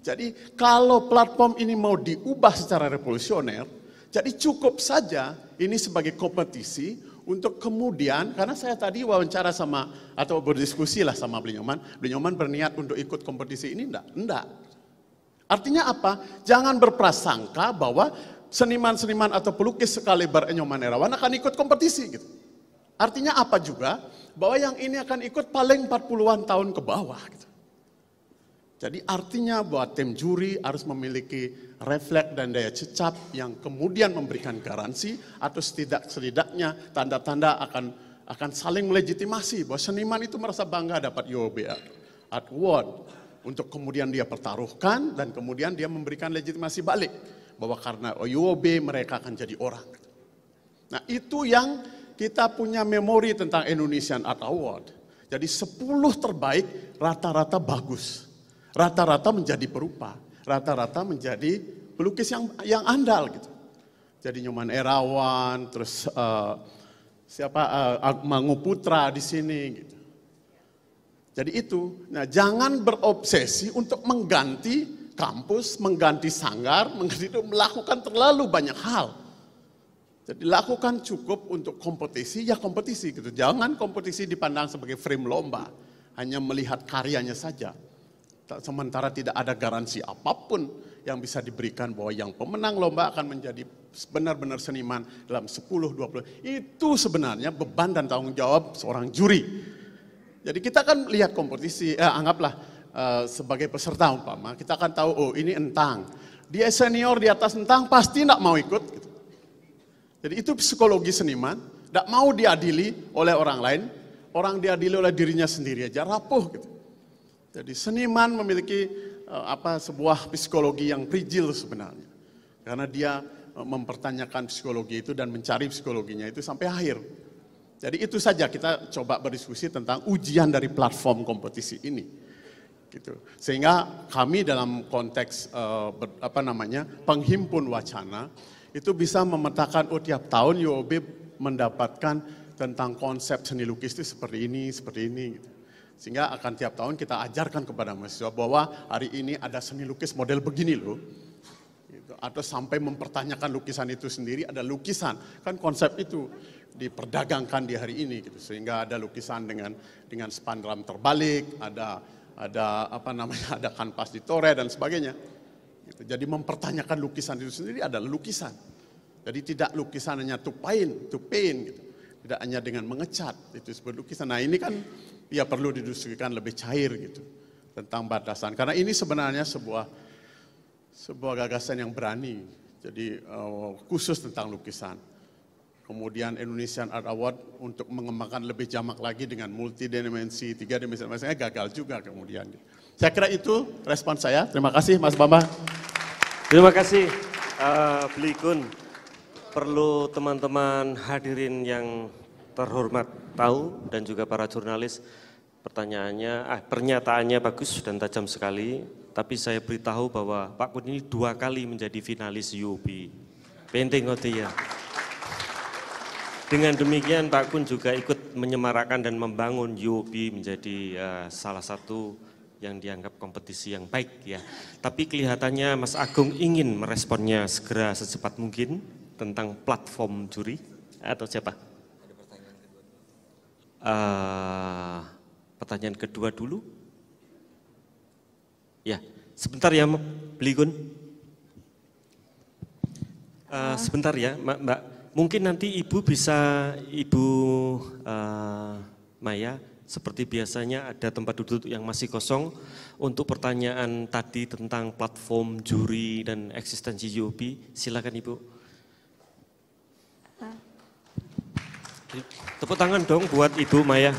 Jadi kalau platform ini mau diubah secara revolusioner, jadi cukup saja ini sebagai kompetisi untuk kemudian, karena saya tadi wawancara sama, atau berdiskusi lah sama Beli Nyoman, Beli Nyoman berniat untuk ikut kompetisi ini, enggak, enggak. Artinya apa? Jangan berprasangka bahwa seniman-seniman atau pelukis sekali Nyoman Erawan akan ikut kompetisi. Gitu. Artinya apa juga? bahwa yang ini akan ikut paling 40-an tahun ke bawah. Gitu. Jadi artinya bahwa tim juri harus memiliki refleks dan daya cecap yang kemudian memberikan garansi atau setidak-setidaknya tanda-tanda akan akan saling melegitimasi bahwa seniman itu merasa bangga dapat UOBA award untuk kemudian dia pertaruhkan dan kemudian dia memberikan legitimasi balik bahwa karena UOB mereka akan jadi orang. Gitu. Nah, itu yang kita punya memori tentang Indonesian Art Award. Jadi 10 terbaik rata-rata bagus. Rata-rata menjadi perupa. Rata-rata menjadi pelukis yang yang andal gitu. Jadi Nyoman Erawan, terus uh, siapa uh, Mangu Putra di sini gitu. Jadi itu, nah jangan berobsesi untuk mengganti kampus, mengganti sanggar, mengganti itu melakukan terlalu banyak hal. Jadi lakukan cukup untuk kompetisi, ya kompetisi gitu. Jangan kompetisi dipandang sebagai frame lomba, hanya melihat karyanya saja. Sementara tidak ada garansi apapun yang bisa diberikan bahwa yang pemenang lomba akan menjadi benar-benar seniman dalam 10 20. Itu sebenarnya beban dan tanggung jawab seorang juri. Jadi kita kan lihat kompetisi, eh, anggaplah eh, sebagai peserta umpama, kita akan tahu oh ini entang. Dia senior di atas entang pasti tidak mau ikut gitu. Jadi itu psikologi seniman, tidak mau diadili oleh orang lain, orang diadili oleh dirinya sendiri aja rapuh gitu. Jadi seniman memiliki eh, apa sebuah psikologi yang prijil sebenarnya. Karena dia eh, mempertanyakan psikologi itu dan mencari psikologinya itu sampai akhir. Jadi itu saja kita coba berdiskusi tentang ujian dari platform kompetisi ini. Gitu. Sehingga kami dalam konteks uh, ber, apa namanya penghimpun wacana itu bisa memetakan, oh tiap tahun UOB mendapatkan tentang konsep seni lukis itu seperti ini, seperti ini. Gitu. Sehingga akan tiap tahun kita ajarkan kepada mahasiswa bahwa hari ini ada seni lukis model begini loh. Gitu. Atau sampai mempertanyakan lukisan itu sendiri, ada lukisan. Kan konsep itu diperdagangkan di hari ini gitu. Sehingga ada lukisan dengan dengan spandram terbalik, ada ada apa namanya ada kanvas di tore dan sebagainya. Gitu. Jadi mempertanyakan lukisan itu sendiri adalah lukisan. Jadi tidak lukisan hanya to paint, to paint. Gitu. Tidak hanya dengan mengecat, itu sebuah lukisan. Nah ini kan ya perlu didiskusikan lebih cair gitu tentang batasan. Karena ini sebenarnya sebuah sebuah gagasan yang berani. Jadi uh, khusus tentang lukisan. Kemudian Indonesian Art Award untuk mengembangkan lebih jamak lagi dengan multidimensi, tiga dimensi, misalnya gagal juga kemudian. Gitu. Saya kira itu respon saya. Terima kasih Mas Bambang. Terima kasih uh, Kun. Perlu teman-teman hadirin yang terhormat tahu dan juga para jurnalis pertanyaannya, ah, pernyataannya bagus dan tajam sekali. Tapi saya beritahu bahwa Pak Kun ini dua kali menjadi finalis UOB. Penting ya. Dengan demikian Pak Kun juga ikut menyemarakan dan membangun UOB menjadi uh, salah satu yang dianggap kompetisi yang baik ya. Tapi kelihatannya Mas Agung ingin meresponnya segera secepat mungkin tentang platform juri atau siapa? Ada pertanyaan kedua. Uh, pertanyaan kedua dulu. Ya, sebentar ya Beligun. Uh, eh, sebentar ya Mbak, Mbak. Mungkin nanti Ibu bisa Ibu uh, Maya seperti biasanya ada tempat duduk yang masih kosong untuk pertanyaan tadi tentang platform juri dan eksistensi UOB. Silakan Ibu. Tepuk tangan dong buat Ibu Maya. Eh,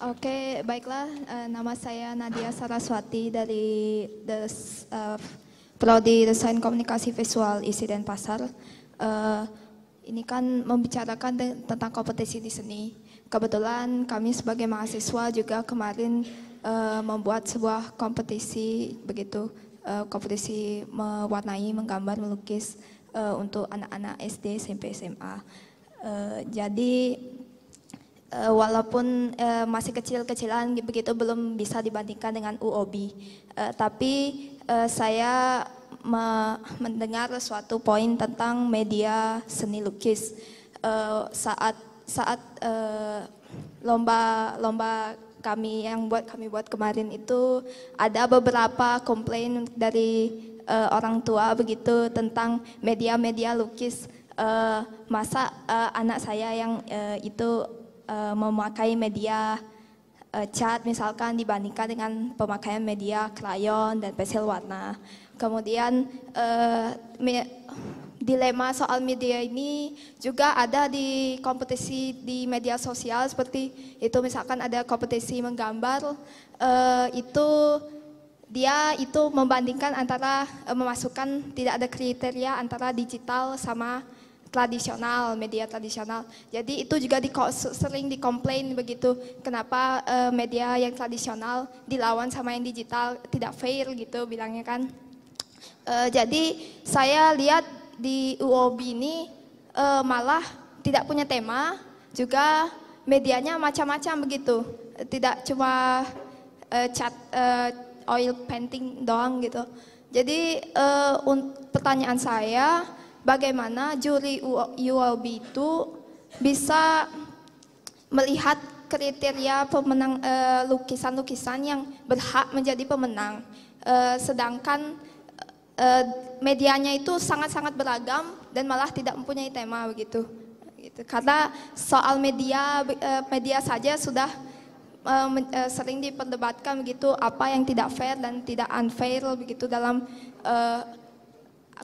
oke, okay, baiklah. Uh, nama saya Nadia Saraswati dari the, uh, Prodi Desain Komunikasi Visual ISI Denpasar. Uh, ini kan membicarakan tentang kompetisi di seni. Kebetulan kami sebagai mahasiswa juga kemarin uh, membuat sebuah kompetisi begitu, uh, kompetisi mewarnai, menggambar, melukis uh, untuk anak-anak SD, SMP, SMA. Uh, jadi uh, walaupun uh, masih kecil-kecilan begitu belum bisa dibandingkan dengan UOB, uh, tapi uh, saya me mendengar suatu poin tentang media seni lukis uh, saat saat lomba eh, lomba lomba kami yang buat kami buat kemarin itu ada beberapa komplain dari uh, orang tua begitu tentang media-media lukis uh, masa uh, anak saya yang uh, itu uh, memakai media cat misalkan dibandingkan dengan pemakaian media krayon dan pensil warna. Kemudian uh, dilema soal media ini juga ada di kompetisi di media sosial seperti itu misalkan ada kompetisi menggambar uh, itu dia itu membandingkan antara uh, memasukkan tidak ada kriteria antara digital sama tradisional, media tradisional. Jadi itu juga di, sering dikomplain begitu, kenapa uh, media yang tradisional dilawan sama yang digital tidak fair gitu bilangnya kan. Uh, jadi saya lihat di UOB ini uh, malah tidak punya tema, juga medianya macam-macam begitu. Tidak cuma uh, eh, cat uh, oil painting doang gitu. Jadi uh, pertanyaan saya, bagaimana juri UOB itu bisa melihat kriteria pemenang lukisan-lukisan uh, yang berhak menjadi pemenang, uh, sedangkan Eh, medianya itu sangat-sangat beragam dan malah tidak mempunyai tema begitu. Gitu. Karena soal media eh, media saja sudah eh, sering diperdebatkan begitu apa yang tidak fair dan tidak unfair begitu dalam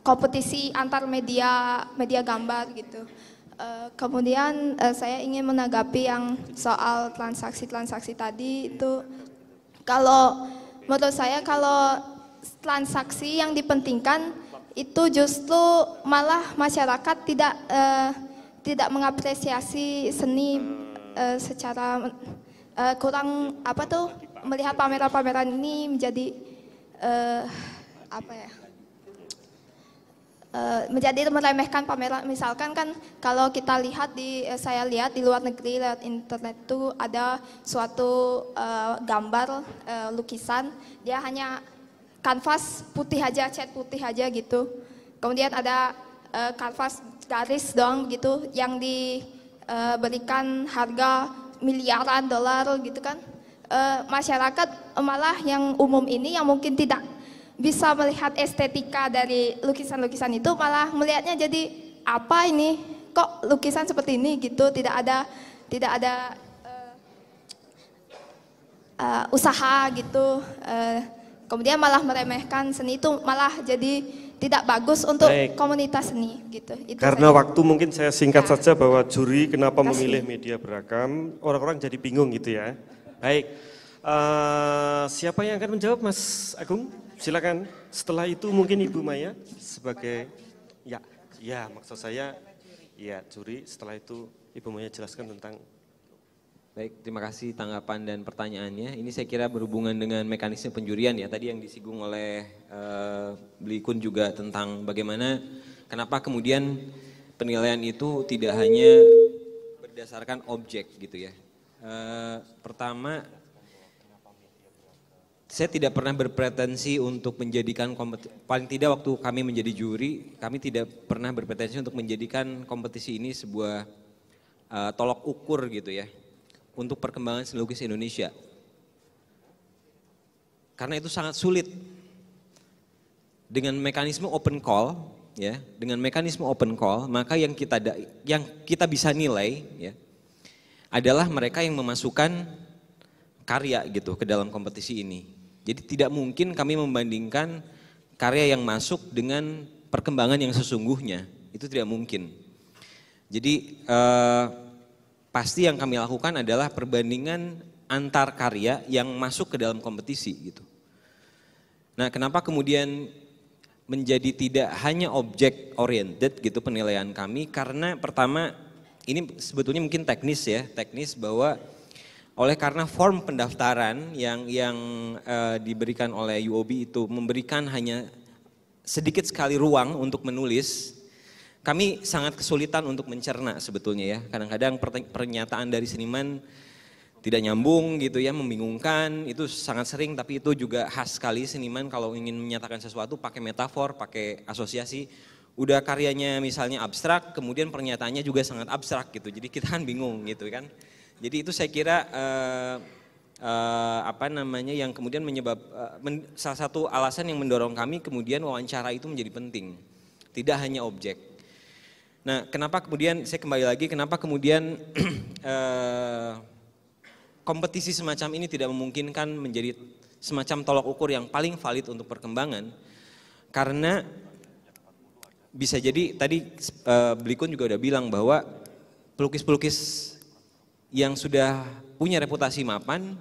kompetisi antar media media gambar gitu. kemudian saya ingin menanggapi yang soal transaksi-transaksi tadi itu kalau menurut saya kalau transaksi yang dipentingkan itu justru malah masyarakat tidak uh, tidak mengapresiasi seni uh, secara uh, kurang apa tuh melihat pameran-pameran ini menjadi uh, apa ya uh, menjadi meremehkan pameran misalkan kan kalau kita lihat di saya lihat di luar negeri lewat internet tuh ada suatu uh, gambar uh, lukisan dia hanya kanvas putih aja, cat putih aja gitu. Kemudian ada uh, kanvas garis dong gitu yang diberikan eh, uh, harga miliaran dolar gitu kan. Uh, masyarakat malah yang umum ini yang mungkin tidak bisa melihat estetika dari lukisan-lukisan itu malah melihatnya jadi apa ini kok lukisan seperti ini gitu tidak ada tidak ada uh, uh, usaha gitu uh, kemudian malah meremehkan seni itu malah jadi tidak bagus untuk Baik. komunitas seni gitu. Itu Karena saya. waktu mungkin saya singkat ya. saja bahwa juri kenapa Kasih. memilih media beragam, orang-orang jadi bingung gitu ya. Baik, uh, siapa yang akan menjawab Mas Agung? Silakan. Setelah itu mungkin Ibu Maya sebagai ya, ya maksud saya ya juri. Setelah itu Ibu Maya jelaskan tentang Baik, terima kasih tanggapan dan pertanyaannya. Ini saya kira berhubungan dengan mekanisme penjurian ya. Tadi yang disinggung oleh uh, eh, Belikun juga tentang bagaimana, kenapa kemudian penilaian itu tidak hanya berdasarkan objek gitu ya. Uh, pertama, saya tidak pernah berpretensi untuk menjadikan kompetisi, paling tidak waktu kami menjadi juri, kami tidak pernah berpretensi untuk menjadikan kompetisi ini sebuah uh, tolok ukur gitu ya untuk perkembangan seni lukis Indonesia. Karena itu sangat sulit. Dengan mekanisme open call, ya, dengan mekanisme open call, maka yang kita da, yang kita bisa nilai ya adalah mereka yang memasukkan karya gitu ke dalam kompetisi ini. Jadi tidak mungkin kami membandingkan karya yang masuk dengan perkembangan yang sesungguhnya. Itu tidak mungkin. Jadi uh, pasti yang kami lakukan adalah perbandingan antar karya yang masuk ke dalam kompetisi gitu. Nah, kenapa kemudian menjadi tidak hanya objek oriented gitu penilaian kami karena pertama ini sebetulnya mungkin teknis ya, teknis bahwa oleh karena form pendaftaran yang yang e, diberikan oleh UOB itu memberikan hanya sedikit sekali ruang untuk menulis kami sangat kesulitan untuk mencerna sebetulnya ya. Kadang-kadang pernyataan dari seniman tidak nyambung gitu ya, membingungkan, itu sangat sering tapi itu juga khas sekali seniman kalau ingin menyatakan sesuatu pakai metafor, pakai asosiasi. Udah karyanya misalnya abstrak, kemudian pernyataannya juga sangat abstrak gitu. Jadi kita kan bingung gitu kan. Jadi itu saya kira uh, uh, apa namanya yang kemudian menyebab uh, men, salah satu alasan yang mendorong kami kemudian wawancara itu menjadi penting. Tidak hanya objek Nah, kenapa kemudian saya kembali lagi, kenapa kemudian eh, kompetisi semacam ini tidak memungkinkan menjadi semacam tolok ukur yang paling valid untuk perkembangan? Karena bisa jadi tadi eh, Belikun juga udah bilang bahwa pelukis-pelukis yang sudah punya reputasi mapan,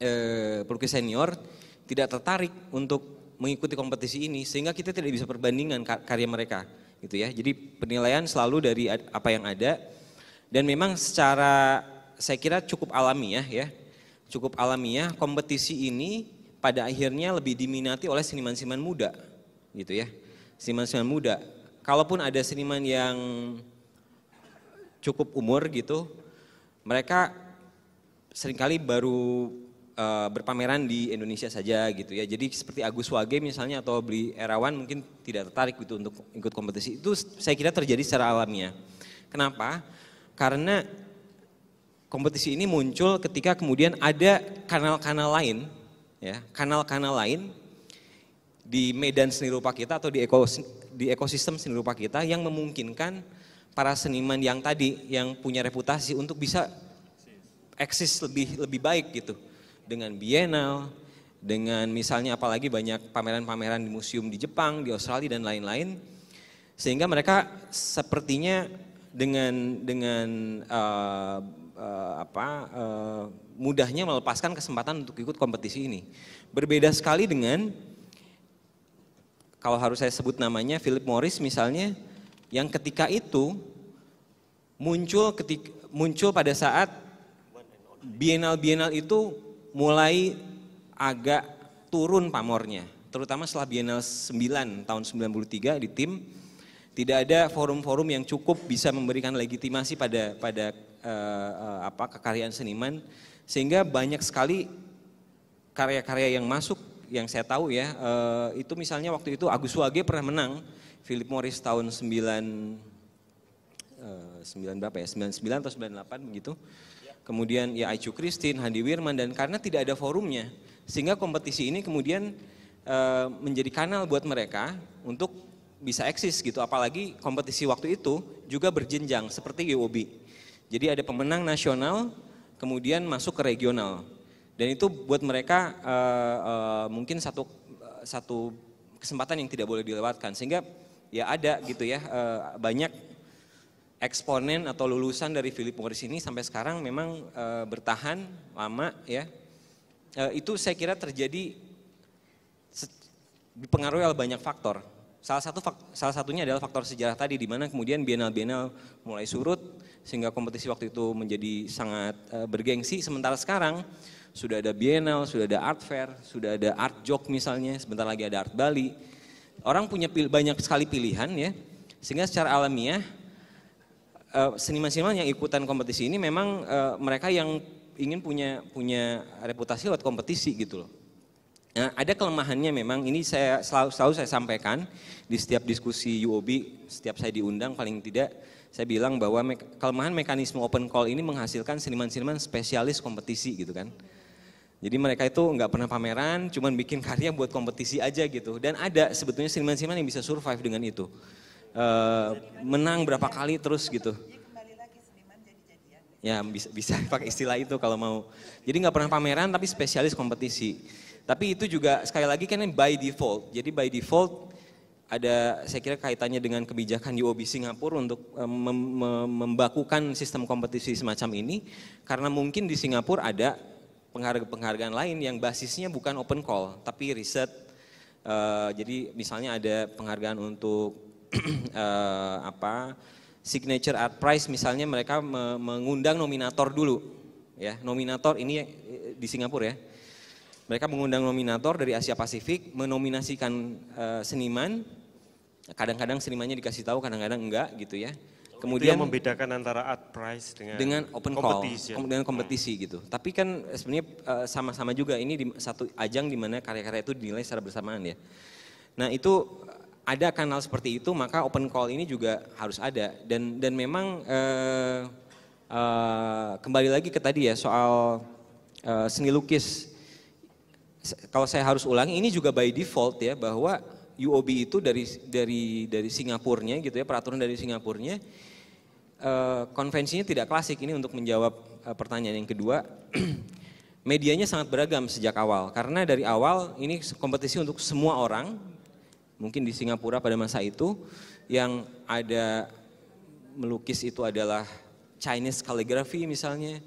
eh, pelukis senior tidak tertarik untuk mengikuti kompetisi ini sehingga kita tidak bisa perbandingan karya mereka gitu ya. Jadi penilaian selalu dari apa yang ada dan memang secara saya kira cukup alami ya. Cukup alami ya kompetisi ini pada akhirnya lebih diminati oleh seniman-seniman muda gitu ya. Seniman-seniman muda. Kalaupun ada seniman yang cukup umur gitu, mereka seringkali baru Eh, berpameran di Indonesia saja gitu ya. Jadi seperti Agus Wage misalnya atau Bli Erawan mungkin tidak tertarik gitu untuk ikut kompetisi. Itu saya kira terjadi secara alamiah. Kenapa? Karena kompetisi ini muncul ketika kemudian ada kanal-kanal lain ya, kanal-kanal lain di medan seni rupa kita atau di ekosistem, di ekosistem seni rupa kita yang memungkinkan para seniman yang tadi yang punya reputasi untuk bisa eksis lebih lebih baik gitu dengan bienal, dengan misalnya apalagi banyak pameran-pameran di museum di Jepang, di Australia dan lain-lain. Sehingga mereka sepertinya dengan dengan uh, uh, apa uh, mudahnya melepaskan kesempatan untuk ikut kompetisi ini. Berbeda sekali dengan kalau harus saya sebut namanya Philip Morris misalnya yang ketika itu muncul ketika muncul pada saat bienal-bienal itu mulai agak turun pamornya, terutama setelah Biennale 9 tahun 93 di tim tidak ada forum-forum yang cukup bisa memberikan legitimasi pada pada uh, uh, apa kekaryaan seniman sehingga banyak sekali karya-karya yang masuk yang saya tahu ya uh, itu misalnya waktu itu Agus Wage pernah menang Philip Morris tahun 9 uh, 9 berapa ya 99 atau 98 begitu kemudian ya Aicu Kristin, Handi Wirman, dan karena tidak ada forumnya, sehingga kompetisi ini kemudian e, menjadi kanal buat mereka untuk bisa eksis gitu, apalagi kompetisi waktu itu juga berjenjang seperti UOB. Jadi ada pemenang nasional, kemudian masuk ke regional, dan itu buat mereka e, e, mungkin satu satu kesempatan yang tidak boleh dilewatkan, sehingga ya ada gitu ya banyak eksponen atau lulusan dari Philip Morris ini sampai sekarang memang e, bertahan lama ya. E, itu saya kira terjadi dipengaruhi oleh banyak faktor. Salah satu salah satunya adalah faktor sejarah tadi di mana kemudian bienal-bienal mulai surut sehingga kompetisi waktu itu menjadi sangat e, bergengsi sementara sekarang sudah ada bienal, sudah ada art fair, sudah ada art jog misalnya, sebentar lagi ada art Bali. Orang punya banyak sekali pilihan ya. Sehingga secara alamiah Eh, seniman-seniman yang ikutan kompetisi ini memang uh, mereka yang ingin punya punya reputasi lewat kompetisi gitu loh. Nah, ada kelemahannya memang ini saya selalu, selalu saya sampaikan di setiap diskusi UOB, setiap saya diundang paling tidak saya bilang bahwa me kelemahan mekanisme open call ini menghasilkan seniman-seniman spesialis kompetisi gitu kan. Jadi mereka itu nggak pernah pameran, cuman bikin karya buat kompetisi aja gitu. Dan ada sebetulnya seniman-seniman yang bisa survive dengan itu. Eh, menang berapa kali terus gitu. Ya bisa, bisa pakai istilah itu kalau mau. Jadi nggak pernah pameran tapi spesialis kompetisi. Tapi itu juga sekali lagi kan by default. Jadi by default ada saya kira kaitannya dengan kebijakan UOB Singapura untuk eh, mem mem membakukan sistem kompetisi semacam ini karena mungkin di Singapura ada penghargaan-penghargaan lain yang basisnya bukan open call tapi riset uh, eh, jadi misalnya ada penghargaan untuk uh, apa signature art prize misalnya mereka me mengundang nominator dulu ya nominator ini eh, di Singapura ya mereka mengundang nominator dari Asia Pasifik menominasikan uh, seniman kadang-kadang senimannya dikasih tahu kadang-kadang enggak gitu ya oh, kemudian membedakan antara art prize dengan dengan open competition. call ya? dengan hmm. kompetisi hmm. gitu tapi kan sebenarnya sama sama-sama juga ini di satu ajang di mana karya-karya itu dinilai secara bersamaan ya nah itu ada kanal seperti itu maka open call ini juga harus ada dan dan memang uh, uh, kembali lagi ke tadi ya soal uh, seni lukis kalau saya harus ulangi ini juga by default ya bahwa UOB itu dari dari dari Singapurnya gitu ya peraturan dari Singapurnya uh, konvensinya tidak klasik ini untuk menjawab uh, pertanyaan yang kedua medianya sangat beragam sejak awal karena dari awal ini kompetisi untuk semua orang mungkin di Singapura pada masa itu yang ada melukis itu adalah Chinese calligraphy misalnya,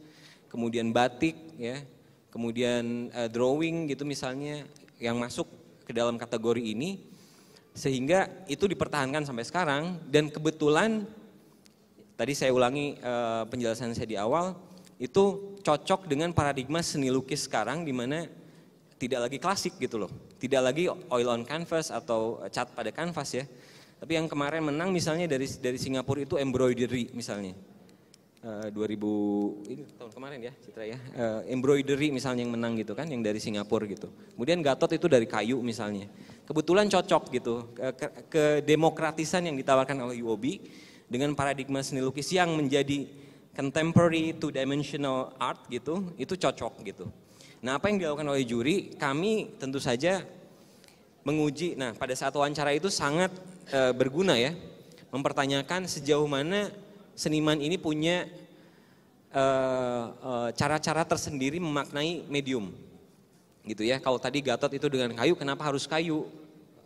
kemudian batik ya, kemudian uh, drawing gitu misalnya yang masuk ke dalam kategori ini sehingga itu dipertahankan sampai sekarang dan kebetulan tadi saya ulangi uh, penjelasan saya di awal itu cocok dengan paradigma seni lukis sekarang di mana tidak lagi klasik gitu loh. Tidak lagi oil on canvas atau cat pada kanvas ya. Tapi yang kemarin menang misalnya dari dari Singapura itu embroidery misalnya. Uh, eh, 2000 ini tahun kemarin ya Citra ya. Uh, embroidery misalnya yang menang gitu kan yang dari Singapura gitu. Kemudian Gatot itu dari kayu misalnya. Kebetulan cocok gitu ke, ke demokratisan yang ditawarkan oleh UOB dengan paradigma seni lukis yang menjadi contemporary two dimensional art gitu, itu cocok gitu. Nah, apa yang dilakukan oleh juri? Kami tentu saja menguji. Nah, pada saat wawancara itu sangat e, berguna ya, mempertanyakan sejauh mana seniman ini punya eh, eh, cara-cara tersendiri memaknai medium. Gitu ya. Kalau tadi Gatot itu dengan kayu, kenapa harus kayu?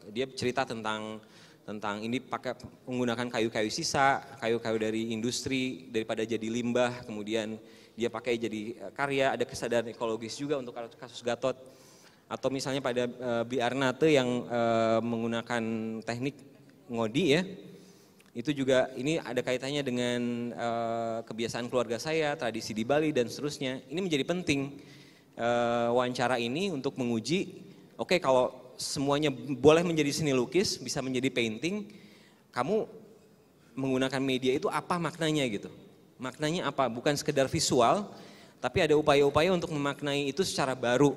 Dia cerita tentang tentang ini pakai menggunakan kayu-kayu sisa, kayu-kayu dari industri daripada jadi limbah, kemudian dia pakai jadi eh, karya, ada kesadaran ekologis juga untuk kasus Gatot. Atau misalnya pada uh, Bi Arnate yang uh, menggunakan teknik ngodi ya, itu juga ini ada kaitannya dengan uh, kebiasaan keluarga saya, tradisi di Bali dan seterusnya. Ini menjadi penting uh, wawancara ini untuk menguji, oke okay, kalau semuanya boleh menjadi seni lukis, bisa menjadi painting, kamu menggunakan media itu apa maknanya gitu. Maknanya apa? Bukan sekedar visual, tapi ada upaya-upaya untuk memaknai itu secara baru.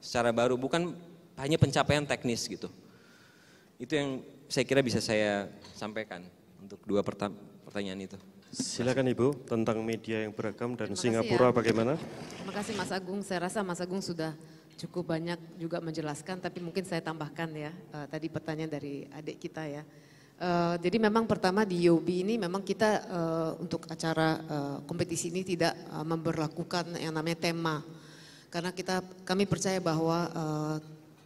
Secara baru, bukan hanya pencapaian teknis gitu. Itu yang saya kira bisa saya sampaikan untuk dua pertanyaan itu. Silakan Ibu tentang media yang beragam dan kasih, Singapura ya. bagaimana? Terima kasih Mas Agung. Saya rasa Mas Agung sudah cukup banyak juga menjelaskan tapi mungkin saya tambahkan ya uh, tadi pertanyaan dari adik kita ya. Uh, jadi memang pertama di Yobi ini memang kita uh, untuk acara uh, kompetisi ini tidak uh, memperlakukan yang namanya tema. Karena kita kami percaya bahwa uh,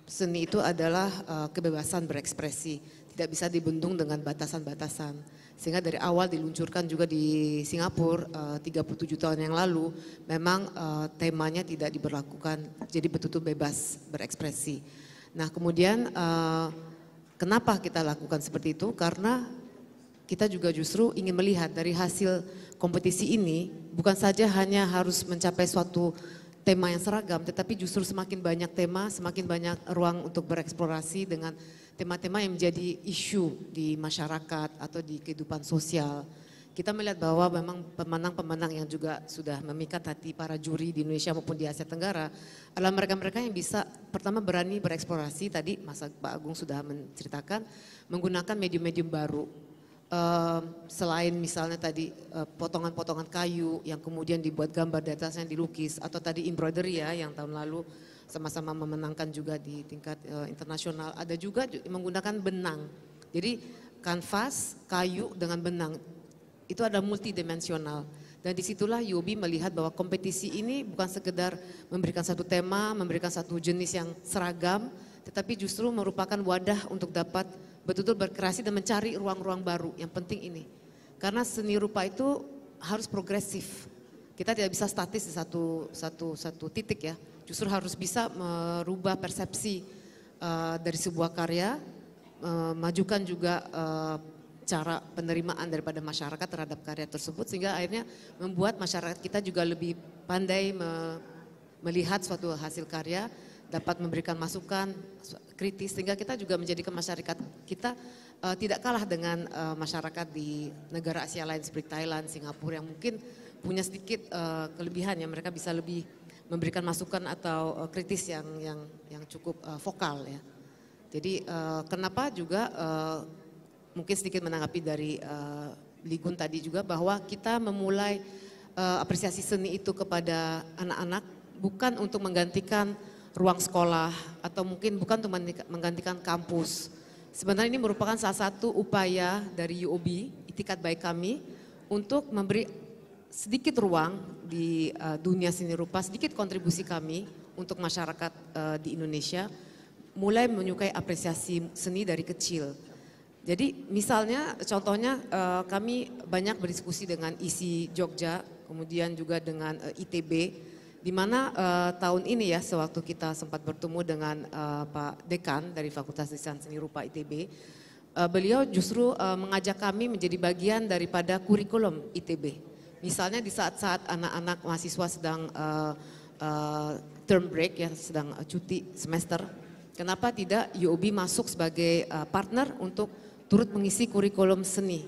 seni itu adalah uh, kebebasan berekspresi, tidak bisa dibendung dengan batasan-batasan. Sehingga dari awal diluncurkan juga di Singapura uh, 37 tahun yang lalu, memang uh, temanya tidak diberlakukan, jadi betul-betul bebas berekspresi. Nah kemudian uh, Kenapa kita lakukan seperti itu? Karena kita juga justru ingin melihat dari hasil kompetisi ini bukan saja hanya harus mencapai suatu tema yang seragam, tetapi justru semakin banyak tema, semakin banyak ruang untuk bereksplorasi dengan tema-tema yang menjadi isu di masyarakat atau di kehidupan sosial. Kita melihat bahwa memang pemenang-pemenang yang juga sudah memikat hati para juri di Indonesia maupun di Asia Tenggara adalah mereka-mereka yang bisa pertama berani bereksplorasi tadi Mas Pak Agung sudah menceritakan menggunakan medium-medium baru ehm, selain misalnya tadi eh, potongan-potongan kayu yang kemudian dibuat gambar di atasnya dilukis atau tadi embroidery ya yang tahun lalu sama-sama memenangkan juga di tingkat eh, internasional ada juga menggunakan benang jadi kanvas kayu dengan benang itu adalah multidimensional. Dan disitulah Yobi melihat bahwa kompetisi ini bukan sekedar memberikan satu tema, memberikan satu jenis yang seragam, tetapi justru merupakan wadah untuk dapat betul-betul berkreasi dan mencari ruang-ruang baru. Yang penting ini. Karena seni rupa itu harus progresif. Kita tidak bisa statis di satu, satu, satu titik ya. Justru harus bisa merubah persepsi uh, dari sebuah karya, uh, majukan juga uh, cara penerimaan daripada masyarakat terhadap karya tersebut sehingga akhirnya membuat masyarakat kita juga lebih pandai me melihat suatu hasil karya dapat memberikan masukan kritis sehingga kita juga menjadikan masyarakat kita uh, tidak kalah dengan uh, masyarakat di negara Asia lain seperti Thailand, Singapura yang mungkin punya sedikit uh, kelebihan yang mereka bisa lebih memberikan masukan atau uh, kritis yang yang yang cukup uh, vokal ya. Jadi uh, kenapa juga uh, mungkin sedikit menanggapi dari uh, Ligun tadi juga bahwa kita memulai uh, apresiasi seni itu kepada anak-anak bukan untuk menggantikan ruang sekolah atau mungkin bukan untuk menggantikan kampus. Sebenarnya ini merupakan salah satu upaya dari UOB, itikat baik kami, untuk memberi sedikit ruang di uh, dunia seni rupa, sedikit kontribusi kami untuk masyarakat uh, di Indonesia, mulai menyukai apresiasi seni dari kecil. Jadi misalnya contohnya eh, kami banyak berdiskusi dengan ISI Jogja, kemudian juga dengan eh, ITB, di mana eh, tahun ini ya sewaktu kita sempat bertemu dengan Pak Dekan dari Fakultas Desain Seni Rupa ITB, beliau justru mengajak kami menjadi bagian daripada kurikulum ITB. Misalnya di saat-saat anak-anak mahasiswa sedang term break ya sedang cuti semester, kenapa tidak UOB masuk sebagai partner untuk turut mengisi kurikulum seni.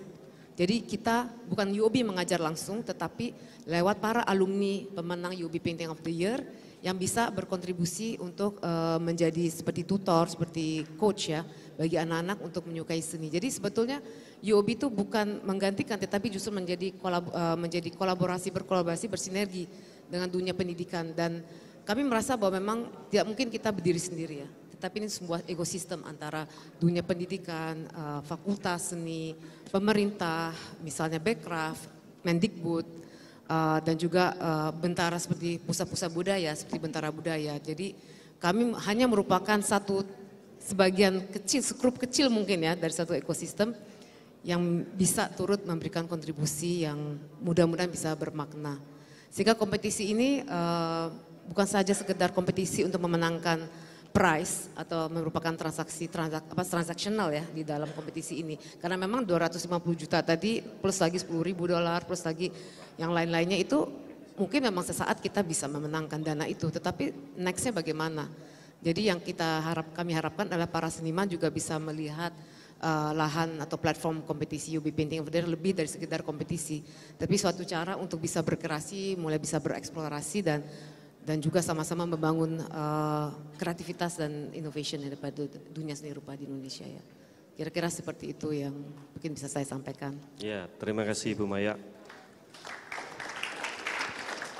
Jadi kita bukan UOB mengajar langsung, tetapi lewat para alumni pemenang UOB Painting of the Year yang bisa berkontribusi untuk eh, menjadi seperti tutor, seperti coach ya bagi anak-anak untuk menyukai seni. Jadi sebetulnya UOB itu bukan menggantikan, tetapi justru menjadi kolab, eh, menjadi kolaborasi berkolaborasi bersinergi dengan dunia pendidikan dan kami merasa bahwa memang tidak mungkin kita berdiri sendiri ya tapi ini sebuah ekosistem antara dunia pendidikan, uh, fakultas seni, pemerintah, misalnya Bekraf, Mendikbud, uh, dan juga uh, bentara seperti pusat-pusat budaya, seperti bentara budaya. Jadi kami hanya merupakan satu sebagian kecil, sekrup kecil mungkin ya dari satu ekosistem yang bisa turut memberikan kontribusi yang mudah-mudahan bisa bermakna. Sehingga kompetisi ini uh, bukan saja sekedar kompetisi untuk memenangkan price atau merupakan transaksi transak, apa, transaksional ya di dalam kompetisi ini. Karena memang 250 juta tadi plus lagi 10 ribu dolar plus lagi yang lain-lainnya itu mungkin memang sesaat kita bisa memenangkan dana itu. Tetapi nextnya bagaimana? Jadi yang kita harap kami harapkan adalah para seniman juga bisa melihat uh, lahan atau platform kompetisi UB Painting of the lebih dari sekedar kompetisi. Tapi suatu cara untuk bisa berkreasi, mulai bisa bereksplorasi dan dan juga sama-sama membangun uh, kreativitas dan innovation daripada dunia seni rupa di Indonesia ya. Kira-kira seperti itu yang mungkin bisa saya sampaikan. Ya, terima kasih Ibu Maya.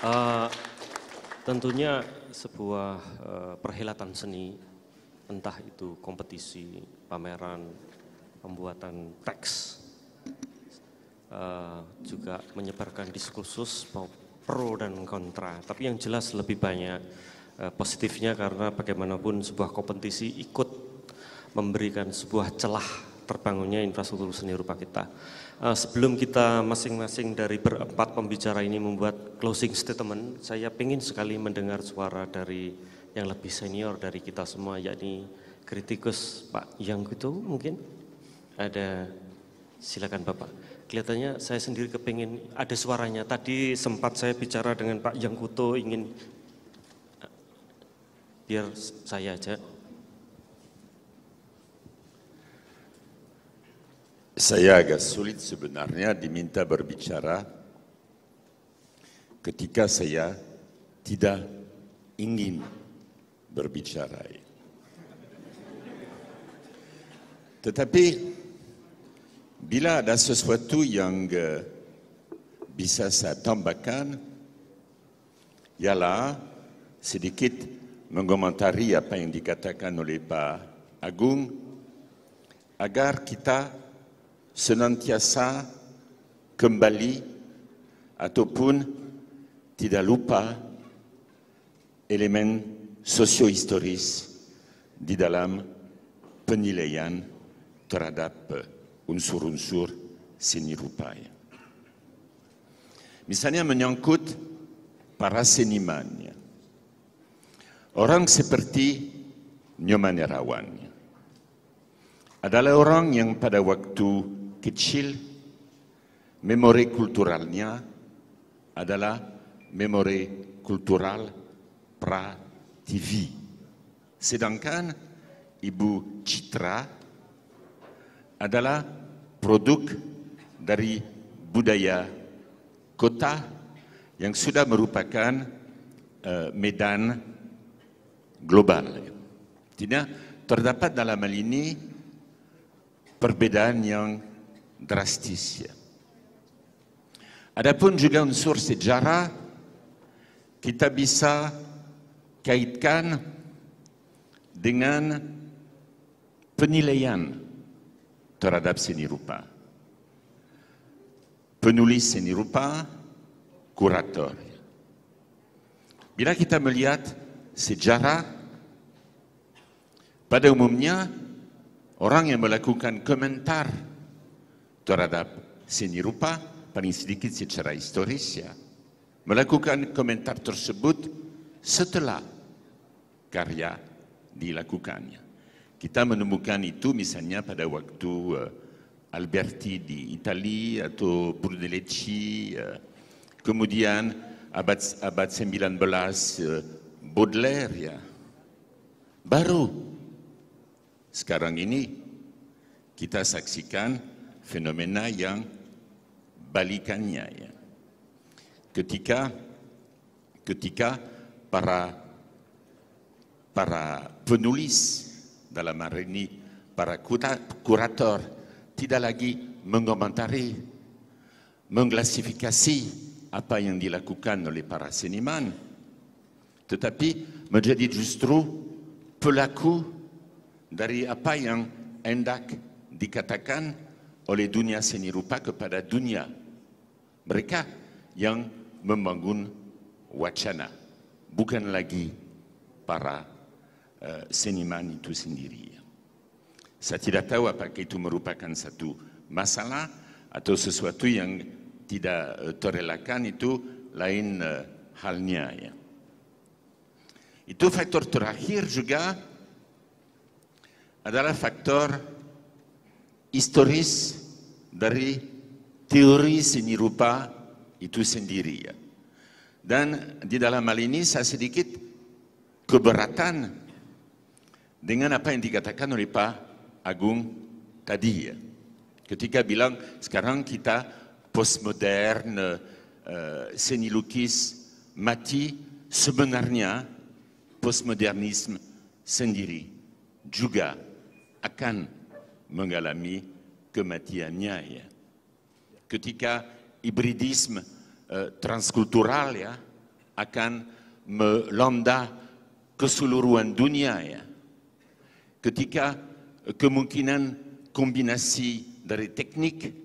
Uh, tentunya sebuah uh, perhelatan seni, entah itu kompetisi, pameran, pembuatan teks, uh, juga menyebarkan diskursus pro dan kontra, tapi yang jelas lebih banyak uh, positifnya karena bagaimanapun sebuah kompetisi ikut memberikan sebuah celah terbangunnya infrastruktur seni rupa kita. Uh, sebelum kita masing-masing dari berempat pembicara ini membuat closing statement, saya ingin sekali mendengar suara dari yang lebih senior dari kita semua, yakni kritikus Pak Yang itu mungkin ada silakan Bapak kelihatannya saya sendiri kepingin ada suaranya. Tadi sempat saya bicara dengan Pak Jangkuto ingin eh, biar saya aja. Saya agak sulit sebenarnya diminta berbicara ketika saya tidak ingin berbicara. Tetapi Bila ada sesuatu yang eh, bisa saya tambahkan ialah sedikit mengomentari apa yang dikatakan oleh Pak Agung agar kita senantiasa kembali ataupun tidak lupa elemen sosiohistoris di dalam penilaian terhadap eh, unsur-unsur seni rupanya. Misalnya menyangkut para senimannya. Orang seperti Nyoman Erawan adalah orang yang pada waktu kecil memori kulturalnya adalah memori kultural pra-TV. Sedangkan Ibu Citra adalah produk dari budaya kota yang sudah merupakan eh, medan global. Tidak terdapat dalam hal ini perbedaan yang drastis. Ya. Adapun juga unsur sejarah kita bisa kaitkan dengan penilaian terhadap seni rupa. Penulis seni rupa, kurator. Bila kita melihat sejarah, pada umumnya orang yang melakukan komentar terhadap seni rupa, paling sedikit secara historis ya, melakukan komentar tersebut setelah karya dilakukannya. Kita menemukan itu misalnya pada waktu uh, Alberti di Italia atau Brunelleschi, uh, kemudian abad abad 19 uh, eh, Baudelaire ya. Baru sekarang ini kita saksikan fenomena yang balikannya ya. Ketika ketika para para penulis dalam hari ini para kurator tidak lagi mengomentari, mengklasifikasi apa yang dilakukan oleh para seniman, tetapi menjadi justru pelaku dari apa yang hendak dikatakan oleh dunia seni rupa kepada dunia. Mereka yang membangun wacana, bukan lagi para Eh, seniman itu sendiri. Saya tidak tahu apakah itu merupakan satu masalah atau sesuatu yang tidak eh, terelakkan itu lain eh, halnya ya. Itu faktor terakhir juga adalah faktor historis dari teori seni rupa itu sendiri ya. Dan di dalam hal ini saya sedikit keberatan dengan apa yang dikatakan oleh Pak Agung tadi ya. Ketika bilang sekarang kita postmodern, uh, seni lukis mati, sebenarnya postmodernisme sendiri juga akan mengalami kematiannya ya. Ketika hibridisme uh, transkultural ya akan melanda keseluruhan dunia ya ketika eh, kemungkinan kombinasi dari teknik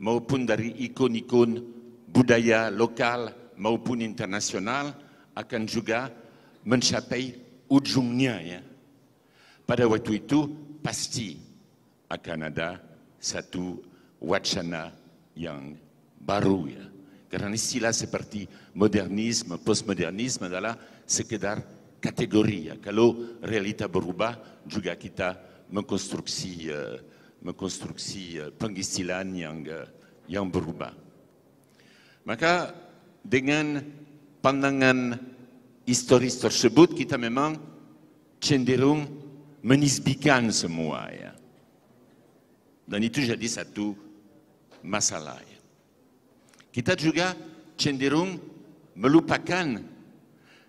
maupun dari ikon-ikon budaya lokal maupun internasional akan juga mencapai ujungnya ya. Pada waktu itu pasti akan ada satu wacana yang baru ya. Karena istilah seperti modernisme, postmodernisme adalah sekedar kategori ya. Kalau realita berubah juga kita mengkonstruksi uh, mengkonstruksi uh, ya, pengistilahan yang uh, yang berubah. Maka dengan pandangan historis tersebut kita memang cenderung menisbikan semua ya. Dan itu jadi satu masalah. Ya. Kita juga cenderung melupakan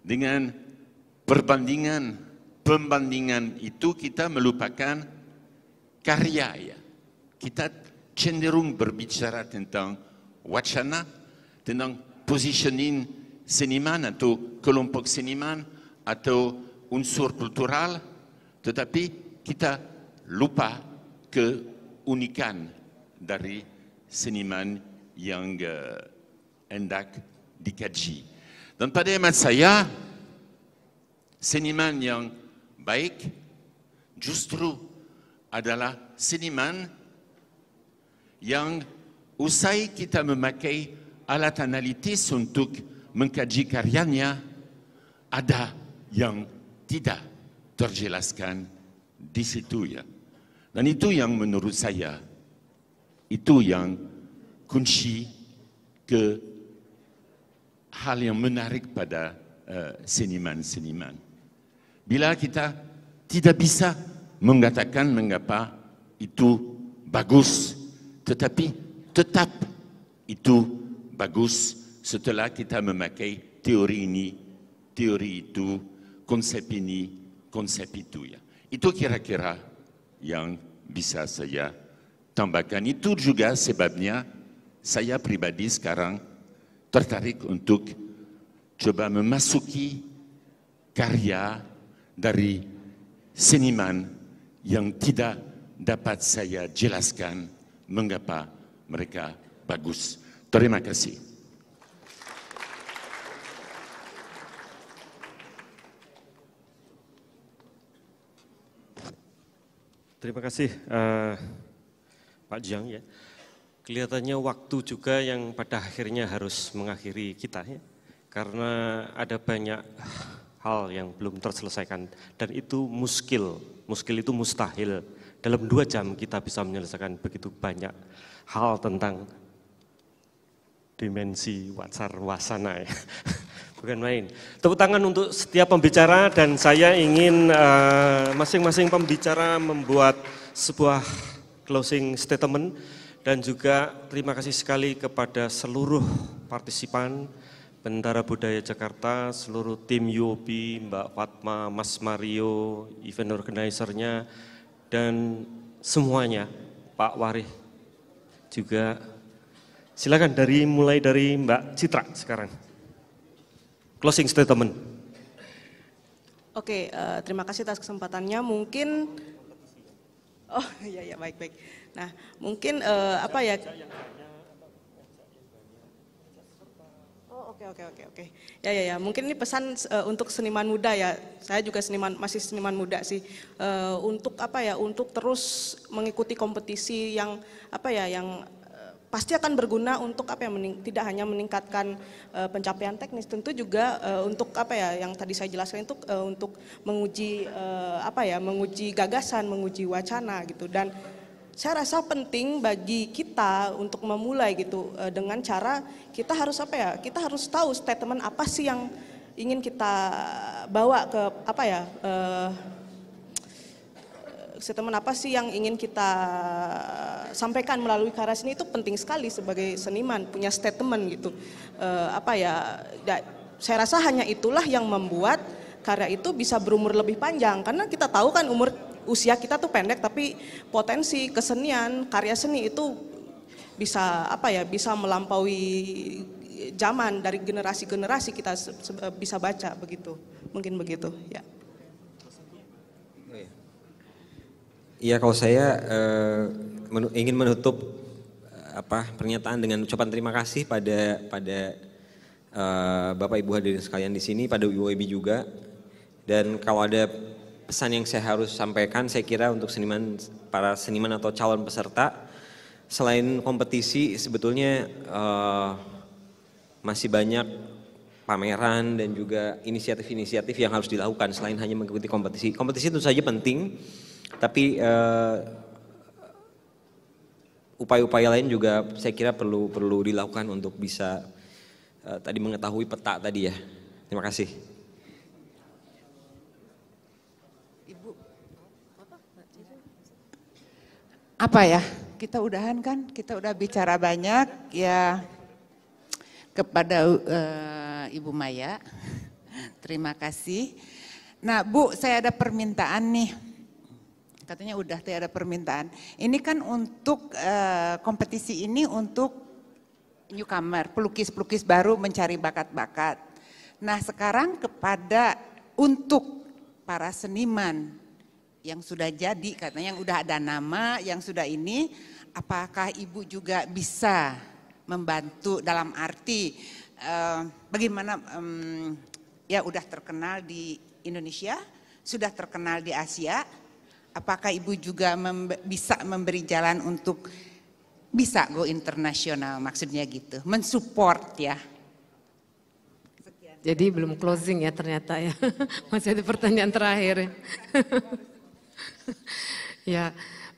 dengan perbandingan, pembandingan itu kita melupakan karya ya. Kita cenderung berbicara tentang wacana, tentang positioning seniman atau kelompok seniman atau unsur kultural, tetapi kita lupa keunikan dari seniman yang uh, hendak dikaji. Dan pada hemat saya, seniman yang baik justru adalah seniman yang usai kita memakai alat analitis untuk mengkaji karyanya, ada yang tidak terjelaskan di situ ya. Dan itu yang menurut saya, itu yang kunci ke hal yang menarik pada eh, seniman-seniman. Uh, seniman -seniman. Bila kita tidak bisa mengatakan mengapa itu bagus, tetapi tetap itu bagus setelah kita memakai teori ini, teori itu, konsep ini, konsep itu ya. Itu kira-kira yang bisa saya tambahkan. Itu juga sebabnya saya pribadi sekarang tertarik untuk coba memasuki karya dari seniman yang tidak dapat saya jelaskan mengapa mereka bagus. Terima kasih. Terima kasih uh, Pak Jiang ya. Kelihatannya waktu juga yang pada akhirnya harus mengakhiri kita ya. Karena ada banyak hal yang belum terselesaikan dan itu muskil, muskil itu mustahil. Dalam dua jam kita bisa menyelesaikan begitu banyak hal tentang dimensi wacar wasana ya. Bukan main. Tepuk tangan untuk setiap pembicara dan saya ingin eh, masing-masing uh, masing -masing pembicara membuat sebuah closing statement dan juga terima kasih sekali kepada seluruh partisipan Bentara Budaya Jakarta, seluruh tim UOB, Mbak Fatma, Mas Mario, event organizer-nya dan semuanya, Pak Warih juga. Silakan dari mulai dari Mbak Citra sekarang. Closing statement. Oke, uh, terima kasih atas kesempatannya. Mungkin, oh iya iya baik baik. Nah mungkin uh, apa ya? Oke oke oke oke. Ya ya ya. Mungkin ini pesan uh, untuk seniman muda ya. Saya juga seniman masih seniman muda sih. Uh, untuk apa ya? Untuk terus mengikuti kompetisi yang apa ya? Yang eh, pasti akan berguna untuk apa ya? Mening, tidak hanya meningkatkan uh, pencapaian teknis, tentu juga uh, untuk apa ya? Yang tadi saya jelaskan itu uh, untuk menguji uh, apa ya? Menguji gagasan, menguji wacana gitu dan saya rasa penting bagi kita untuk memulai gitu eh, dengan cara kita harus apa ya kita harus tahu statement apa sih yang ingin kita bawa ke apa ya uh, statement apa sih yang ingin kita sampaikan melalui karya ini itu penting sekali sebagai seniman punya statement gitu uh, apa ya, ya saya rasa hanya itulah yang membuat karya itu bisa berumur lebih panjang karena kita tahu kan umur usia kita tuh pendek tapi potensi kesenian, karya seni itu bisa apa ya, bisa melampaui zaman dari generasi generasi kita bisa baca begitu. Mungkin begitu, ya. Iya, kalau saya eh, ingin menutup eh, apa pernyataan dengan ucapan terima kasih pada pada uh, Bapak Ibu hadirin sekalian di sini, pada UIB juga. Dan kalau ada pesan yang saya harus sampaikan saya kira untuk seniman para seniman atau calon peserta selain kompetisi sebetulnya uh, masih banyak pameran dan juga inisiatif-inisiatif yang harus dilakukan selain hanya mengikuti kompetisi. Kompetisi itu saja penting, tapi eh, upaya-upaya uh, lain juga saya kira perlu perlu dilakukan untuk bisa uh, tadi mengetahui peta tadi ya. Terima kasih. apa ya? Kita udahan kan, kita udah bicara banyak ya kepada uh, Ibu Maya. Terima kasih. Nah, Bu, saya ada permintaan nih. Katanya udah tidak ada permintaan. Ini kan untuk uh, kompetisi ini untuk newcomer, pelukis-pelukis baru mencari bakat-bakat. Nah, sekarang kepada untuk para seniman yang sudah jadi katanya yang udah ada nama yang sudah ini apakah ibu juga bisa membantu dalam arti eh, bagaimana eh, ya udah terkenal di Indonesia sudah terkenal di Asia apakah ibu juga mem bisa memberi jalan untuk bisa go internasional maksudnya gitu mensupport ya jadi belum closing ya ternyata ya masih ada pertanyaan terakhir ya. ya,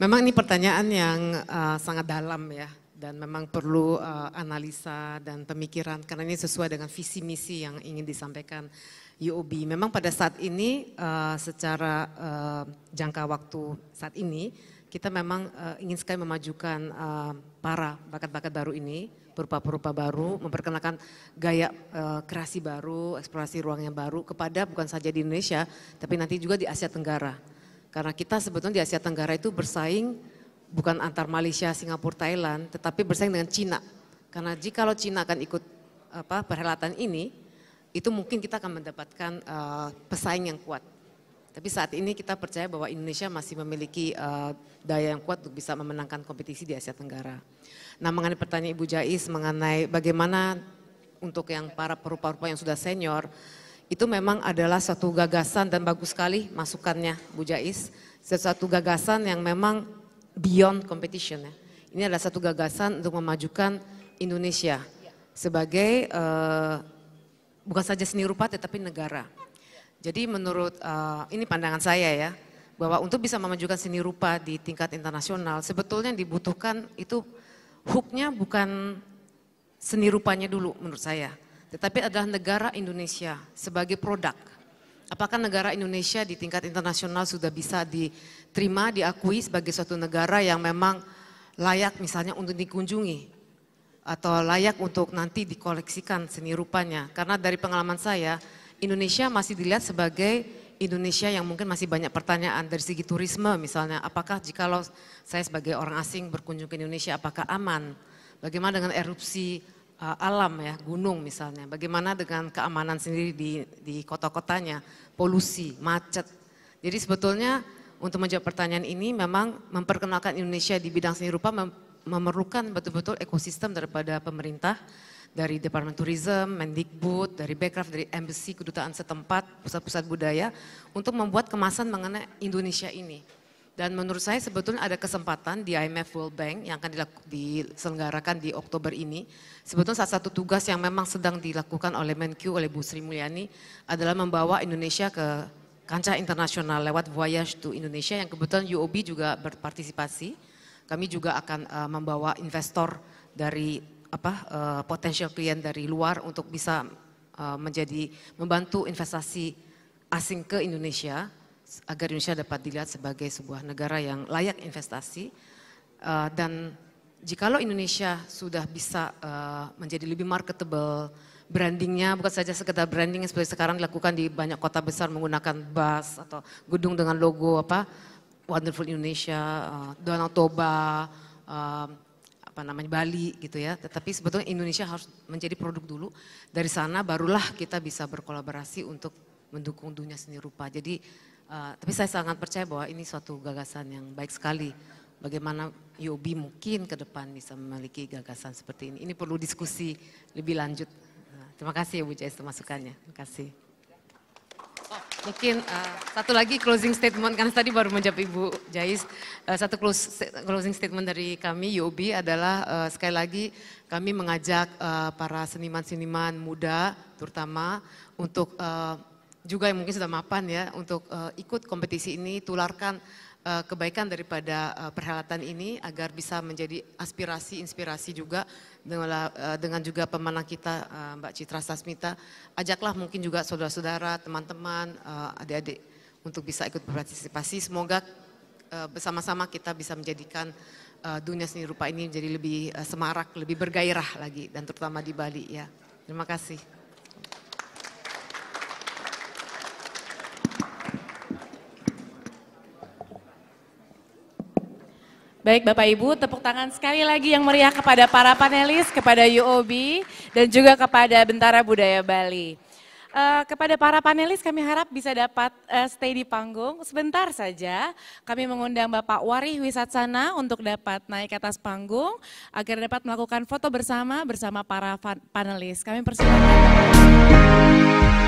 memang ini pertanyaan yang uh, sangat dalam ya dan memang perlu uh, analisa dan pemikiran karena ini sesuai dengan visi misi yang ingin disampaikan UOB. Memang pada saat ini uh, secara uh, jangka waktu saat ini kita memang uh, ingin sekali memajukan uh, para bakat-bakat baru ini berupa-berupa baru, memperkenalkan gaya uh, kreasi baru, eksplorasi ruang yang baru kepada bukan saja di Indonesia tapi nanti juga di Asia Tenggara karena kita sebetulnya di Asia Tenggara itu bersaing bukan antar Malaysia, Singapura, Thailand, tetapi bersaing dengan Cina. Karena jika kalau Cina akan ikut apa perhelatan ini, itu mungkin kita akan mendapatkan uh, pesaing yang kuat. Tapi saat ini kita percaya bahwa Indonesia masih memiliki uh, daya yang kuat untuk bisa memenangkan kompetisi di Asia Tenggara. Nah mengenai pertanyaan Ibu Jais mengenai bagaimana untuk yang para perupa-perupa yang sudah senior, itu memang adalah satu gagasan dan bagus sekali masukannya Bu Jais. Sesuatu gagasan yang memang beyond competition ya. Ini adalah satu gagasan untuk memajukan Indonesia sebagai uh, bukan saja seni rupa tetapi negara. Jadi menurut uh, ini pandangan saya ya bahwa untuk bisa memajukan seni rupa di tingkat internasional sebetulnya dibutuhkan itu hooknya bukan seni rupanya dulu menurut saya tetapi adalah negara Indonesia sebagai produk. Apakah negara Indonesia di tingkat internasional sudah bisa diterima, diakui sebagai suatu negara yang memang layak misalnya untuk dikunjungi atau layak untuk nanti dikoleksikan seni rupanya? Karena dari pengalaman saya, Indonesia masih dilihat sebagai Indonesia yang mungkin masih banyak pertanyaan dari segi turisme misalnya. Apakah jikalau saya sebagai orang asing berkunjung ke Indonesia apakah aman? Bagaimana dengan erupsi Eh, alam ya, gunung misalnya. Bagaimana dengan keamanan sendiri di, di kota-kotanya, polusi, macet. Jadi sebetulnya untuk menjawab pertanyaan ini memang memperkenalkan Indonesia di bidang seni rupa mem memerlukan betul-betul ekosistem daripada pemerintah, dari Departemen Tourism, Mendikbud, dari Backcraft, dari Embassy, Kedutaan setempat, pusat-pusat budaya, untuk membuat kemasan mengenai Indonesia ini. Dan menurut saya sebetulnya ada kesempatan di IMF World Bank yang akan diselenggarakan di Oktober ini. Sebetulnya salah satu tugas yang memang sedang dilakukan oleh Menkyu, oleh Bu Sri Mulyani adalah membawa Indonesia ke kancah internasional lewat Voyage to Indonesia yang kebetulan UOB juga berpartisipasi. Kami juga akan uh, membawa investor dari apa uh, eh, potensial klien dari luar untuk bisa uh, menjadi membantu investasi asing ke Indonesia agar Indonesia dapat dilihat sebagai sebuah negara yang layak investasi uh, dan jikalau Indonesia sudah bisa uh, menjadi lebih marketable brandingnya bukan saja sekedar branding yang seperti sekarang dilakukan di banyak kota besar menggunakan bus atau gedung dengan logo apa Wonderful Indonesia, uh, Danau Toba, uh, apa namanya Bali gitu ya. Tetapi sebetulnya Indonesia harus menjadi produk dulu. Dari sana barulah kita bisa berkolaborasi untuk mendukung dunia seni rupa. Jadi Eh, tapi saya sangat percaya bahwa ini suatu gagasan yang baik sekali. Bagaimana UOB mungkin ke depan bisa memiliki gagasan seperti ini. Ini perlu diskusi lebih lanjut. Uh, terima kasih ya Bu Jais masukannya. Terima kasih. Oh, mungkin uh, satu lagi closing statement, karena tadi baru menjawab Ibu Jais. Uh, satu close, closing statement dari kami UOB adalah uh, sekali lagi kami mengajak uh, para seniman-seniman muda terutama untuk uh, juga yang mungkin sudah mapan ya untuk uh, ikut kompetisi ini tularkan uh, kebaikan daripada uh, perhelatan ini agar bisa menjadi aspirasi inspirasi juga dengan uh, dengan juga pemenang kita uh, Mbak Citra Sasmita ajaklah mungkin juga saudara-saudara teman-teman uh, adik-adik untuk bisa ikut berpartisipasi semoga uh, bersama-sama kita bisa menjadikan uh, dunia seni rupa ini menjadi lebih uh, semarak lebih bergairah lagi dan terutama di Bali ya terima kasih Baik Bapak Ibu, tepuk tangan sekali lagi yang meriah kepada para panelis, kepada UOB, dan juga kepada Bentara Budaya Bali. Uh, kepada para panelis kami harap bisa dapat uh, stay di panggung sebentar saja. Kami mengundang Bapak Wari Wisatsana untuk dapat naik ke atas panggung agar dapat melakukan foto bersama bersama para panelis. Kami persilakan.